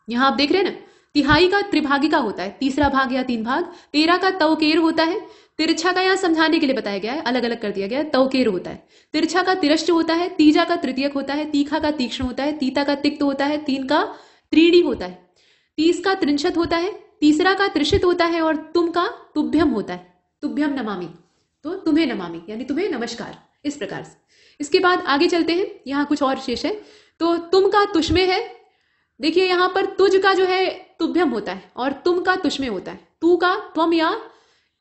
यहाँ आप देख रहे हैं ना तिहाई का त्रिभागी होता है तीसरा भाग या तीन भाग तेरा का तवकेर होता है तिरछा का यहाँ समझाने के लिए बताया गया है अलग अलग कर दिया गया है तवकेर होता है तिरछा का तिरश्च होता है तीजा का तृतीयक होता है तीखा का तीक्ष्ण होता है तीता का तिक्त होता है तीन का त्रीडी होता है तीस का त्रिंशत होता है तीसरा का त्रिशित होता है और तुम का तुभ्यम होता है तुभ्यम नमामि तो तुम्हें नमामि यानी तुम्हें नमस्कार इस प्रकार से इसके बाद आगे चलते हैं यहाँ कुछ और शेष है तो तुम का तुष्मे है देखिए यहाँ पर तुझ का जो है तुभ्यम होता है और तुम का तुष्मे होता है तू का त्वम या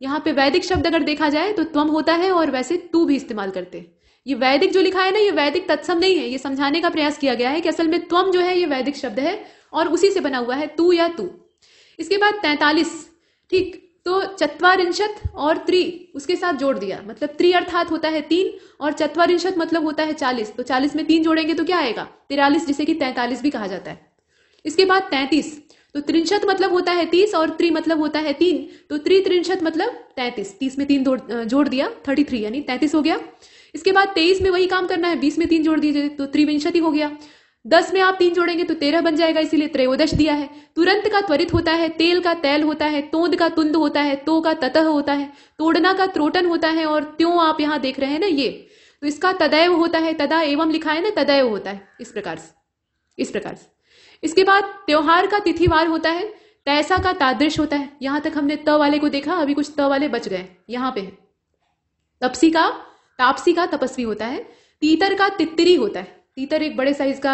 यहाँ पे वैदिक शब्द अगर देखा जाए तो त्वम होता है और वैसे तू भी इस्तेमाल करते ये वैदिक जो लिखा है ना ये वैदिक तत्सम नहीं है ये समझाने का प्रयास किया गया है कि असल में त्वम जो है ये वैदिक शब्द है और उसी से बना हुआ है तू या तू इसके बाद तैतालीस ठीक तो चत्वारिंशत और त्रि उसके साथ जोड़ दिया मतलब त्रि अर्थात होता है तीन और चत्वारिंशत मतलब होता है चालीस तो चालीस में तीन जोड़ेंगे तो क्या आएगा तिरालीस जिसे कि तैंतालीस भी कहा जाता है इसके बाद तैतीस तो त्रिंशत मतलब होता है तीस और त्रि मतलब होता है तीन तो त्रि त्रिंशत मतलब तैतीस तीस में तीन जोड़ दिया थर्टी थ्री यानी तैतीस हो गया इसके बाद तेईस में वही काम करना है बीस में तीन जोड़ दीजिए तो त्रिविंशति हो गया दस में आप तीन जोड़ेंगे तो तेरह बन जाएगा इसीलिए त्रयोदश दिया है तुरंत का त्वरित होता है तेल का तैल होता है तोंद का तुंद होता है तो का ततह होता है तोड़ना का त्रोटन होता है और त्यों आप यहां देख रहे हैं ना ये तो इसका तदैव होता है तदा एवं लिखा है ना तदैव होता है इस प्रकार से इस प्रकार से इसके बाद त्यौहार का तिथिवार होता है तैसा का तादृश होता है यहां तक हमने त वाले को देखा अभी कुछ त वाले बच गए यहां पे है तपसी का तापसी का तपस्वी होता है तीतर का तित्तरी होता है तीतर एक बड़े साइज का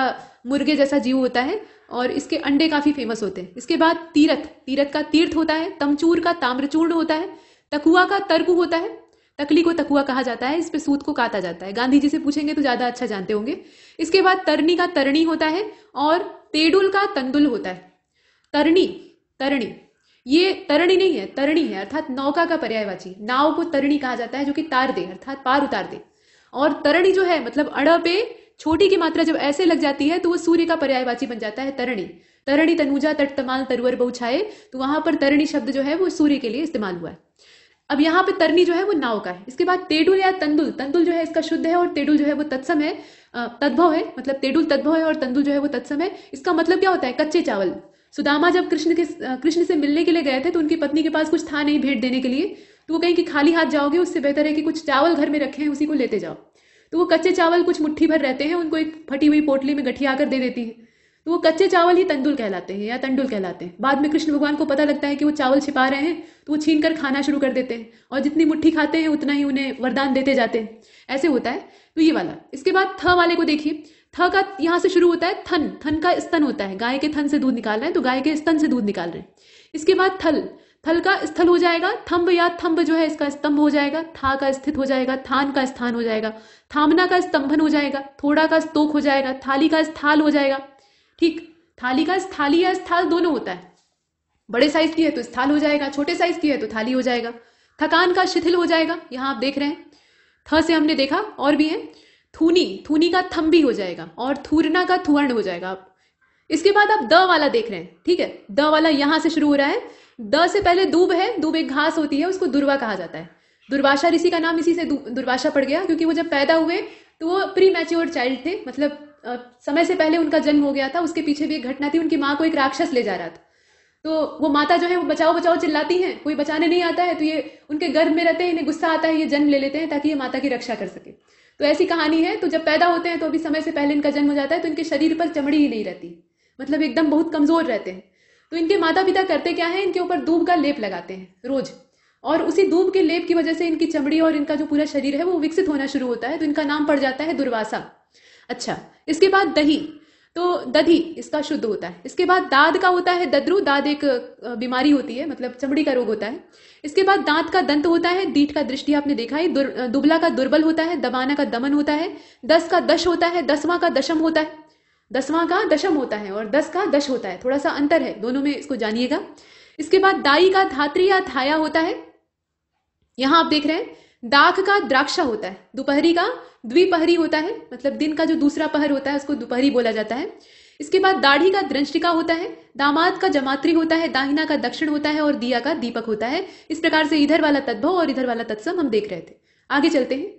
मुर्गे जैसा जीव होता है और इसके अंडे काफी फेमस होते हैं इसके बाद तीरथ तीरथ का तीर्थ होता है तमचूर का ताम्रचूर्ण होता है तकुआ का तर्कु होता है तकली को तकुआ कहा जाता है इस पे सूत को काता जाता है गांधी जी से पूछेंगे तो ज़्यादा अच्छा जानते होंगे इसके बाद तरनी का तरणी होता है और तेडुल का तंदुल होता है तरणी तरणी ये तरणी नहीं है तरणी है अर्थात नौका का पर्यायवाची नाव को तरणी कहा जाता है जो कि तार दे अर्थात पार उतार दे और तरणी जो है मतलब अड़ पे छोटी की मात्रा जब ऐसे लग जाती है तो वो सूर्य का पर्यायवाची बन जाता है तरणी तरणी तनुजा तट तमाल तरुअर बहुछाए तो वहां पर तरणी शब्द जो है वो सूर्य के लिए इस्तेमाल हुआ है अब यहाँ पे तरनी जो है वो नाव का है इसके बाद तेडुल या तंदुल तंदुल जो है इसका शुद्ध है और तेडुल जो है वो तत्सम है तद्भव है मतलब तेडुल तद्भव है और तंदुल जो है वो तत्सम है इसका मतलब क्या होता है कच्चे चावल सुदामा जब कृष्ण के कृष्ण से मिलने के लिए गए थे तो उनकी पत्नी के पास कुछ था नहीं भेंट देने के लिए तो वो कहीं कि खाली हाथ जाओगे उससे बेहतर है कि कुछ चावल घर में रखे हैं उसी को लेते जाओ तो वो कच्चे चावल कुछ मुट्ठी भर रहते हैं उनको एक फटी हुई पोटली में गठिया कर दे देती है तो वो कच्चे चावल ही तंदुल कहलाते हैं या तंडुल कहलाते हैं बाद में कृष्ण भगवान को पता लगता है कि वो चावल छिपा रहे हैं तो वो छीन कर खाना शुरू कर देते हैं और जितनी मुट्ठी खाते हैं उतना ही उन्हें वरदान देते जाते हैं ऐसे होता है तो ये वाला इसके बाद थ वाले को देखिए थ का यहाँ से शुरू होता है थन थन का स्तन होता है गाय के थन से दूध निकाल रहे हैं तो गाय के स्तन से दूध निकाल रहे हैं इसके बाद थल थल का स्थल हो जाएगा थम्ब या थम्भ जो है इसका स्तंभ हो जाएगा था का स्थित हो जाएगा थान का स्थान हो जाएगा थामना का स्तंभन हो जाएगा थोड़ा का स्तोक हो जाएगा थाली का स्थाल हो जाएगा ठीक थाली का स्थाली या स्थाल दोनों होता है बड़े साइज की है तो स्थाल हो जाएगा छोटे साइज की है तो थाली हो जाएगा थकान का शिथिल हो जाएगा यहां आप देख रहे हैं थ से हमने देखा और भी है थूनी थूनी का थम भी हो जाएगा और थूरना का थुअर्ण हो जाएगा आप इसके बाद आप द वाला देख रहे हैं ठीक है द वाला यहां से शुरू हो रहा है द से पहले दूब है दूब एक घास होती है उसको दुर्वा कहा जाता है दुर्वाशा ऋषि का नाम इसी से दुर्वाशा पड़ गया क्योंकि वो जब पैदा हुए तो वो प्री मैच्योर चाइल्ड थे मतलब समय से पहले उनका जन्म हो गया था उसके पीछे भी एक घटना थी उनकी माँ को एक राक्षस ले जा रहा था तो वो माता जो है वो बचाओ बचाओ चिल्लाती हैं कोई बचाने नहीं आता है तो ये उनके गर्भ में रहते हैं इन्हें गुस्सा आता है ये जन्म ले लेते हैं ताकि ये माता की रक्षा कर सके तो ऐसी कहानी है तो जब पैदा होते हैं तो अभी समय से पहले इनका जन्म हो जाता है तो इनके शरीर पर चमड़ी ही नहीं रहती मतलब एकदम बहुत कमजोर रहते हैं तो इनके माता पिता करते क्या है इनके ऊपर दूब का लेप लगाते हैं रोज और उसी दूब के लेप की वजह से इनकी चमड़ी और इनका जो पूरा शरीर है वो विकसित होना शुरू होता है तो इनका नाम पड़ जाता है दुर्वासा अच्छा इसके बाद दही तो दधी इसका शुद्ध होता है इसके बाद दाद का होता है ददरू दाद एक बीमारी होती है मतलब चमड़ी का रोग होता है इसके बाद दांत का दंत होता है दीठ का दृष्टि आपने देखा है दुबला का दुर्बल होता है दबाना का दमन होता है दस का दश होता है दसवां का दशम होता है दसवां का दशम होता है और दस का दश होता है थोड़ा सा अंतर है दोनों में इसको जानिएगा इसके बाद दाई का धात्री या थाया होता है यहां आप देख रहे हैं दाख का द्राक्ष होता है दोपहरी का द्विपहरी होता है मतलब दिन का जो दूसरा पहर होता है उसको दोपहरी बोला जाता है इसके बाद दाढ़ी का दृष्टिका होता है दामाद का जमात्री होता है दाहिना का दक्षिण होता है और दिया का दीपक होता है इस प्रकार से इधर वाला तद्भव और इधर वाला तत्सम हम देख रहे थे आगे चलते हैं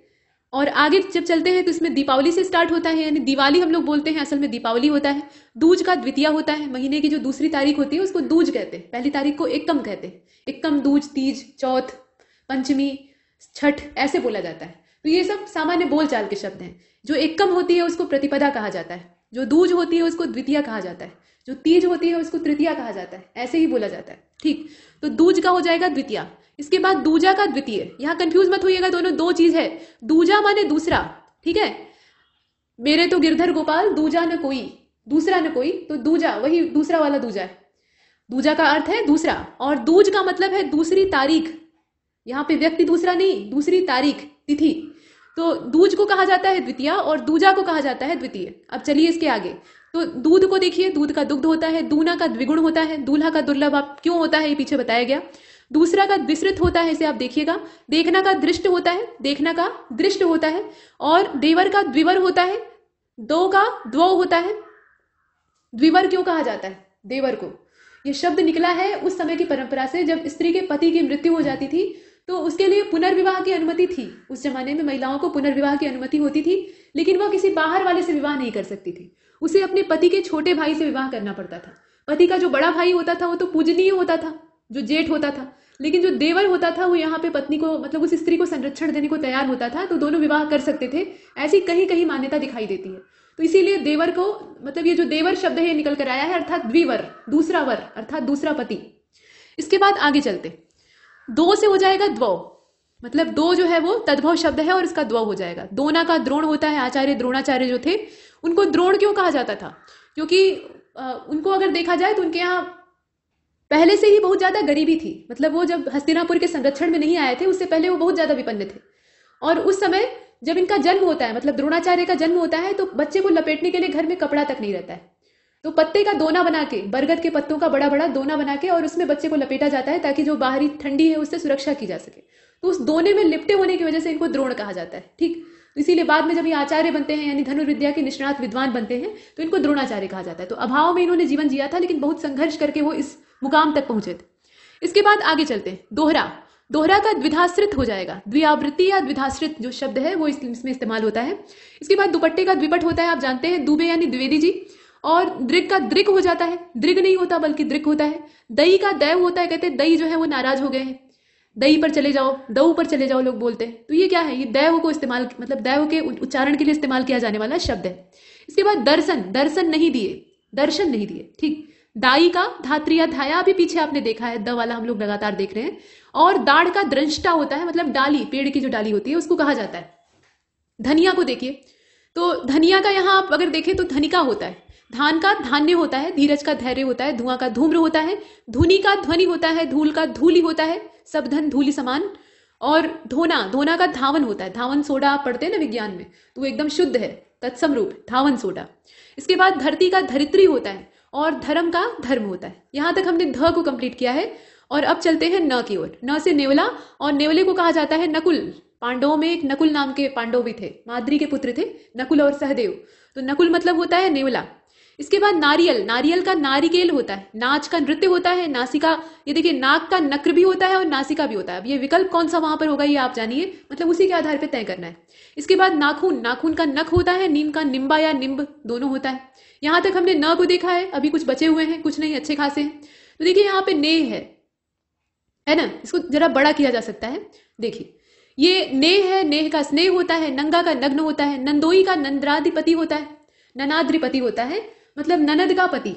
और आगे जब चलते हैं तो इसमें दीपावली से स्टार्ट होता है यानी दिवाली हम लोग बोलते हैं असल में दीपावली होता है दूज का द्वितीय होता है महीने की जो दूसरी तारीख होती है उसको दूज कहते हैं पहली तारीख को एक कम कहते हैं एक कम दूज तीज चौथ पंचमी छठ ऐसे बोला जाता है तो ये सब सामान्य बोलचाल के शब्द हैं जो एकम होती है उसको प्रतिपदा कहा जाता है जो दूज होती है उसको द्वितीय कहा जाता है जो तीज होती है उसको तृतीया कहा जाता है ऐसे ही बोला जाता है ठीक तो दूज का हो जाएगा द्वितीय इसके बाद दूजा का द्वितीय यहाँ कंफ्यूज मत होइएगा दोनों दो चीज है दूजा माने दूसरा ठीक है मेरे तो गिरधर गोपाल दूजा न कोई दूसरा न कोई तो दूजा वही दूसरा वाला दूजा है दूजा का अर्थ है दूसरा और दूज का मतलब है दूसरी तारीख यहाँ पे व्यक्ति दूसरा नहीं दूसरी तारीख तिथि तो दूज को कहा जाता है द्वितीय और दूजा को कहा जाता है द्वितीय अब चलिए इसके आगे तो दूध को देखिए दूध का दुग्ध होता है दूना का द्विगुण होता है दूल्हा का दुर्लभ आप क्यों होता है ये पीछे बताया गया दूसरा का विस्तृत होता है इसे आप देखिएगा देखना का दृष्ट होता है देखना का दृष्ट होता है और देवर का द्विवर होता है दो का द्व होता है द्विवर क्यों कहा जाता है देवर को यह शब्द निकला है उस समय की परंपरा से जब स्त्री के पति की मृत्यु हो जाती थी तो उसके लिए पुनर्विवाह की अनुमति थी उस जमाने में महिलाओं को पुनर्विवाह की अनुमति होती थी लेकिन वह किसी बाहर वाले से विवाह नहीं कर सकती थी उसे अपने पति के छोटे भाई से विवाह करना पड़ता था पति का जो बड़ा भाई होता था वो तो पूजनीय होता था जो जेठ होता था लेकिन जो देवर होता था वो यहाँ पे पत्नी को मतलब उस स्त्री को संरक्षण देने को तैयार होता था तो दोनों विवाह कर सकते थे ऐसी कहीं कहीं मान्यता दिखाई देती है तो इसीलिए देवर को मतलब ये जो देवर शब्द है ये निकल कर आया है अर्थात द्विवर दूसरा वर अर्थात दूसरा पति इसके बाद आगे चलते दो से हो जाएगा द्व मतलब दो जो है वो तद्भव शब्द है और इसका द्व हो जाएगा दोना का द्रोण होता है आचार्य द्रोणाचार्य जो थे उनको द्रोण क्यों कहा जाता था क्योंकि उनको अगर देखा जाए तो उनके यहाँ पहले से ही बहुत ज़्यादा गरीबी थी मतलब वो जब हस्तिनापुर के संरक्षण में नहीं आए थे उससे पहले वो बहुत ज़्यादा विपन्न थे और उस समय जब इनका जन्म होता है मतलब द्रोणाचार्य का जन्म होता है तो बच्चे को लपेटने के लिए घर में कपड़ा तक नहीं रहता है तो पत्ते का दोना बना के बरगद के पत्तों का बड़ा बड़ा दोना बना के और उसमें बच्चे को लपेटा जाता है ताकि जो बाहरी ठंडी है उससे सुरक्षा की जा सके तो उस दोने में लिपटे होने की वजह से इनको द्रोण कहा जाता है ठीक तो इसीलिए बाद में जब ये आचार्य बनते हैं यानी धनुर्विद्या के निष्णात विद्वान बनते हैं तो इनको द्रोणाचार्य कहा जाता है तो अभाव में इन्होंने जीवन जिया था लेकिन बहुत संघर्ष करके वो इस मुकाम तक पहुंचे थे इसके बाद आगे चलते हैं दोहरा दोहरा का द्विधाश्रित हो जाएगा द्विआवृत्ति या द्विधाश्रित जो शब्द है वो इसमें इस्तेमाल होता है इसके बाद दुपट्टे का द्विपट होता है आप जानते हैं दुबे यानी द्विवेदी जी और दृग का दृग हो जाता है दृग नहीं होता बल्कि दृग होता है दई का दैव होता है कहते हैं दई जो है वो नाराज हो गए हैं दई पर चले जाओ दऊ पर चले जाओ लोग बोलते हैं तो ये क्या है ये दैव को इस्तेमाल मतलब दैव के उच्चारण के लिए इस्तेमाल किया जाने वाला शब्द है इसके बाद दर्शन दर्शन नहीं दिए दर्शन नहीं दिए ठीक दाई का या धाया भी पीछे आपने देखा है द वाला हम लोग लगातार देख रहे हैं और दाढ़ का दृष्टा होता है मतलब डाली पेड़ की जो डाली होती है उसको कहा जाता है धनिया को देखिए तो धनिया का यहां आप अगर देखें तो धनिका होता है धान का धान्य होता है धीरज का धैर्य होता है धुआं का धूम्र होता है धुनी का ध्वनि होता है धूल का धूली होता है सब धन धूली समान और धोना धोना का धावन होता है धावन सोडा आप पढ़ते हैं ना विज्ञान में तो वो एकदम शुद्ध है तत्सम रूप धावन सोडा इसके बाद धरती का धरित्री होता है और धर्म का धर्म होता है यहां तक हमने ध को कंप्लीट किया है और अब चलते हैं न की ओर न से नेवला और नेवले को कहा जाता है नकुल पांडवों में एक नकुल नाम के पांडव भी थे माद्री के पुत्र थे नकुल और सहदेव तो नकुल मतलब होता है नेवला इसके बाद नारियल नारियल का नारिकेल होता है नाच का नृत्य होता है नासिका ये देखिए नाक का नक्र भी होता है और नासिका भी होता है अब ये विकल्प कौन सा वहां पर होगा ये आप जानिए मतलब उसी के आधार पर तय करना है इसके बाद नाखून नाखून का नख होता है नीम का निम्बा या निम्ब दोनों होता है यहां तक हमने न को देखा है अभी कुछ बचे हुए हैं कुछ नहीं अच्छे खासे हैं तो देखिए यहाँ पे ने है है ना इसको जरा बड़ा किया जा सकता है देखिए ये नेह है नेह का स्नेह होता है नंगा का नग्न होता है नंदोई का नंद्राधिपति होता है ननाद्रिपति होता है मतलब ननद का पति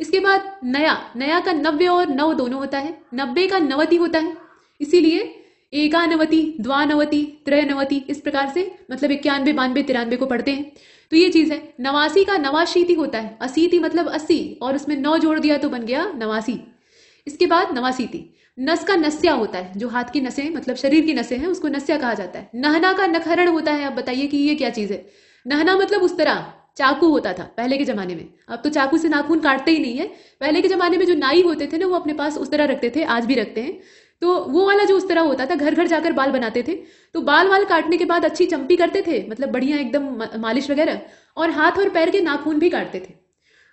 इसके बाद नया नया का नव्य और नव दोनों होता है नब्बे का नवती होता है इसीलिए एकानवती द्वानवती त्रयनवती इस प्रकार से मतलब इक्यानवे बानवे तिरानवे को पढ़ते हैं तो ये चीज़ है नवासी का नवाशीति होता है असीति मतलब अस्सी और उसमें नौ जोड़ दिया तो बन गया नवासी इसके बाद नवासीति नस का नस्या होता है जो हाथ की नसें मतलब शरीर की नसें हैं उसको नस्या कहा जाता है नहना का नखरण होता है आप बताइए कि ये क्या चीज़ है नहना मतलब उस तरह चाकू होता था पहले के ज़माने में अब तो चाकू से नाखून काटते ही नहीं है पहले के ज़माने में जो नाई होते थे ना वो अपने पास उस तरह रखते थे आज भी रखते हैं तो वो वाला जो उस तरह होता था घर घर जाकर बाल बनाते थे तो बाल वाल काटने के बाद अच्छी चंपी करते थे मतलब बढ़िया एकदम मालिश वगैरह और हाथ और पैर के नाखून भी काटते थे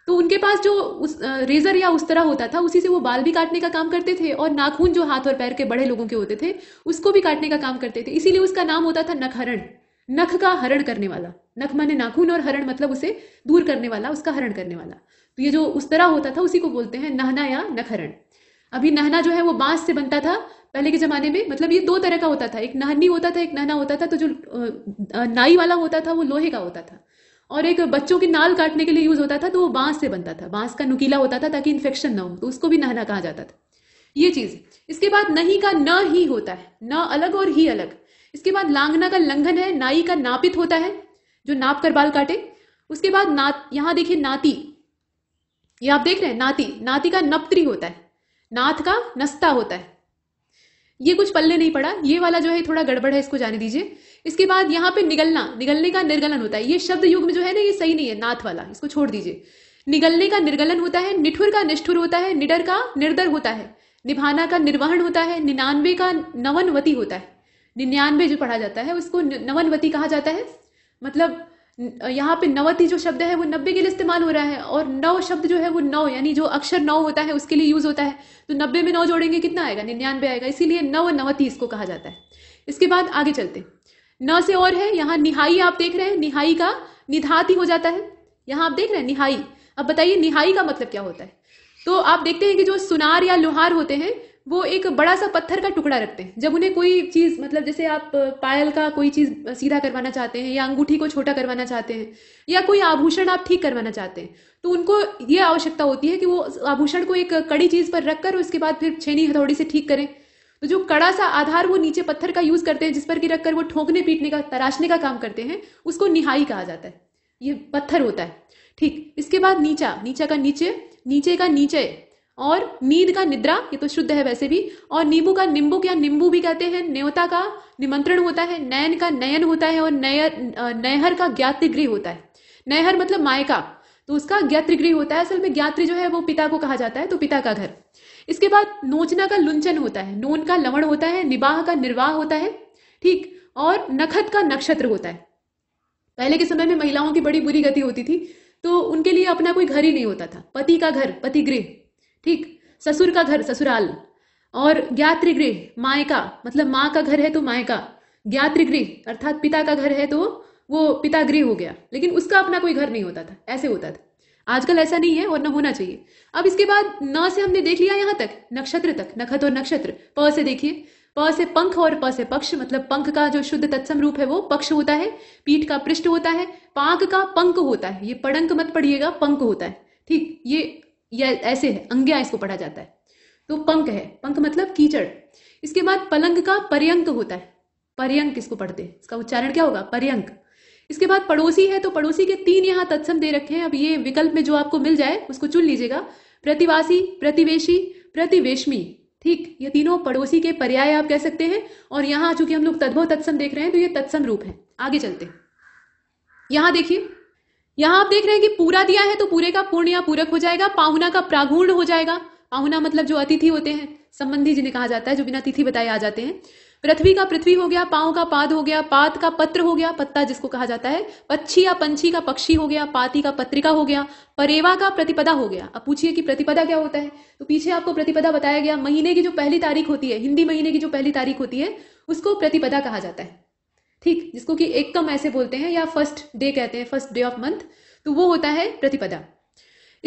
तो उनके पास जो उस रेजर या उस तरह होता था उसी से वो बाल भी काटने का काम करते थे और नाखून जो हाथ और पैर के बड़े लोगों के होते थे उसको भी काटने का काम करते थे इसीलिए उसका नाम होता था नखरण नख का हरण करने वाला नख माने नाखून और हरण मतलब उसे दूर करने वाला उसका हरण करने वाला तो ये जो उस तरह होता था उसी को बोलते हैं नहना या नखहरण अभी नहना जो है वो बांस से बनता था पहले के ज़माने में मतलब ये दो तरह का होता था एक नहनी होता था एक नहना होता था तो जो नाई वाला होता था वो लोहे का होता था और एक बच्चों के नाल काटने के लिए यूज़ होता था तो वो बांस से बनता था बांस का नुकीला होता था ताकि इन्फेक्शन ना हो तो उसको भी नहना कहा जाता था ये चीज़ इसके बाद नहीं का न ही होता है न अलग और ही अलग इसके बाद लांगना का लंघन है नाई का नापित होता है जो नाप कर बाल काटे उसके बाद ना यहां देखिए नाती ये आप देख रहे हैं नाती नाती का नपत्री होता है नाथ का नस्ता होता है ये कुछ पल्ले नहीं पड़ा ये वाला जो है थोड़ा गड़बड़ है इसको जाने दीजिए इसके बाद यहाँ पे निगलना निगलने का निर्गलन होता है ये शब्द युग में जो है ना ये सही नहीं है नाथ वाला इसको छोड़ दीजिए निगलने का निर्गलन होता है निठुर का निष्ठुर होता है निडर का निर्दर होता है निभाना का निर्वहन होता है निन्यानवे का नवनवती होता है निन्यानवे जो पढ़ा जाता है उसको नवनवती कहा जाता है मतलब यहाँ पे नवती जो शब्द है वो नब्बे के लिए इस्तेमाल हो रहा है और नौ शब्द जो है वो नौ यानी जो अक्षर नौ होता है उसके लिए यूज़ होता है तो नब्बे में नौ जोड़ेंगे कितना आएगा निन्यानवे आएगा इसीलिए नव नवती इसको कहा जाता है इसके बाद आगे चलते न से और है यहाँ निहाई आप देख रहे हैं निहाई का निधात हो जाता है यहाँ आप देख रहे हैं निहाई अब बताइए निहाई का मतलब क्या होता है तो आप देखते हैं कि जो सुनार या लोहार होते हैं वो एक बड़ा सा पत्थर का टुकड़ा रखते हैं जब उन्हें कोई चीज़ मतलब जैसे आप पायल का कोई चीज़ सीधा करवाना चाहते हैं या अंगूठी को छोटा करवाना चाहते हैं या कोई आभूषण आप ठीक करवाना चाहते हैं तो उनको ये आवश्यकता होती है कि वो आभूषण को एक कड़ी चीज़ पर रखकर उसके बाद फिर छेनी हथौड़ी से ठीक करें तो जो कड़ा सा आधार वो नीचे पत्थर का यूज़ करते हैं जिस पर कि रखकर वो ठोकने पीटने का तराशने का काम करते हैं उसको निहाई कहा जाता है ये पत्थर होता है ठीक इसके बाद नीचा नीचा का नीचे नीचे का नीचे और नींद का निद्रा ये तो शुद्ध है वैसे भी और नींबू का नींबू या नींबू भी कहते हैं न्योता का निमंत्रण होता है नयन का नयन होता है और नयर नहर का ज्ञातिगृह होता है नहर मतलब मायका तो उसका ज्ञातृगृह होता है असल में ज्ञात्री जो है वो पिता को कहा जाता है तो पिता का घर इसके बाद नोचना का लुंचन होता है नोन का लवण होता है निवाह का निर्वाह होता है ठीक और नखत का नक्षत्र होता है पहले के समय में महिलाओं की बड़ी बुरी गति होती थी तो उनके लिए अपना कोई घर ही नहीं होता था पति का घर पति गृह ठीक ससुर का घर ससुराल और ज्ञातृगृह माए का मतलब माँ का घर है तो माए का ज्ञातृगृह अर्थात पिता का घर है तो वो पिता गृह हो गया लेकिन उसका अपना कोई घर नहीं होता था ऐसे होता था आजकल ऐसा नहीं है और न होना चाहिए अब इसके बाद न से हमने देख लिया यहाँ तक नक्षत्र तक नखत और नक्षत्र प से देखिए प से पंख और प से पक्ष मतलब पंख का जो शुद्ध तत्सम रूप है वो पक्ष होता है पीठ का पृष्ठ होता है पाक का पंख होता है ये पड़ंक मत पढ़िएगा पंख होता है ठीक ये या ऐसे है अंग्या इसको पढ़ा जाता है तो पंख है पंख मतलब कीचड़ इसके बाद पलंग का पर्यंक होता है पर्यंक इसको पढ़ते हैं इसका उच्चारण क्या होगा पर्यंक इसके बाद पड़ोसी है तो पड़ोसी के तीन यहाँ तत्सम दे रखे हैं अब ये विकल्प में जो आपको मिल जाए उसको चुन लीजिएगा प्रतिवासी प्रतिवेशी प्रतिवेशमी ठीक ये तीनों पड़ोसी के पर्याय आप कह सकते हैं और यहाँ चूंकि हम लोग तद्भव तत्सम देख रहे हैं तो ये तत्सम रूप है आगे चलते यहां देखिए यहां आप देख रहे हैं कि पूरा दिया है तो पूरे का पूर्ण या पूरक हो जाएगा पाहुना का प्रागुण हो जाएगा पाहुना मतलब जो अतिथि होते हैं संबंधी जिन्हें कहा जाता है जो बिना तिथि बताए आ जाते हैं पृथ्वी का पृथ्वी हो गया पाओ का पाद हो गया पात का पत्र हो गया पत्ता जिसको कहा जाता है पक्षी या पंछी का पक्षी हो गया पाती का पत्रिका हो गया परेवा का प्रतिपदा हो गया अब पूछिए कि प्रतिपदा क्या होता है तो पीछे आपको प्रतिपदा बताया गया महीने की जो पहली तारीख होती है हिंदी महीने की जो पहली तारीख होती है उसको प्रतिपदा कहा जाता है ठीक जिसको कि एक कम ऐसे बोलते हैं या फर्स्ट डे कहते हैं फर्स्ट डे ऑफ मंथ तो वो होता है प्रतिपदा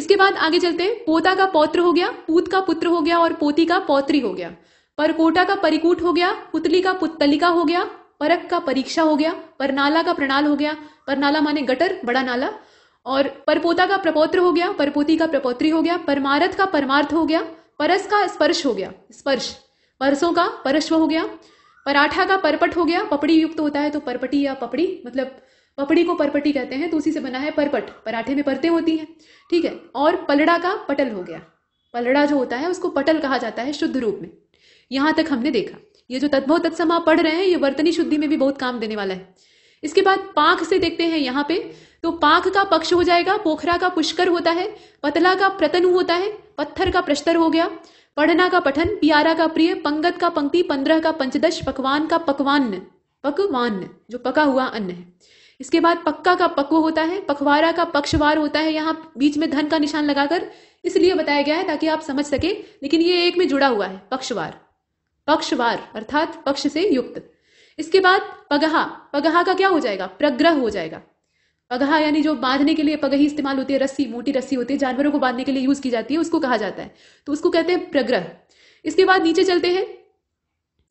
इसके बाद आगे चलते हैं पोता का पौत्र हो गया पूत का पुत्र हो गया और पोती का पौत्री हो गया परकोटा का परिकूट हो गया पुतली का पुतलिका हो गया परक का परीक्षा हो गया परनाला का प्रणाल हो गया परनाला माने गटर बड़ा नाला और परपोता का प्रपोत्र हो गया परपोती का प्रपोत्री हो गया परमारथ का परमार्थ हो गया परस का स्पर्श हो गया स्पर्श परसों का परश्व हो गया पराठा का परपट हो गया पपड़ी युक्त होता है तो परपटी या पपड़ी मतलब पपड़ी को परपटी कहते हैं तो उसी से बना है परपट पराठे में परतें होती हैं ठीक है और पलड़ा का पटल हो गया पलड़ा जो होता है उसको पटल कहा जाता है शुद्ध रूप में यहाँ तक हमने देखा ये जो तद्भव तत्सम आप पढ़ रहे हैं ये वर्तनी शुद्धि में भी बहुत काम देने वाला है इसके बाद पाख से देखते हैं यहाँ पे तो पाख का पक्ष हो जाएगा पोखरा का पुष्कर होता है पतला का प्रतनु होता है पत्थर का प्रस्तर हो गया पढ़ना का पठन प्यारा का प्रिय पंगत का पंक्ति पंद्रह का पंचदश पकवान का पकवान पकवान जो पका हुआ अन्न है इसके बाद पक्का का पक्व होता है पखवारा का पक्षवार होता है यहाँ बीच में धन का निशान लगाकर इसलिए बताया गया है ताकि आप समझ सके लेकिन ये एक में जुड़ा हुआ है पक्षवार पक्षवार अर्थात पक्ष से युक्त इसके बाद पगहा पगहा का क्या हो जाएगा प्रग्रह हो जाएगा पगहा यानी जो बांधने के लिए पगही इस्तेमाल होती है रस्सी मोटी रस्सी होती है जानवरों को बांधने के लिए यूज की जाती है उसको कहा जाता है तो उसको कहते हैं प्रग्रह इसके बाद नीचे चलते हैं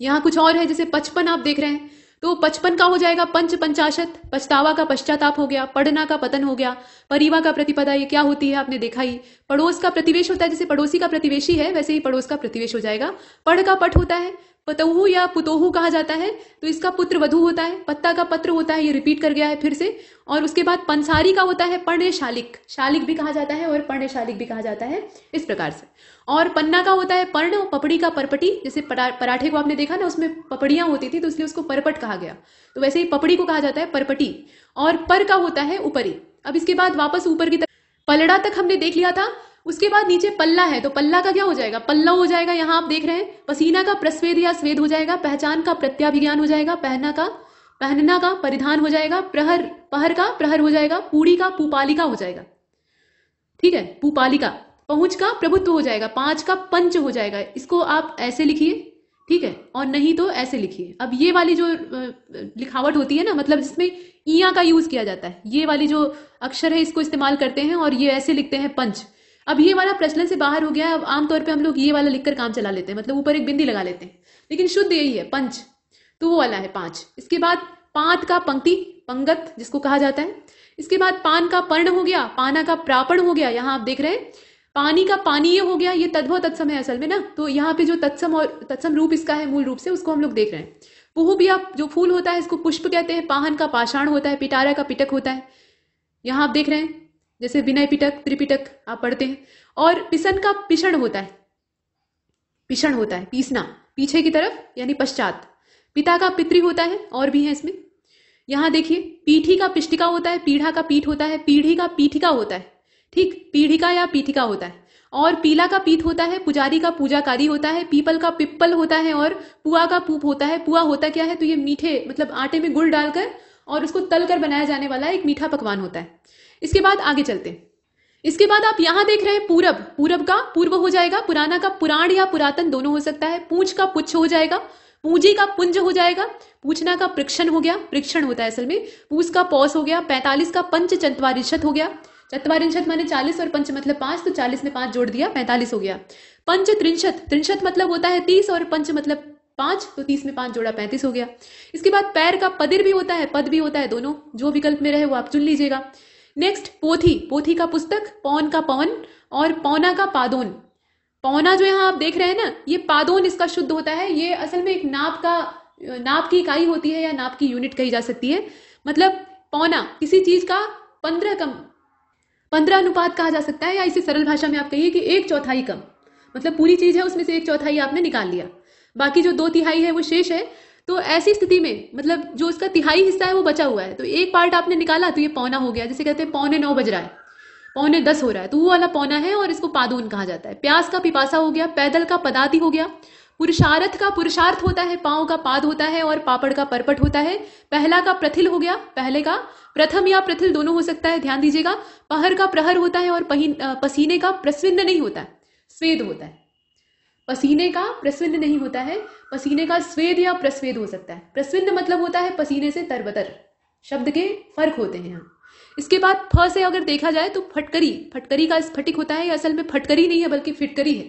यहाँ कुछ और है जैसे पचपन आप देख रहे हैं तो पचपन का हो जाएगा पंच पंचाशत पछतावा का पश्चाताप हो गया पढ़ना का पतन हो गया परिवा का प्रतिपदा ये क्या होती है आपने देखा ही पड़ोस का प्रतिवेश होता है जैसे पड़ोसी का प्रतिवेशी है वैसे ही पड़ोस का प्रतिवेश हो जाएगा पढ़ का पट होता है पतोहू या पुतोहू कहा जाता है तो इसका पुत्र वधु होता है पत्ता का पत्र होता है ये रिपीट कर गया है फिर से और उसके बाद पंसारी का होता है पर्ण शालिक शालिक भी कहा जाता है और पर्ण शालिक भी कहा जाता है इस प्रकार से और पन्ना का होता है पर्ण पपड़ी का परपटी जैसे पराठे को आपने देखा ना उसमें पपड़ियां होती थी तो इसलिए उसको परपट कहा गया तो वैसे ही पपड़ी को कहा जाता है परपटी और पर का होता है ऊपरी अब इसके बाद वापस ऊपर की तरफ पलड़ा तक हमने देख लिया था उसके बाद नीचे पल्ला है तो पल्ला का क्या हो जाएगा पल्ला हो जाएगा यहाँ आप देख रहे हैं पसीना का प्रस्वेद या स्वेद हो जाएगा पहचान का प्रत्याभिज्ञान हो जाएगा पहना का पहनना का परिधान हो जाएगा प्रहर पहर का प्रहर हो जाएगा पूड़ी का पुपालिका हो जाएगा ठीक है पुपालिका पहुंच का प्रभुत्व हो जाएगा पांच का पंच हो जाएगा इसको आप ऐसे लिखिए ठीक है और नहीं तो ऐसे लिखिए अब ये वाली जो लिखावट होती है ना मतलब जिसमें ईया का यूज किया जाता है ये वाली जो अक्षर है इसको इस्तेमाल करते हैं और ये ऐसे लिखते हैं पंच अब ये वाला प्रचलन से बाहर हो गया अब आमतौर पर हम लोग ये वाला लिखकर काम चला लेते हैं मतलब ऊपर एक बिंदी लगा लेते हैं लेकिन शुद्ध यही है पंच तो वो वाला है पांच इसके बाद पांत का पंक्ति पंगत जिसको कहा जाता है इसके बाद पान का पर्ण हो गया पाना का प्रापण हो गया यहाँ आप देख रहे हैं पानी का पानी ये हो गया ये तद्भव तत्सम है असल में ना तो यहाँ पे जो तत्सम और तत्सम रूप इसका है मूल रूप से उसको हम लोग देख रहे हैं पुह भी आप जो फूल होता है इसको पुष्प कहते हैं पाहन का पाषाण होता है पिटारा का पिटक होता है यहाँ आप देख रहे हैं जैसे विनय पिटक त्रिपिटक आप पढ़ते हैं और पिसन का पिषण होता है पिषण होता है पीसना पीछे की तरफ यानी पश्चात पिता का पितृ होता है और भी है इसमें यहां देखिए पीठी का पिष्टिका होता है पीढ़ा का पीठ होता है पीढ़ी का पीठिका होता है ठीक पीढ़िका या पीठिका होता है और पीला का पीठ होता है पुजारी का पूजाकारी होता है पीपल का पिप्पल होता है और पुआ का पूप होता है पुआ होता क्या है तो ये मीठे मतलब आटे में गुड़ डालकर और उसको तल कर बनाया जाने वाला एक मीठा पकवान होता है इसके बाद आगे चलते हैं इसके बाद आप यहां देख रहे हैं पूरब पूरब का पूर्व हो जाएगा पुराना का पुराण या पुरातन दोनों हो सकता है पूछ का पुच्छ हो जाएगा पूंजी का पुंज हो जाएगा पूछना का प्रक्षण हो गया परीक्षण होता है असल में पूछ का पौस हो गया पैंतालीस का पंच चतवारिशत हो गया चतवारिशत माने चालीस और पंच मतलब पांच तो चालीस में पांच जोड़ दिया पैंतालीस हो गया पंच त्रिंशत त्रिंशत मतलब होता है तीस और पंच मतलब पांच तो तीस में पांच जोड़ा पैंतीस हो गया इसके बाद पैर का पदिर भी होता है पद भी होता है दोनों जो विकल्प में रहे वो आप चुन लीजिएगा नेक्स्ट पोथी पोथी का पुस्तक पौन का पवन और पौना का पादोन पौना जो यहाँ आप देख रहे हैं ना ये पादोन इसका शुद्ध होता है ये असल में एक नाप का नाप की इकाई होती है या नाप की यूनिट कही जा सकती है मतलब पौना किसी चीज का पंद्रह कम पंद्रह अनुपात कहा जा सकता है या इसे सरल भाषा में आप कहिए कि एक चौथाई कम मतलब पूरी चीज है उसमें से एक चौथाई आपने निकाल लिया बाकी जो दो तिहाई है वो शेष है तो ऐसी स्थिति में मतलब जो इसका तिहाई हिस्सा है वो बचा हुआ है तो एक पार्ट आपने निकाला तो ये पौना हो गया जैसे कहते हैं पौने नौ बज रहा है पौने दस हो रहा है तो वो वाला पौना है और इसको पादून कहा जाता है प्यास का पिपासा हो गया पैदल का पदाति हो गया पुरुषार्थ का पुरुषार्थ होता है पाओं का पाद होता है और पापड़ का परपट होता है पहला का प्रथिल हो गया पहले का प्रथम या प्रथिल दोनों हो सकता है ध्यान दीजिएगा पहर का प्रहर होता है और पसीने का प्रसिन्न नहीं होता स्वेद होता है पसीने का प्रस्विंद नहीं होता है पसीने का स्वेद या प्रस्वेद हो सकता है प्रस्विंद मतलब होता है पसीने से तरबतर शब्द के फर्क होते हैं यहाँ इसके बाद फ से अगर देखा जाए तो फटकरी फटकरी का स्फटिक होता है असल में फटकरी नहीं है बल्कि फिटकरी है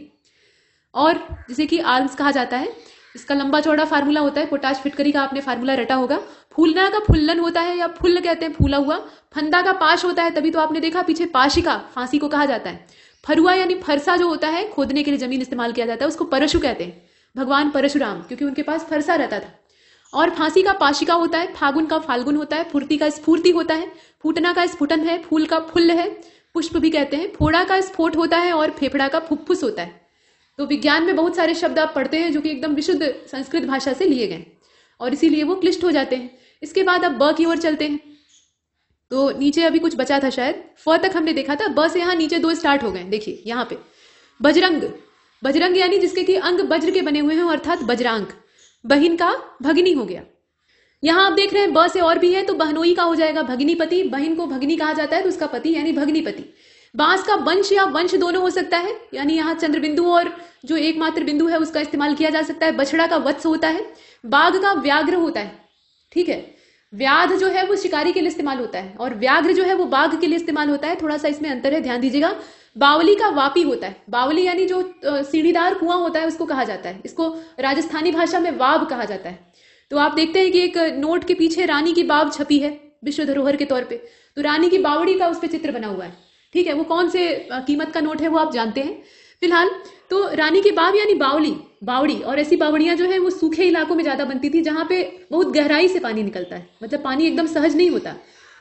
और जिसे कि आर्म्स कहा जाता है इसका लंबा चौड़ा फार्मूला होता है पोटाश फिटकरी का आपने फार्मूला रटा होगा फूलना का फुल्लन होता है या फुल्ल कहते हैं फूला हुआ फंदा का पाश होता है तभी तो आपने देखा पीछे पाशिका फांसी को कहा जाता है फरुआ यानी फरसा जो होता है खोदने के लिए जमीन इस्तेमाल किया जाता है उसको परशु कहते हैं भगवान परशुराम क्योंकि उनके पास फरसा रहता था और फांसी का पाशिका होता है फागुन का फाल्गुन होता है फूर्ति का स्फूर्ति होता है फूटना का स्फुटन है फूल का फुल्ल है पुष्प भी कहते हैं फोड़ा का स्फोट होता है और फेफड़ा का फुफ्फुस होता है तो विज्ञान में बहुत सारे शब्द आप पढ़ते हैं जो कि एकदम विशुद्ध संस्कृत भाषा से लिए गए और इसीलिए वो क्लिष्ट हो जाते हैं इसके बाद आप ब की ओर चलते हैं तो नीचे अभी कुछ बचा था शायद फ तक हमने देखा था ब से यहाँ नीचे दो स्टार्ट हो गए देखिए यहाँ पे बजरंग बजरंग यानी जिसके कि अंग बज्र के बने हुए हैं अर्थात बजरांग बहिन का भगनी हो गया यहां आप देख रहे हैं ब से और भी है तो बहनोई का हो जाएगा पति बहन को भगनी कहा जाता है तो उसका पति यानी पति बांस का वंश या वंश दोनों हो सकता है यानी यहाँ बिंदु और जो एकमात्र बिंदु है उसका इस्तेमाल किया जा सकता है बछड़ा का वत्स होता है बाघ का व्याघ्र होता है ठीक है व्याध जो है वो शिकारी के लिए इस्तेमाल होता है और व्याघ्र जो है वो बाघ के लिए इस्तेमाल होता है थोड़ा सा इसमें अंतर है ध्यान दीजिएगा बावली का वापी होता है बावली यानी जो सीढ़ीदार कुआं होता है उसको कहा जाता है इसको राजस्थानी भाषा में वाब कहा जाता है तो आप देखते हैं कि एक नोट के पीछे रानी की बाब छपी है विश्व धरोहर के तौर पर तो रानी की बावड़ी का उस पर चित्र बना हुआ है ठीक है वो कौन से कीमत का नोट है वो आप जानते हैं फिलहाल तो रानी की बाब यानी बावली बावड़ी और ऐसी बावड़ियां जो है वो सूखे इलाकों में ज़्यादा बनती थी जहाँ पे बहुत गहराई से पानी निकलता है मतलब पानी एकदम सहज नहीं होता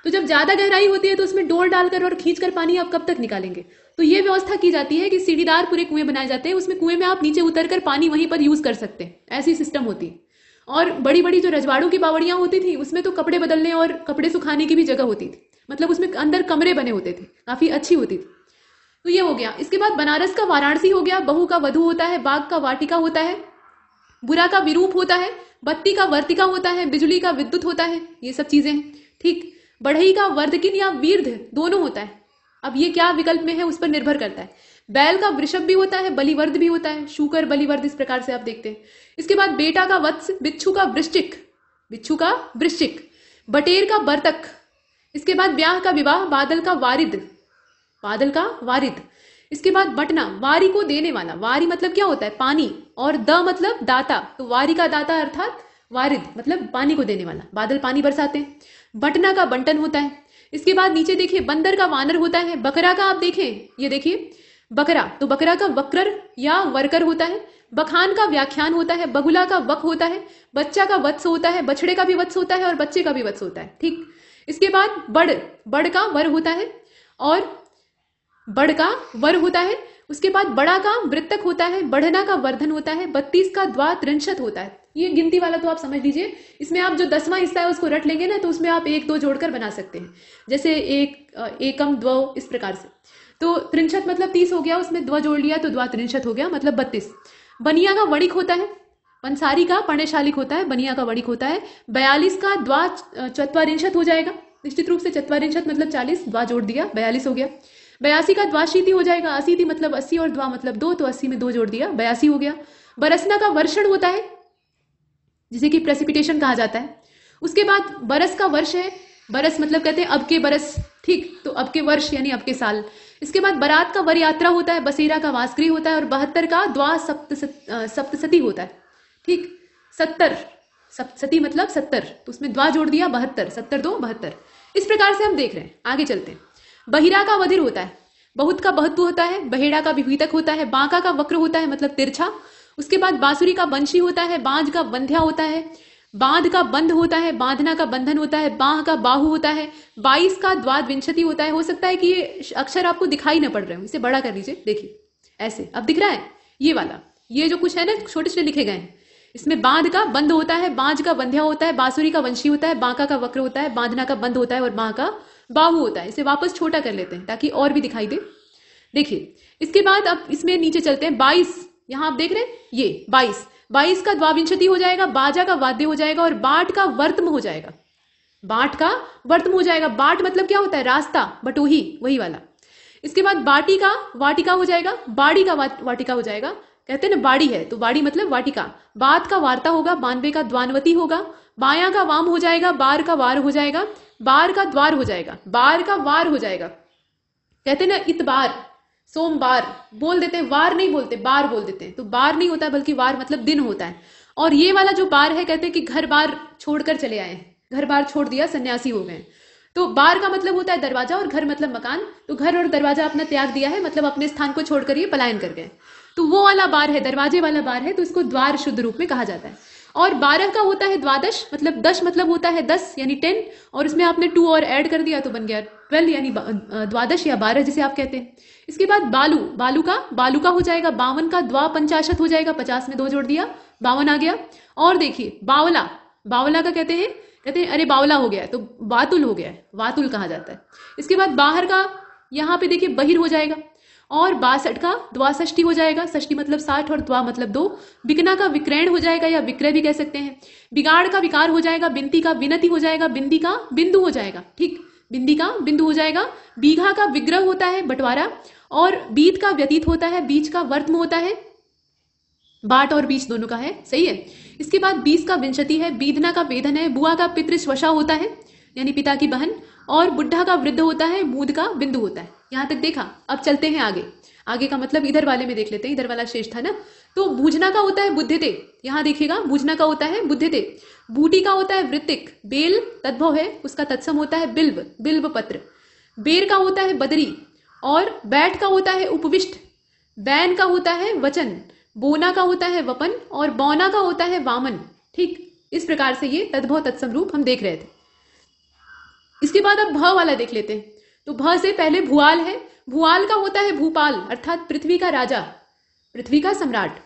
तो जब ज़्यादा गहराई होती है तो उसमें डोर डालकर और खींच कर पानी आप कब तक निकालेंगे तो ये व्यवस्था की जाती है कि सीढ़ीदार पूरे कुएं बनाए जाते हैं उसमें कुएं में आप नीचे उतर कर पानी वहीं पर यूज़ कर सकते हैं ऐसी सिस्टम होती है और बड़ी बड़ी जो रजवाड़ों की बावड़ियाँ होती थी उसमें तो कपड़े बदलने और कपड़े सुखाने की भी जगह होती थी मतलब उसमें अंदर कमरे बने होते थे काफ़ी अच्छी होती थी तो ये हो गया इसके बाद बनारस का वाराणसी हो गया बहु का वधु होता है बाघ का वाटिका होता है बुरा का विरूप होता है बत्ती का वर्तिका होता है बिजली का विद्युत होता है ये सब चीजें हैं ठीक बढ़ई का वर्धकिन या वीर्ध दोनों होता है अब ये क्या विकल्प में है उस पर निर्भर करता है बैल का वृषभ भी होता है बलिवर्ध भी होता है शूकर बलिवर्ध इस प्रकार से आप देखते हैं इसके बाद बेटा का वत्स बिच्छू का वृश्चिक बिच्छू का वृश्चिक बटेर का बर्तक इसके बाद ब्याह का विवाह बादल का वारिद बादल का वारिद इसके बाद बटना वारी को देने वाला वारी मतलब क्या होता है पानी और द मतलब दाता तो वारी का दाता अर्थात वारिद मतलब पानी को देने वाला बादल पानी बरसाते हैं बटना का बंटन होता है इसके बाद नीचे देखिए बंदर का वानर होता है बकरा का आप देखें ये देखिए बकरा तो बकरा का वक्र या वर्कर होता है बखान का व्याख्यान होता है बगुला का वक होता है बच्चा का वत्स होता है बछड़े का भी वत्स होता है और बच्चे का भी वत्स होता है ठीक इसके बाद बड़ बड़ का वर होता है और बड़ का वर होता है उसके बाद बड़ा का वृत्तक होता है बढ़ना का वर्धन होता है बत्तीस का द्वा त्रिंशत होता है ये गिनती वाला तो आप समझ लीजिए इसमें आप जो दसवां हिस्सा है उसको रट लेंगे ना तो उसमें आप एक दो जोड़कर बना सकते हैं जैसे एक एकम द्व इस प्रकार से तो त्रिंशत मतलब तीस हो गया उसमें द्व जोड़ लिया तो द्वा त्रिंशत हो गया मतलब बत्तीस बनिया का वणिक होता है पंसारी का पर्णशालिक होता है बनिया का वणिक होता है बयालीस का द्वा चतवारिंशत हो जाएगा निश्चित रूप से चतवारिंशत मतलब चालीस द्वा जोड़ दिया बयालीस हो गया बयासी का द्वाशीति हो जाएगा असीति मतलब अस्सी और द्वा मतलब दो तो अस्सी में दो जोड़ दिया बयासी हो गया बरसना का वर्षण होता है जिसे कि प्रेसिपिटेशन कहा जाता है उसके बाद बरस का वर्ष है बरस मतलब कहते हैं अब के बरस ठीक तो अब के वर्ष यानी अब के साल इसके बाद बरात का वर यात्रा होता है बसेरा का वासगृह होता है और बहत्तर का द्वा सप्त सप्तसती होता है ठीक सत्तर सप्तसती मतलब सत्तर तो उसमें द्वा जोड़ दिया बहत्तर सत्तर दो बहत्तर इस प्रकार से हम देख रहे हैं आगे चलते हैं बहिरा का वधिर होता है बहुत का बहत्व होता है बहेड़ा का विभीतक होता है बांका का वक्र होता है मतलब तिरछा उसके बाद बांसुरी का बंशी होता है बांझ का बंध्या होता है बांध का बंध होता है बांधना का बंधन होता है बांह का बाहु होता है बाईस का द्वाद विंशति होता है हो सकता है कि ये अक्षर आपको दिखाई ना पड़ रहे हो इसे बड़ा कर लीजिए देखिए ऐसे अब दिख रहा है ये वाला ये जो कुछ है ना छोटे छोटे लिखे गए हैं इसमें बांध का बंध होता है बांझ का बंध्या होता है बांसुरी का वंशी होता है बांका का वक्र होता है बांधना का बंध होता है और बांह का बाहू होता है इसे वापस छोटा कर लेते हैं ताकि और भी दिखाई दे देखिए इसके बाद अब इसमें नीचे चलते हैं बाईस यहां आप देख रहे हैं ये बाईस बाईस का द्वाविंशति हो जाएगा बाजा का वाद्य हो जाएगा और बाट का वर्तम हो जाएगा बाट का वर्तम हो जाएगा बाट मतलब क्या होता है रास्ता बटोही वही वाला इसके बाद बाटी का वाटिका हो जाएगा बाड़ी का वाटिका हो जाएगा कहते हैं ना बाड़ी है तो बाड़ी मतलब वाटिका बात का वार्ता होगा बानवे का द्वानवती होगा बाया का वाम हो जाएगा बार का वार हो जाएगा बार का द्वार हो जाएगा बार का वार हो जाएगा कहते ना इतबार सोमवार बोल देते हैं वार नहीं बोलते बार बोल देते हैं तो बार नहीं होता बल्कि वार मतलब दिन होता है और ये वाला जो बार है कहते हैं कि घर बार छोड़कर चले आए घर बार छोड़ दिया सन्यासी हो गए तो बार का मतलब होता है दरवाजा और घर मतलब मकान तो घर और दरवाजा अपना त्याग दिया है मतलब अपने स्थान को छोड़कर ये पलायन कर गए तो वो वाला बार है दरवाजे वाला बार है तो इसको द्वार शुद्ध रूप में कहा जाता है और बारह का होता है द्वादश मतलब दस मतलब होता है दस यानी टेन और इसमें आपने टू और ऐड कर दिया तो बन गया ट्वेल्व यानी द्वादश या बारह जिसे आप कहते हैं इसके बाद बालू बालू का बालू का हो जाएगा बावन का द्वा पंचाशत हो जाएगा पचास में दो जोड़ दिया बावन आ गया और देखिए बावला बावला का कहते हैं कहते हैं अरे बावला हो गया तो वातुल हो गया है वातुल कहा जाता है इसके बाद बाहर का यहाँ पे देखिए बहिर हो जाएगा और बासठ का द्वाष्टी हो जाएगा षष्टी मतलब साठ और द्वा मतलब दो बिकना का विक्रयण हो जाएगा या विक्रय भी कह सकते हैं बिगाड़ का विकार हो जाएगा बिंती का विनति हो जाएगा बिंदी का बिंदु हो जाएगा ठीक बिंदी का बिंदु हो जाएगा बीघा का विग्रह होता है बंटवारा और बीत का व्यतीत होता है बीच का वर्तम होता है बाट और बीच दोनों का है सही है इसके बाद बीस का विंशति है बीधना का वेदन है बुआ का श्वशा होता है यानी पिता की बहन और बुढ़ा का वृद्ध होता है मूद का बिंदु होता है यहाँ तक देखा अब चलते हैं आगे आगे का मतलब इधर वाले में देख लेते हैं इधर वाला शेष था ना तो भूजना का होता है बुद्धिते यहाँ देखिएगा भूजना का होता है बुद्धिते बूटी का होता है वृत्तिक बेल तद्भव है उसका तत्सम होता है बिल्व बिल्व पत्र बेर का होता है बदरी और बैठ का होता है उपविष्ट बैन का होता है वचन बोना का होता है वपन और बौना का होता है वामन ठीक इस प्रकार से ये तद्भव तत्सम रूप हम देख रहे थे इसके बाद अब भ वाला देख लेते हैं तो भ से पहले भुआल है भुआल का होता है भूपाल अर्थात पृथ्वी का राजा पृथ्वी का सम्राट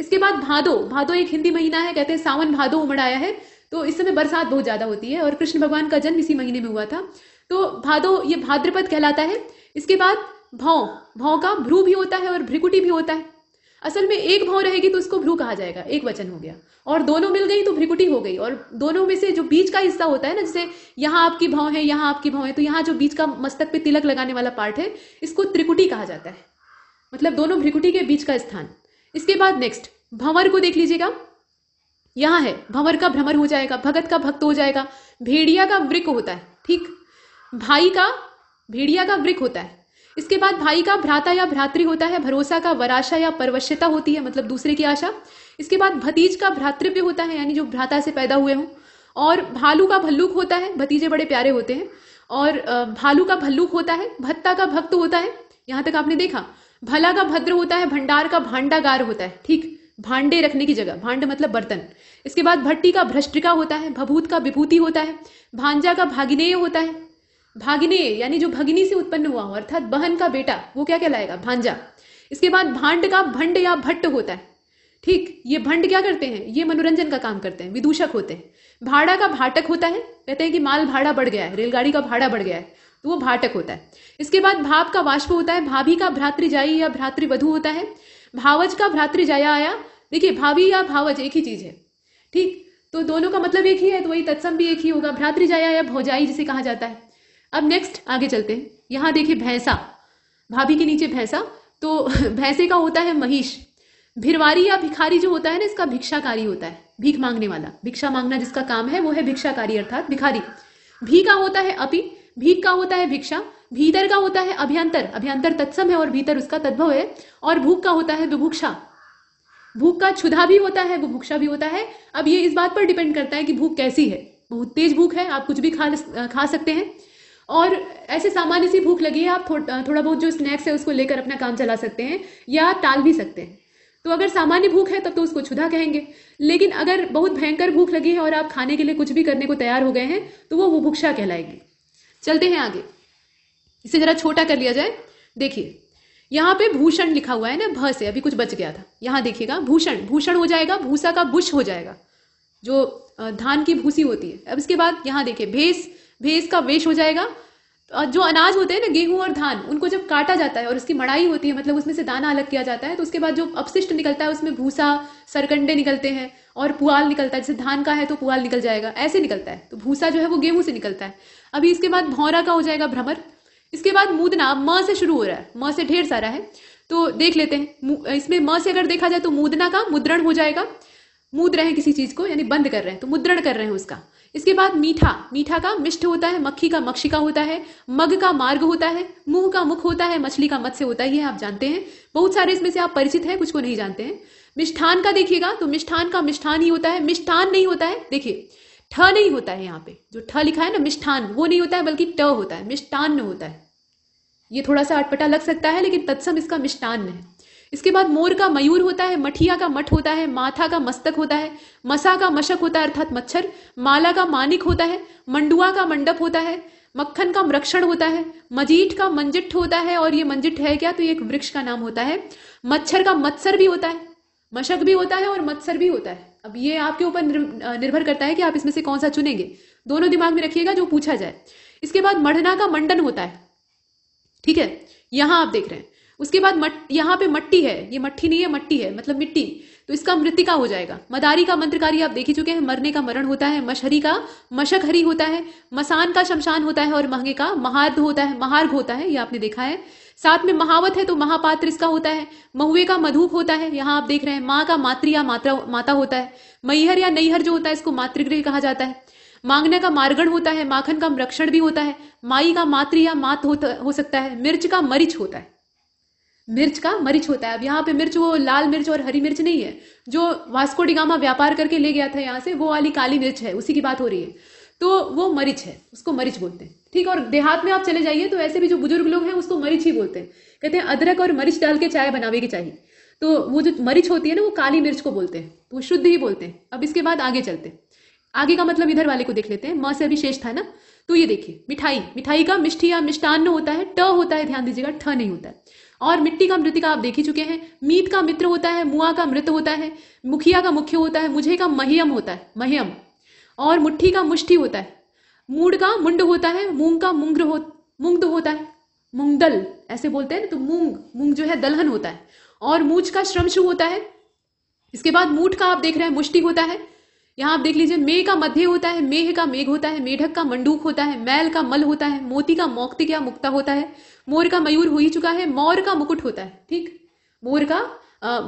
इसके बाद भादो भादो एक हिंदी महीना है कहते हैं सावन भादो उमड़ आया है तो इस समय बरसात बहुत ज्यादा होती है और कृष्ण भगवान का जन्म इसी महीने में हुआ था तो भादो ये भाद्रपद कहलाता है इसके बाद भौ भौ का भ्रू भी होता है और भ्रिकुटी भी होता है असल में एक भाव रहेगी तो उसको भ्रू कहा जाएगा एक वचन हो गया और दोनों मिल गई तो भ्रिकुटी हो गई और दोनों में से जो बीच का हिस्सा होता है ना जैसे यहाँ आपकी भाव है यहाँ आपकी भाव है तो यहाँ जो बीच का मस्तक पे तिलक लगाने वाला पार्ट है इसको त्रिकुटी कहा जाता है मतलब दोनों भ्रिकुटी के बीच का स्थान इसके बाद नेक्स्ट भंवर को देख लीजिएगा यहाँ है भंवर का भ्रमर हो जाएगा भगत का भक्त हो जाएगा भेड़िया का वृक होता है ठीक भाई का भेड़िया का वृक होता है इसके बाद भाई का भ्राता या भ्रातृ होता है भरोसा का वराशा या परवश्यता होती है मतलब दूसरे की आशा इसके बाद भतीज का भ्रातृव्य होता है यानी जो भ्राता से पैदा हुए हों और भालू का भल्लुक होता है भतीजे बड़े प्यारे होते हैं और भालू का भल्लुक होता है भत्ता का भक्त होता है यहाँ तक आपने देखा भला का भद्र होता है भंडार का भांडागार होता है ठीक भांडे रखने की जगह भांड मतलब बर्तन इसके बाद भट्टी का भ्रष्टिका होता है भभूत का विभूति होता है भांजा का भागिनेय होता है भागिने यानी जो भगिनी से उत्पन्न हुआ हो अर्थात बहन का बेटा वो क्या कहलाएगा भांजा इसके बाद भांड का भंड या भट्ट होता है ठीक ये भंड क्या करते हैं ये मनोरंजन का काम करते हैं विदूषक होते हैं भाड़ा का भाटक होता है कहते हैं कि माल भाड़ा बढ़ गया है रेलगाड़ी का भाड़ा बढ़ गया है तो वो भाटक होता है इसके बाद भाप का वाष्प होता है भाभी का भ्रातृजाई या भ्रातृवधु होता है भावज का भ्रातृजाया आया देखिए भाभी या भावज एक ही चीज है ठीक तो दोनों का मतलब एक ही है तो वही तत्सम भी एक ही होगा भ्रातृजाया या भौजाई जिसे कहा जाता है अब नेक्स्ट आगे चलते हैं यहाँ देखिए भैंसा भाभी के नीचे भैंसा तो *laughs* भैंसे का होता है महिष भिरवारी या भिखारी जो होता है ना इसका भिक्षाकारी होता है भीख मांगने वाला भिक्षा मांगना जिसका काम है वो है भिक्षाकारी अर्थात भिखारी भी का होता है अपि भीख का होता है भिक्षा भीतर का होता है अभ्यंतर अभ्यंतर तत्सम है और भीतर उसका तद्भव है और भूख का होता है विभुक्षा भूख का क्षुधा भी होता है बुभुक्षा भी होता है अब ये इस बात पर डिपेंड करता है कि भूख कैसी है बहुत तेज भूख है आप कुछ भी खा खा सकते हैं और ऐसे सामान्य सी भूख लगी है आप थो, थोड़ा बहुत जो स्नैक्स है उसको लेकर अपना काम चला सकते हैं या टाल भी सकते हैं तो अगर सामान्य भूख है तब तो उसको क्षुधा कहेंगे लेकिन अगर बहुत भयंकर भूख लगी है और आप खाने के लिए कुछ भी करने को तैयार हो गए हैं तो वो बुभुक्षा कहलाएगी चलते हैं आगे इसे जरा छोटा कर लिया जाए देखिए यहाँ पे भूषण लिखा हुआ है ना भ से अभी कुछ बच गया था यहाँ देखिएगा भूषण भूषण हो जाएगा भूसा का बुश हो जाएगा जो धान की भूसी होती है अब इसके बाद यहाँ देखिए भेस भेज का वेश हो जाएगा तो जो अनाज होते हैं ना गेहूं और धान उनको जब काटा जाता है और उसकी मड़ाई होती है मतलब उसमें से दाना अलग किया जाता है तो उसके बाद जो अपशिष्ट निकलता है उसमें भूसा सरकंडे निकलते हैं और पुआल निकलता है जैसे धान का है तो पुआल निकल जाएगा ऐसे निकलता है तो भूसा जो है वो गेहूं से निकलता है अभी इसके बाद भौरा का हो जाएगा भ्रमर इसके बाद मूदना म से शुरू हो रहा है म से ढेर सारा है तो देख लेते हैं इसमें म से अगर देखा जाए तो मूदना का मुद्रण हो जाएगा मूद रहे हैं किसी चीज को यानी बंद कर रहे हैं तो मुद्रण कर रहे हैं उसका इसके बाद मीठा मीठा का मिष्ट होता है मक्खी का मक्षिका होता है मग का मार्ग होता है मुंह का मुख होता है मछली का मत्स्य होता ही है आप जानते हैं बहुत सारे इसमें से आप परिचित हैं कुछ को नहीं जानते हैं मिष्ठान का देखिएगा तो मिष्ठान का मिष्ठान ही होता है मिष्ठान नहीं होता है देखिए ठ नहीं होता है यहाँ पे जो ठ लिखा है ना मिष्ठान वो नहीं होता है बल्कि ट होता है मिष्टान्न होता है ये थोड़ा सा अटपटा लग सकता है लेकिन तत्सम इसका मिष्टान्न है इसके बाद मोर का मयूर होता है मठिया का मठ होता है माथा का मस्तक होता है मसा का मशक होता है अर्थात मच्छर माला का मानिक होता है मंडुआ का मंडप होता है मक्खन का मृक्षण होता है मजीठ का मंजिठ होता है और ये मंजिठ है क्या तो ये एक वृक्ष का नाम होता है मच्छर का मत्सर भी होता है मशक भी होता है और मत्सर भी होता है अब ये आपके ऊपर निर्भर करता है कि आप इसमें से कौन सा चुनेंगे दोनों दिमाग में रखिएगा जो पूछा जाए इसके बाद मढ़ना का मंडन होता है ठीक है यहां आप देख रहे हैं उसके बाद मट यहाँ पे मट्टी है ये मट्टी नहीं है मट्टी है मतलब मिट्टी तो इसका मृतिका हो जाएगा मदारी का मंत्रकारी आप देख ही चुके हैं मरने का मरण होता है मशहरी का मशक हरी होता है मसान का शमशान होता है और महंगे का महार्ध होता है महार्घ होता है ये आपने देखा है साथ में महावत है तो महापात्र इसका होता है महुए का मधुक होता है यहाँ आप देख रहे हैं माँ का मातृ या मात्रा माता होता है मैहर या नैहर जो होता है इसको मातृगृह कहा जाता है मांगने का मार्गण होता है माखन का मृक्षण भी होता है माई का मातृ या मात हो सकता है मिर्च का मरिच होता है मिर्च का मरीच होता है अब यहाँ पे मिर्च वो लाल मिर्च और हरी मिर्च नहीं है जो वास्को डिगामा व्यापार करके ले गया था यहाँ से वो वाली काली मिर्च है उसी की बात हो रही है तो वो मरीच है उसको मरीच बोलते हैं ठीक और देहात में आप चले जाइए तो ऐसे भी जो बुजुर्ग लोग हैं उसको मरीच ही बोलते हैं कहते हैं अदरक और मरीच डाल के चाय बनावे की चाहिए तो वो जो मरीच होती है ना वो काली मिर्च को बोलते हैं तो वो शुद्ध ही बोलते हैं अब इसके बाद आगे चलते हैं आगे का मतलब इधर वाले को देख लेते हैं म से अभी शेष था ना तो ये देखिए मिठाई मिठाई का मिष्ठी या मिष्टान्न होता है ट होता है ध्यान दीजिएगा ठ नहीं होता है और मिट्टी का मृतिका आप देख ही चुके हैं मीत का मित्र होता है मुआ का मृत होता है मुखिया का मुख्य होता है मुझे का महियम होता है महियम और मुट्ठी का मुष्ठी होता है मूड का मुंड होता है मूंग का मुंग्र हो मुंग होता है मुंगदल ऐसे बोलते हैं ना तो मूंग मूंग जो है दलहन होता है और मूछ का श्रमशु होता है इसके बाद मूठ का आप देख रहे हैं मुष्टि होता है यहाँ आप देख लीजिए मेह का मध्य होता है मेह का मेघ होता है मेढक का मंडूक होता है मैल का मल होता है मोती का मोक्ति क्या मुक्ता होता है मोर का मयूर हो ही चुका है मौर का मुकुट होता है ठीक मोर का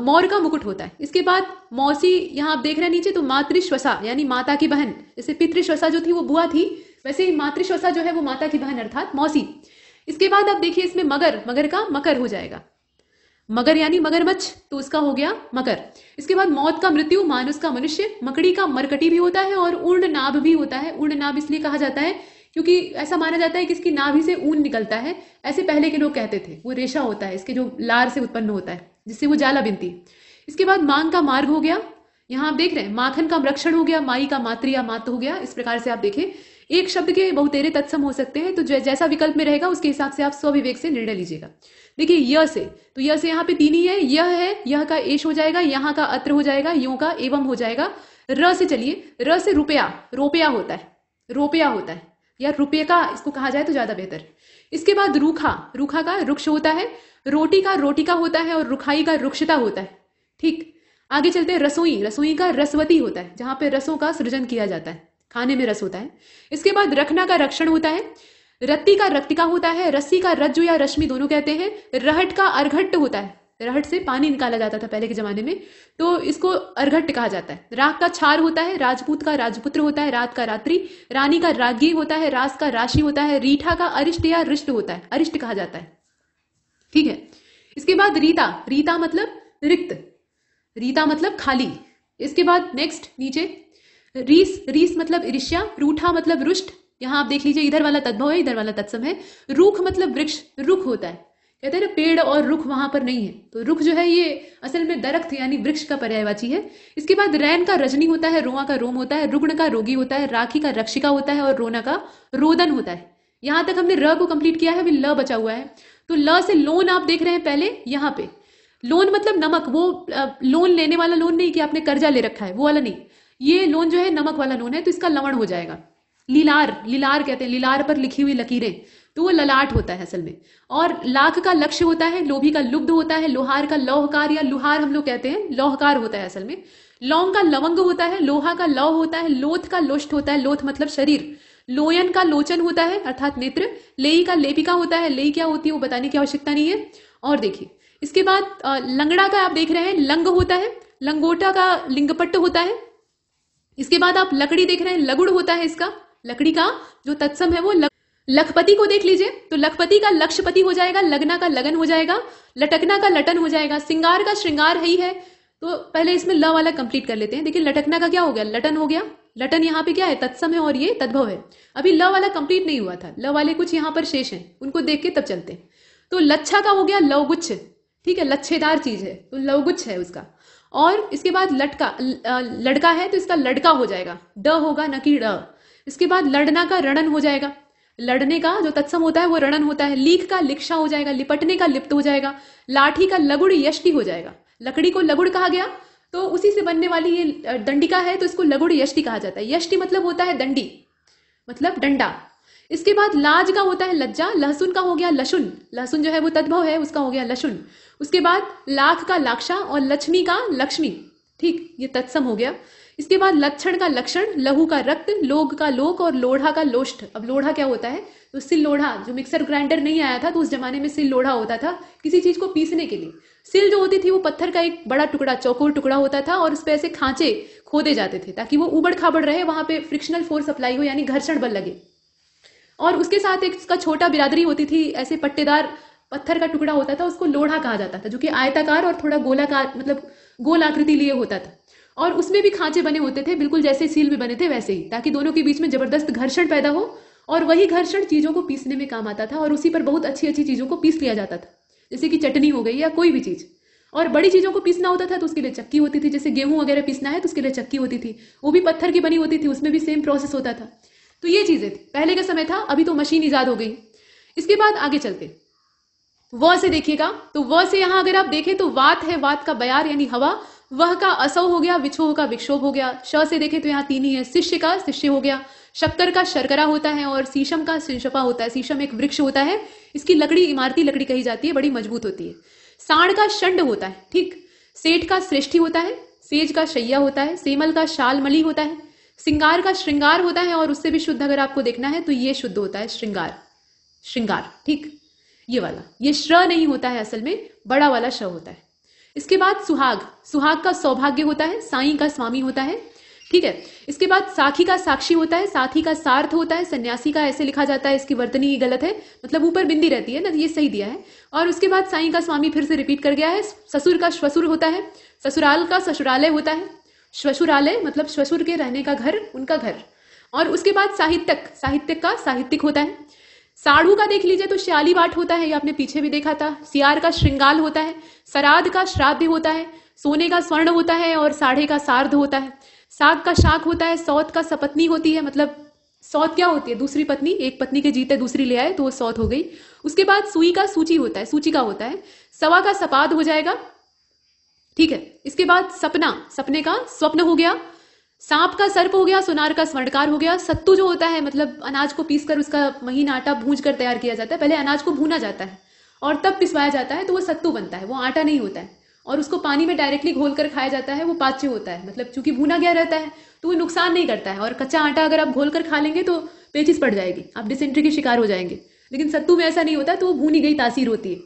मौर का मुकुट होता है इसके बाद मौसी यहाँ आप देख रहे हैं नीचे तो मातृश्वसा यानी माता की बहन जैसे पितृश्वसा जो थी वो बुआ थी वैसे ही मातृश्वसा जो है वो माता की बहन अर्थात मौसी इसके बाद आप देखिए इसमें मगर मगर का मकर हो जाएगा मगर यानी मगरमच्छ तो उसका हो गया मकर इसके बाद मौत का मृत्यु मानुष का मनुष्य मकड़ी का मरकटी भी होता है और उर्ण नाभ भी होता है उर्ण नाभ इसलिए कहा जाता है क्योंकि ऐसा माना जाता है कि इसकी नाभि से ऊन निकलता है ऐसे पहले के लोग कहते थे वो रेशा होता है इसके जो लार से उत्पन्न होता है जिससे वो जाला बिनती इसके बाद मांग का मार्ग हो गया यहाँ आप देख रहे हैं माखन का रक्षण हो गया माई का मातृ या मात हो गया इस प्रकार से आप देखें एक शब्द के बहुतेरे तत्सम हो सकते हैं तो जैसा विकल्प में रहेगा उसके हिसाब से आप स्वविवेक से निर्णय लीजिएगा देखिए य से तो य से यहाँ पे तीन ही है यह है यह का एश हो जाएगा यहाँ का अत्र हो जाएगा यो का एवं हो जाएगा र से चलिए र से रुपया रोपया होता है रोपया होता है या रुपये का इसको कहा जाए तो ज्यादा बेहतर इसके बाद रूखा रूखा का रुक्ष होता है रोटी का रोटी का होता है और रुखाई का रुक्षता होता है ठीक आगे चलते हैं रसोई रसोई का रसवती होता है जहां पे रसों का सृजन किया जाता है खाने में रस होता है इसके बाद रखना का रक्षण होता है रत्ती का रक्तिका होता है रस्सी का रज्जु या रश्मि दोनों कहते हैं रहट का अर्घट्ट होता है रहट से पानी निकाला जाता था पहले के जमाने में तो इसको अर्घट्ट कहा जाता है राग का छार होता है राजपूत का राजपुत्र होता है रात का रात्रि रानी का रागी होता है रास का राशि होता है रीठा का अरिष्ट या रिष्ट होता है अरिष्ट कहा जाता है ठीक है इसके बाद रीता रीता मतलब रिक्त रीता मतलब खाली इसके बाद नेक्स्ट नीचे रीस रीस मतलब ईर्ष्या रूठा मतलब रुष्ट यहाँ आप देख लीजिए इधर वाला तद्भव है इधर वाला तत्सम है रुख मतलब वृक्ष रुख होता है कहते हैं ना पेड़ और रुख वहां पर नहीं है तो रुख जो है ये असल में दरख्त यानी वृक्ष का पर्यायवाची है इसके बाद रैन का रजनी होता है रोआ का रोम होता है रुग्ण का रोगी होता है राखी का रक्षिका होता है और रोना का रोदन होता है यहां तक हमने र को कंप्लीट किया है अभी ल बचा हुआ है तो ल से लोन आप देख रहे हैं पहले यहाँ पे लोन मतलब नमक वो लोन लेने वाला लोन नहीं कि आपने कर्जा ले रखा है वो वाला नहीं ये लोन जो है नमक वाला लोन है तो इसका लवण हो जाएगा लीलार लीलार कहते हैं लीलार पर लिखी हुई लकीरें तो वो ललाट होता है असल में और लाख का लक्ष्य होता है लोभी का लुब्ध होता है लोहार का लौहकार या लुहार हम लोग कहते हैं लौहकार होता है असल में लौंग का लवंग होता है लोहा का लौ होता है लोथ का लोष्ट होता है लोथ मतलब शरीर लोयन का लोचन होता है अर्थात नेत्र लेई का लेपिका होता है लेई क्या होती है वो बताने की आवश्यकता नहीं है और देखिए इसके बाद लंगड़ा का आप देख रहे हैं लंग होता है लंगोटा का लिंगपट्ट होता है इसके बाद आप लकड़ी देख रहे हैं लगुड़ होता है इसका लकड़ी का जो तत्सम है वो लखपति को देख लीजिए तो लखपति का लक्षपति हो जाएगा लगना का लगन हो जाएगा लटकना का लटन हो जाएगा सिंगार का श्रृंगार ही है तो पहले इसमें ल वाला कंप्लीट कर लेते हैं देखिए लटकना का क्या हो गया लटन हो गया लटन यहाँ पे क्या है तत्सम है और ये तद्भव है अभी ल वाला कंप्लीट नहीं हुआ था ल वाले कुछ यहाँ पर शेष हैं उनको देख के तब चलते हैं तो लच्छा का हो गया लवगुच्छ ठीक है लच्छेदार चीज है तो लवगुच्छ है उसका और इसके बाद लटका लड़का है तो इसका लड़का हो जाएगा ड होगा न कि ड इसके बाद लड़ना का रणन हो जाएगा लड़ने का जो तत्सम होता है वो रणन होता है लीख का लिक्षा हो जाएगा लिपटने का लिप्त हो जाएगा लाठी का लगुड़ यष्टि हो जाएगा लकड़ी को लगुड़ कहा गया तो उसी से बनने वाली ये दंडिका है तो इसको लगुड़ यष्टि कहा जाता है यष्टि मतलब होता है दंडी मतलब डंडा इसके बाद लाज का होता है लज्जा लहसुन का हो गया लसुन लहसुन जो है वो तद्भव है उसका हो गया लसुन उसके बाद लाख का लाक्षा और लक्ष्मी का लक्ष्मी ठीक ये तत्सम हो गया इसके बाद लक्षण का लक्षण लहू का रक्त लोग का लोक और लोढ़ा का लोष्ठ अब लोढ़ा क्या होता है तो सिल लोढ़ा जो मिक्सर ग्राइंडर नहीं आया था तो उस जमाने में सिल लोढ़ा होता था किसी चीज को पीसने के लिए सिल जो होती थी वो पत्थर का एक बड़ा टुकड़ा चौकोर टुकड़ा होता था और उस पर ऐसे खांचे खोदे जाते थे ताकि वो उबड़ खाबड़ रहे वहां पे फ्रिक्शनल फोर्स अप्लाई हो यानी घर्षण बल लगे और उसके साथ एक उसका छोटा बिरादरी होती थी ऐसे पट्टेदार पत्थर का टुकड़ा होता था उसको लोढ़ा कहा जाता था जो कि आयताकार और थोड़ा गोलाकार मतलब गोल आकृति लिए होता था और उसमें भी खांचे बने होते थे बिल्कुल जैसे सील में बने थे वैसे ही ताकि दोनों के बीच में जबरदस्त घर्षण पैदा हो और वही घर्षण चीज़ों को पीसने में काम आता था और उसी पर बहुत अच्छी अच्छी चीज़ों को पीस लिया जाता था जैसे कि चटनी हो गई या कोई भी चीज़ और बड़ी चीज़ों को पीसना होता था तो उसके लिए चक्की होती थी जैसे गेहूं वगैरह पीसना है तो उसके लिए चक्की होती थी वो भी पत्थर की बनी होती थी उसमें भी सेम प्रोसेस होता था तो ये चीज़ें थी पहले का समय था अभी तो मशीन ईजाद हो गई इसके बाद आगे चलते व से देखिएगा तो व से यहां अगर आप देखें तो वात है वात का बयार यानी हवा वह का असव हो गया विछोह का विक्षोभ हो गया श से देखें तो यहाँ तीन ही है शिष्य का शिष्य हो गया शक्कर का शर्करा होता है और शीशम का शिशपा होता है शीशम एक वृक्ष होता है इसकी लकड़ी इमारती लकड़ी कही जाती है बड़ी मजबूत होती है सांड का शंड होता है ठीक सेठ का श्रेष्ठी होता है सेज का शैया होता है सेमल का शालमली होता है सिंगार का श्रृंगार होता है और उससे भी शुद्ध अगर आपको देखना है तो ये शुद्ध होता है श्रृंगार श्रृंगार ठीक ये वाला ये श्र नहीं होता है असल में बड़ा वाला श होता है इसके बाद सुहाग सुहाग का सौभाग्य होता है साई का स्वामी होता है ठीक है इसके बाद साखी का साक्षी होता है साथी का सार्थ होता है सन्यासी का ऐसे लिखा जाता है इसकी वर्तनी ही गलत है मतलब ऊपर बिंदी रहती है ना ये सही दिया है और उसके बाद साई का स्वामी फिर से रिपीट कर गया है ससुर का श्वसुर होता है ससुराल का ससुरालय होता है श्वशुरालय मतलब श्वशुर के रहने का घर उनका घर और उसके बाद साहित्यक साहित्यक का साहित्यिक होता है साढ़ू का देख लीजिए तो श्याली बाट होता है ये आपने पीछे भी देखा था सियार का श्रृंगाल होता है सराध का श्राद्ध होता है सोने का स्वर्ण होता है और साढ़े का सार्ध होता है साग का शाक होता है सौत का सपत्नी होती है मतलब सौत क्या होती है दूसरी पत्नी एक पत्नी के जीते दूसरी ले आए तो वो सौत हो गई उसके बाद सुई का सूची होता है सूची का होता है सवा का सपाद हो जाएगा ठीक है इसके बाद सपना सपने का स्वप्न हो गया सांप का सर्प हो गया सोनार का स्वर्णकार हो गया सत्तू जो होता है मतलब अनाज को पीस कर उसका महीन आटा भूज कर तैयार किया जाता है पहले अनाज को भूना जाता है और तब पिसवाया जाता है तो वो सत्तू बनता है वो आटा नहीं होता है और उसको पानी में डायरेक्टली घोल कर खाया जाता है वो पाच्य होता है मतलब चूंकि भूना गया रहता है तो वो नुकसान नहीं करता है और कच्चा आटा अगर आप घोल कर खा लेंगे तो पेचिस पड़ जाएगी आप डिसेंट्री के शिकार हो जाएंगे लेकिन सत्तू में ऐसा नहीं होता तो वो भूनी गई तासीर होती है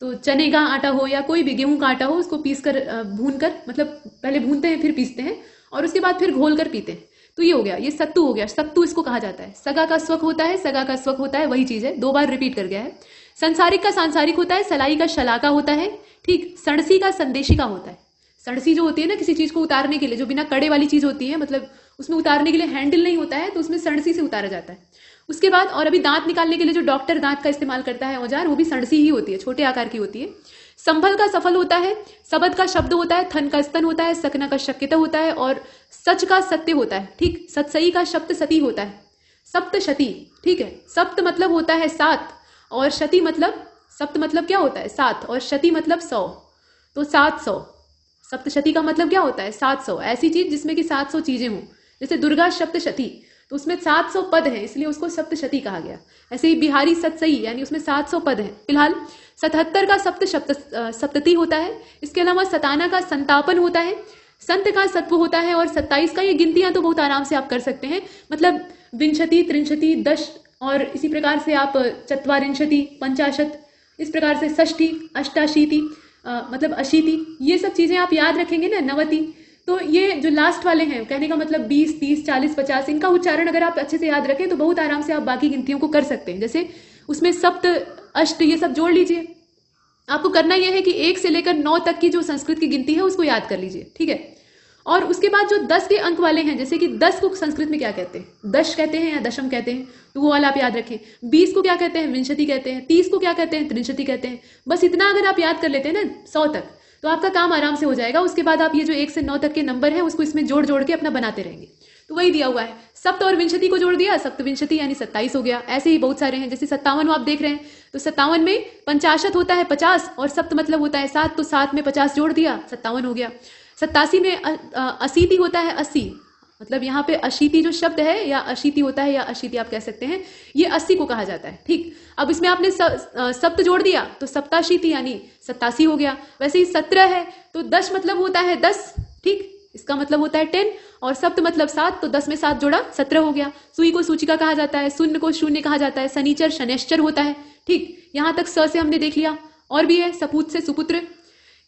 तो चने का आटा हो या कोई भी गेहूं का आटा हो उसको पीस कर भून कर मतलब पहले भूनते हैं फिर पीसते हैं और उसके बाद फिर घोल कर पीते हैं तो ये हो गया ये सत्तू हो गया सत्तू इसको कहा जाता है सगा का स्वक होता है सगा का स्वक होता है वही चीज है दो बार रिपीट कर गया है संसारिक का सांसारिक होता है सलाई का शलाका होता है ठीक सणसी का संदेशी का होता है सड़सी जो होती है ना किसी चीज को उतारने के लिए जो बिना कड़े वाली चीज होती है मतलब उसमें उतारने के लिए हैंडल नहीं होता है तो उसमें सड़सी से उतारा जाता है उसके बाद और अभी दांत निकालने के लिए जो डॉक्टर दांत का इस्तेमाल करता है औजार वो भी सड़सी ही होती है छोटे आकार की होती है संभल का सफल होता है सबद का शब्द होता है थन का स्तन होता है सकना का शक्यता होता है और सच का सत्य होता है ठीक सतसई का शब्द सती होता है सप्त शती ठीक है सप्त मतलब होता है सात और शती मतलब सप्त मतलब क्या होता है सात और शती मतलब सौ तो सात सौ सप्तशती का मतलब क्या होता है सात सौ ऐसी चीज जिसमें कि सात सौ चीजें हों जैसे दुर्गा सप्तशती तो उसमें सात सौ पद हैं इसलिए उसको सप्तशती कहा गया ऐसे ही बिहारी सतसई यानी उसमें सात सौ पद हैं फिलहाल सतहत्तर का सप्त सप्त सप्तति होता है इसके अलावा सताना का संतापन होता है संत का सत्व होता है और सत्ताईस का ये गिनतियां तो बहुत आराम से आप कर सकते हैं मतलब विंशति त्रिंशति दश और इसी प्रकार से आप चतवारिंशति पंचाशत इस प्रकार से षष्ठी अष्टाशीति आ, मतलब अशीति ये सब चीज़ें आप याद रखेंगे ना नवति तो ये जो लास्ट वाले हैं कहने का मतलब बीस तीस चालीस पचास इनका उच्चारण अगर आप अच्छे से याद रखें तो बहुत आराम से आप बाकी गिनतियों को कर सकते हैं जैसे उसमें सप्त अष्ट ये सब जोड़ लीजिए आपको करना यह है कि एक से लेकर नौ तक की जो संस्कृत की गिनती है उसको याद कर लीजिए ठीक है और उसके बाद जो दस के अंक वाले हैं जैसे कि दस को संस्कृत में क्या कहते हैं दश कहते हैं या दशम कहते हैं तो वो वाला आप याद रखें बीस को क्या कहते हैं विंशति कहते हैं तीस को क्या कहते हैं त्रिंशति कहते हैं बस इतना अगर आप याद कर लेते हैं ना सौ तक तो आपका काम आराम से हो जाएगा उसके बाद आप ये जो एक से नौ तक के नंबर है उसको इसमें जोड़ जोड़ के अपना बनाते रहेंगे तो वही दिया हुआ है सप्त और विंशति को जोड़ दिया सप्त विंशति यानी सत्ताईस हो गया ऐसे ही बहुत सारे हैं जैसे सत्तावन आप देख रहे हैं तो सत्तावन में पंचाशत होता है पचास और सप्त मतलब होता है सात तो सात में पचास जोड़ दिया सत्तावन हो गया सत्तासी में अशीति होता है अस्सी मतलब यहाँ पे अशीति जो शब्द है या अशीति होता है या अशीति आप कह सकते हैं ये अस्सी को कहा जाता है ठीक अब इसमें आपने सप्त जोड़ दिया तो सप्ताशीति यानी सत्तासी हो गया वैसे ही सत्रह है तो दस मतलब होता है दस ठीक इसका मतलब होता है टेन और सप्त मतलब सात तो दस में सात जोड़ा सत्रह हो गया सुई को सूचिका कहा जाता है शून्य को शून्य कहा जाता है शनिचर शनिश्चर होता है ठीक यहाँ तक स से हमने देख लिया और भी है सपूत से सुपुत्र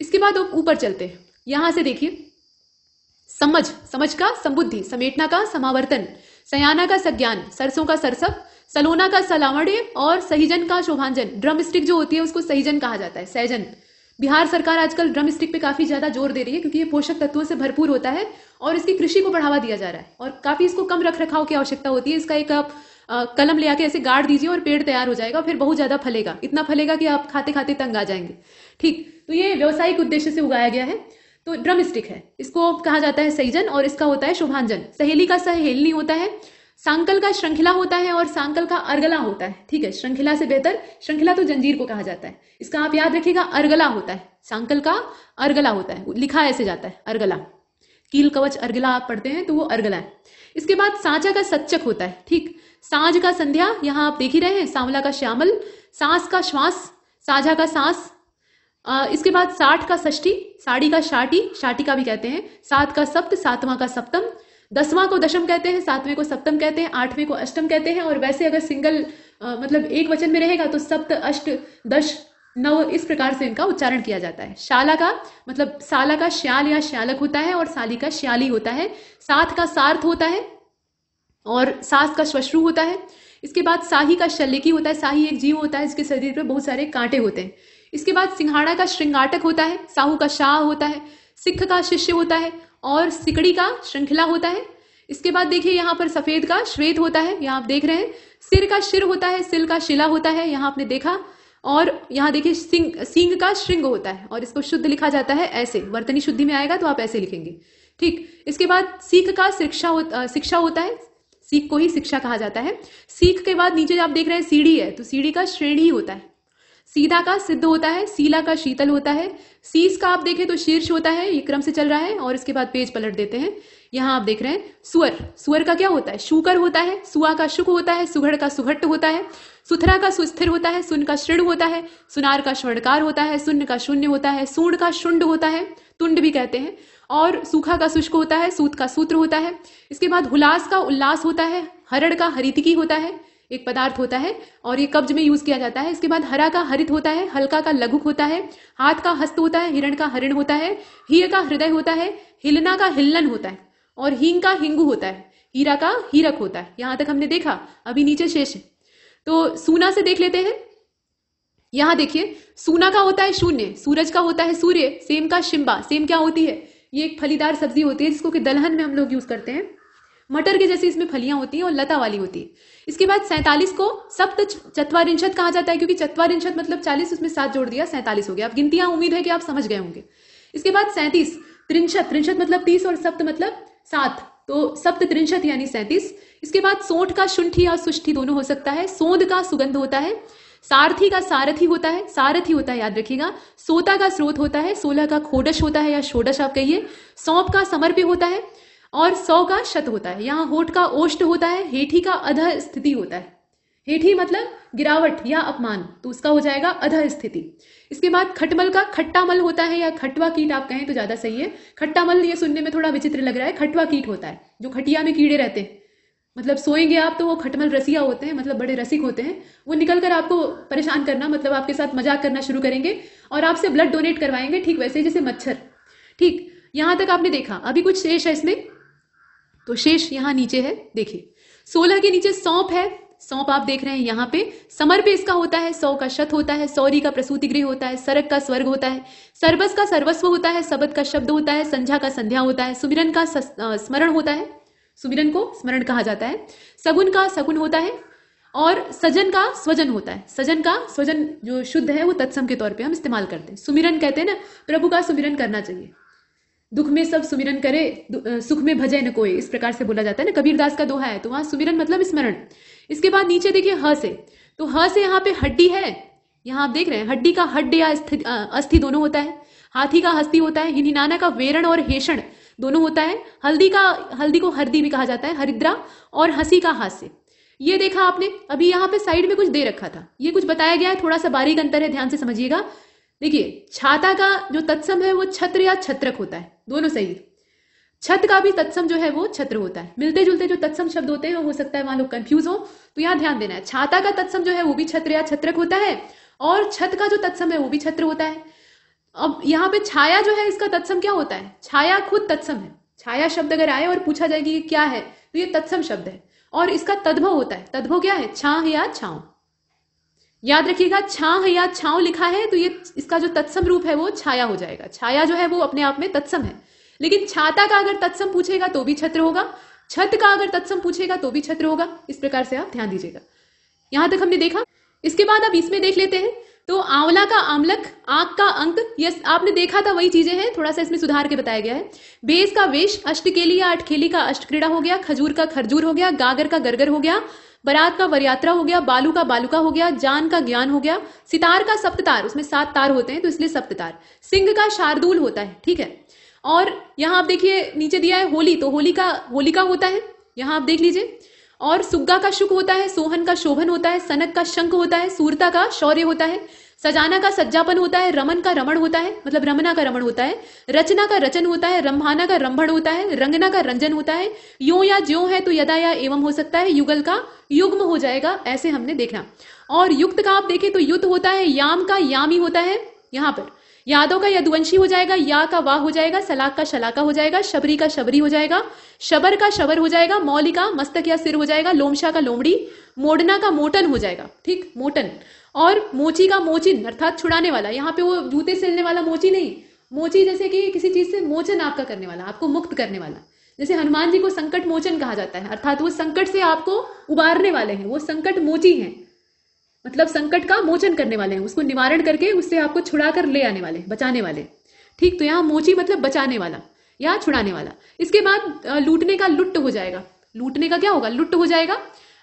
इसके बाद ऊपर चलते हैं यहां से देखिए समझ समझ का संबुद्धि समेटना का समावर्तन सयाना का सज्ञान सरसों का सरसप सलोना का सलावण्य और सहीजन का शोभांजन ड्रम स्टिक जो होती है उसको सहीजन कहा जाता है सहजन बिहार सरकार आजकल ड्रम स्टिक पे काफी ज्यादा जोर दे रही है क्योंकि ये पोषक तत्वों से भरपूर होता है और इसकी कृषि को बढ़ावा दिया जा रहा है और काफी इसको कम रख रखाव की आवश्यकता होती है इसका एक आप कलम ले आके ऐसे गाड़ दीजिए और पेड़ तैयार हो जाएगा फिर बहुत ज्यादा फलेगा इतना फलेगा कि आप खाते खाते तंग आ जाएंगे ठीक तो ये व्यवसायिक उद्देश्य से उगाया गया है तो ड्रम स्टिक है इसको कहा जाता है सहीजन और इसका होता है शुभांजन सहेली का सहेलनी होता है सांकल का श्रृंखला होता है और सांकल का अर्गला होता है ठीक है श्रृंखला से बेहतर श्रृंखला तो जंजीर को कहा जाता है इसका आप याद रखिएगा अर्गला होता है सांकल का अर्गला होता है लिखा ऐसे जाता है अर्गला कील कवच अर्गला आप पढ़ते हैं तो वो अर्गला है इसके बाद साझा का सच्चक होता है ठीक सांझ का संध्या यहां आप देख ही रहे हैं सांवला का श्यामल सांस का श्वास साझा का सांस इसके बाद साठ का षष्ठी साड़ी का शाटी शाटी का भी कहते हैं सात का सप्त सातवां का सप्तम दसवां को दशम कहते हैं सातवें को सप्तम कहते हैं आठवें को अष्टम कहते हैं और वैसे अगर सिंगल आ, मतलब एक वचन में रहेगा तो सप्त अष्ट दश नव इस प्रकार से इनका उच्चारण किया जाता है शाला का मतलब साला का श्याल या श्यालक होता है और साली का श्याली होता है सात का सार्थ होता है और सास का श्वश्रु होता है इसके बाद शाही का शल्यकी होता है शाही एक जीव होता है जिसके शरीर पर बहुत सारे कांटे होते हैं इसके बाद सिंघाड़ा का श्रृंगाटक होता है साहू का शाह होता है सिख का शिष्य होता है और सिकड़ी का श्रृंखला होता है इसके बाद देखिए यहाँ पर सफेद का श्वेत होता है यहाँ आप देख रहे हैं सिर का शिर होता है सिल का शिला होता है यहाँ आपने देखा और यहाँ देखिए सिंह सिंह का श्रृंग होता है और इसको शुद्ध लिखा जाता है ऐसे वर्तनी शुद्धि में आएगा तो आप ऐसे लिखेंगे ठीक इसके बाद सीख का शिक्षा हो, शिक्षा होता है सीख को ही शिक्षा कहा जाता है सीख के बाद नीचे आप देख रहे हैं सीढ़ी है तो सीढ़ी का श्रेणी होता है सीधा का सिद्ध होता है सीला का शीतल होता है सीस का आप देखें तो शीर्ष होता है ये क्रम से चल रहा है और इसके बाद पेज पलट देते हैं यहां आप देख रहे हैं स्वर स्वर का क्या होता है शूकर होता है सुआ का शुक होता है सुघड़ का सुघट्ट होता है सुथरा का सुस्थिर होता है सुन का श्रृण होता है सुनार का स्वर्णकार होता है सुन का शून्य होता है सूण का शुंड होता है तुंड भी कहते हैं और सूखा का शुष्क होता है सूत का सूत्र होता है इसके बाद हुलास का उल्लास होता है हरड़ का हरितिकी होता है एक पदार्थ होता है और ये कब्ज में यूज किया जाता है इसके बाद हरा का हरित होता है हल्का का लघुक होता है हाथ का हस्त होता है हिरण का हरिण होता है ही का हृदय होता है हिलना का हिलन होता है और हींग का हिंगू होता है हीरा का हीरक होता है यहां तक हमने देखा अभी नीचे शेष है तो सूना से देख लेते हैं यहां देखिए सूना का होता है शून्य सूरज का होता है सूर्य सेम का शिम्बा सेम क्या होती है ये एक फलीदार सब्जी होती है जिसको कि दलहन में हम लोग यूज करते हैं मटर के जैसी इसमें फलियां होती हैं और लता वाली होती है इसके बाद सैंतालीस को सप्त चतवारिंशत कहा जाता है क्योंकि इंशत मतलब चालीस उसमें सात जोड़ दिया सैंतालीस हो गया अब गिनतियां उम्मीद है कि आप समझ गए होंगे इसके बाद सैंतीस त्रिंशत त्रिंशत मतलब तीस और सप्त मतलब सात तो सप्त त्रिंशत यानी सैंतीस इसके बाद सोठ का शुंठी और सुष्ठी दोनों हो सकता है सोंद का सुगंध होता है सारथी का सारथी होता है सारथी होता है याद रखिएगा सोता का स्रोत होता है सोलह का खोडश होता है या षोडश आप कहिए सौंप का समर्प्य होता है और सौ का शत होता है यहाँ होठ का ओष्ट होता है हेठी का अध स्थिति होता है हेठी मतलब गिरावट या अपमान तो उसका हो जाएगा अध स्थिति इसके बाद खटमल का खट्टा मल होता है या खटवा कीट आप कहें तो ज़्यादा सही है खट्टा मल ये सुनने में थोड़ा विचित्र लग रहा है खटवा कीट होता है जो खटिया में कीड़े रहते हैं मतलब सोएंगे आप तो वो खटमल रसिया होते हैं मतलब बड़े रसिक होते हैं वो निकल कर आपको परेशान करना मतलब आपके साथ मजाक करना शुरू करेंगे और आपसे ब्लड डोनेट करवाएंगे ठीक वैसे जैसे मच्छर ठीक यहां तक आपने देखा अभी कुछ शेष है इसमें तो शेष यहां नीचे है देखिए सोलह के नीचे सौंप है सौंप आप देख रहे हैं यहां पे समर पे इसका होता है सौ का शत होता है सौरी का प्रसूति गृह होता है सरक का स्वर्ग होता है सर्वस का सर्वस्व होता है सबद का शब्द होता है संध्या का संध्या होता है सुमिरन का स्मरण होता है सुमिरन को स्मरण कहा जाता है सगुन का सगुन होता है और सजन का स्वजन होता है सजन का स्वजन जो शुद्ध है वो तत्सम के तौर पे हम इस्तेमाल करते हैं सुमिरन कहते हैं ना प्रभु का सुमिरन करना चाहिए दुख में सब सुमिरन करे सुख में भजे न कोई इस प्रकार से बोला जाता है ना कबीरदास का दोहा है तो वहां सुमिरन मतलब स्मरण इसके बाद नीचे देखिए ह से तो ह से यहाँ पे हड्डी है यहाँ आप देख रहे हैं हड्डी का हड्ड या अस्थि दोनों होता है हाथी का हस्ती होता है हिनहिनाना का वेरण और हेषण दोनों होता है हल्दी का हल्दी को हरदी भी कहा जाता है हरिद्रा और हंसी का हास्य ये देखा आपने अभी यहाँ पे साइड में कुछ दे रखा था ये कुछ बताया गया है थोड़ा सा बारीक अंतर है ध्यान से समझिएगा देखिए छाता का जो तत्सम है वो छत्र या छत्रक होता है दोनों सही छत का भी तत्सम जो है वो छत्र होता है मिलते जुलते जो तत्सम शब्द होते हैं वो हो सकता है वहां लोग कंफ्यूज हो तो यहाँ ध्यान देना है छाता का तत्सम जो है वो भी छत्र या छत्रक होता है और छत का जो तत्सम है वो भी छत्र होता है अब यहाँ पे छाया जो है इसका तत्सम क्या होता है छाया खुद तत्सम है छाया शब्द अगर आए और पूछा जाएगी ये क्या है तो ये तत्सम शब्द है और इसका तद्भव होता है तद्भव क्या है छा या छाव याद रखिएगा छाह या छाव लिखा है तो ये इसका जो तत्सम रूप है वो छाया हो जाएगा छाया जो है वो अपने आप में तत्सम है लेकिन छाता का अगर तत्सम पूछेगा तो भी छत्र होगा छत का अगर तत्सम पूछेगा तो भी छत्र होगा इस प्रकार से आप ध्यान दीजिएगा यहां तक हमने देखा इसके बाद आप इसमें देख लेते हैं तो आंवला का आमलक आंख का अंक यस आपने देखा था वही चीजें हैं थोड़ा सा इसमें सुधार के बताया गया है बेस का वेश अष्टकेली या अठखेली का अष्टक्रीड़ा हो गया खजूर का खरजूर हो गया गागर का गरगर हो गया बरात का वरियात्रा हो गया बालू का बालू का हो गया जान का ज्ञान हो गया सितार का सप्ततार उसमें सात तार होते हैं तो इसलिए सप्ततार सिंह का शार्दूल होता है ठीक है और यहाँ आप देखिए नीचे दिया है होली तो होली का होलिका होता है यहां आप देख लीजिए और सुग्गा का शुक होता है सोहन का शोभन होता है सनक का शंख होता है सूरता का शौर्य होता है सजाना का सज्जापन होता है रमन का रमण होता है मतलब रमना का रमण होता है रचना का रचन होता है रंभाना का रंभण होता है रंगना का रंजन होता है यो या ज्यो है तो यदा या एवं हो सकता है युगल का युग्म हो जाएगा ऐसे हमने देखना और युक्त का आप देखें तो युद्ध होता है याम का यामी होता है यहां पर यादों का यदुवंशी हो जाएगा या का वाह हो जाएगा सलाक का शलाका हो जाएगा शबरी का शबरी हो जाएगा शबर का शबर हो जाएगा मौलिका का मस्तक या सिर हो जाएगा लोमशा का लोमड़ी मोड़ना का मोटन हो जाएगा ठीक मोटन और मोची का मोचिन अर्थात छुड़ाने वाला यहाँ पे वो जूते सिलने वाला मोची नहीं मोची जैसे कि किसी चीज से मोचन आपका करने वाला आपको मुक्त करने वाला जैसे हनुमान जी को संकट मोचन कहा जाता है अर्थात वो संकट से आपको उबारने वाले हैं वो संकट मोची हैं मतलब संकट का मोचन करने वाले हैं उसको निवारण करके उससे आपको छुड़ा कर ले आने वाले बचाने वाले ठीक तो यहाँ मोची मतलब बचाने वाला या छुड़ाने वाला इसके बाद लूटने का लुट्ट हो जाएगा लूटने का क्या होगा लुट्ट हो जाएगा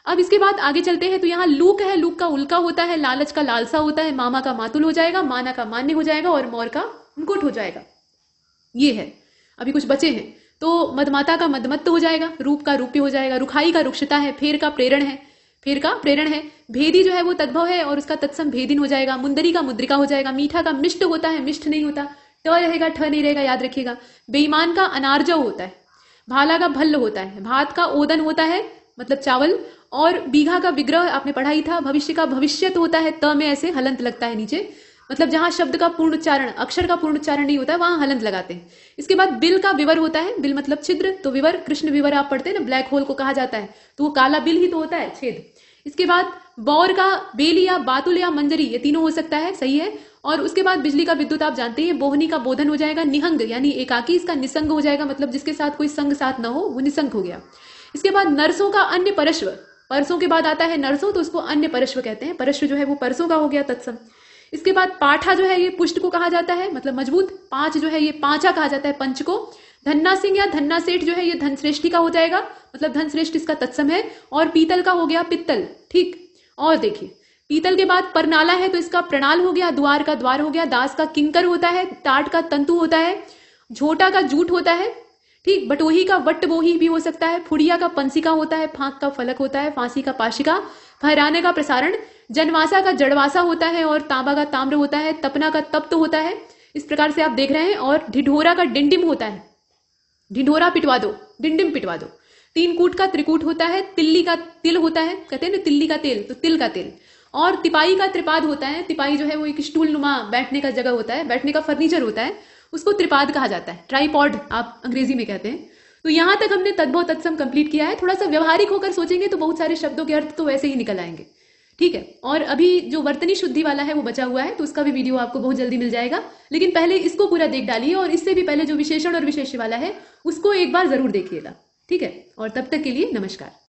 अब इसके बाद आगे चलते हैं तो यहाँ लूक है लूक का उल्का होता है लालच का लालसा होता है मामा का मातुल हो जाएगा माना का मान्य हो जाएगा और मौर का मुकुट हो जाएगा ये है अभी कुछ बचे हैं तो मदमाता का मदमत्त हो जाएगा रूप का रूप्य हो जाएगा रुखाई का रुक्षता है फेर का प्रेरण है फेर का प्रेरण है भेदी जो है वो तद्भव है और उसका तत्सम भेदिन हो जाएगा मुंदरी का मुद्रिका हो जाएगा मीठा का मिष्ट होता है मिष्ट नहीं होता ट रहेगा ठ नहीं रहेगा याद रखिएगा बेईमान का अनार्जव होता है भाला का भल्ल होता है भात का ओदन होता है मतलब चावल और बीघा का विग्रह आपने पढ़ा ही था भविष्य का भविष्य तो होता है त में ऐसे हलंत लगता है नीचे मतलब जहां शब्द का पूर्ण उच्चारण अक्षर का पूर्ण उच्चारण नहीं होता है वहां हलंत लगाते हैं इसके बाद बिल का विवर होता है बिल मतलब छिद्र तो विवर कृष्ण विवर आप पढ़ते हैं ना ब्लैक होल को कहा जाता है तो वो काला बिल ही तो होता है छेद इसके बाद बौर का बेल या बातुल या मंजरी ये तीनों हो सकता है सही है और उसके बाद बिजली का विद्युत आप जानते हैं बोहनी का बोधन हो जाएगा निहंग यानी एकाकी इसका निसंग हो जाएगा मतलब जिसके साथ कोई संग साथ ना हो वो निसंग हो गया इसके बाद नर्सों का अन्य परश्व परसों के बाद आता है नर्सों तो उसको अन्य परश्व कहते हैं परश्व जो है वो परसों का हो गया तत्सम इसके बाद पाठा जो है ये पुष्ट को कहा जाता है मतलब मजबूत पांच जो है ये पांचा कहा जाता है पंच को धन्ना सिंह या धन्ना सेठ जो है ये धन श्रेष्ठी का हो जाएगा मतलब धन श्रेष्ठ इसका तत्सम है और पीतल का हो गया पित्तल ठीक और देखिए पीतल के बाद परनाला है तो इसका प्रणाल हो गया द्वार का द्वार हो गया दास का किंकर होता है टाट का तंतु होता है झोटा का जूट होता है ठीक बटोही का वट बोही भी हो सकता है फुड़िया का पंसिका होता है फांक का फलक होता है फांसी का पाशिका फहराने का प्रसारण जनवासा का जड़वासा होता है और तांबा का ताम्र होता है तपना का तप्त होता है इस प्रकार से आप देख रहे हैं और ढिढोरा का डिंडिम होता है ढिढोरा पिटवा दो डिंडिम पिटवा दो तीन कूट का त्रिकूट होता है तिल्ली का तिल होता है कहते हैं ना तिल्ली का तेल तो तिल का तेल और तिपाही का त्रिपाद होता है तिपाही जो है वो एक स्टूल नुमा बैठने का जगह होता है बैठने का फर्नीचर होता है उसको त्रिपाद कहा जाता है ट्राईपॉड आप अंग्रेजी में कहते हैं तो यहां तक हमने तद्भव तत्सम कंप्लीट किया है थोड़ा सा व्यवहारिक होकर सोचेंगे तो बहुत सारे शब्दों के अर्थ तो वैसे ही निकल आएंगे ठीक है और अभी जो वर्तनी शुद्धि वाला है वो बचा हुआ है तो उसका भी वीडियो आपको बहुत जल्दी मिल जाएगा लेकिन पहले इसको पूरा देख डालिए और इससे भी पहले जो विशेषण और विशेष वाला है उसको एक बार जरूर देखिएगा ठीक है और तब तक के लिए नमस्कार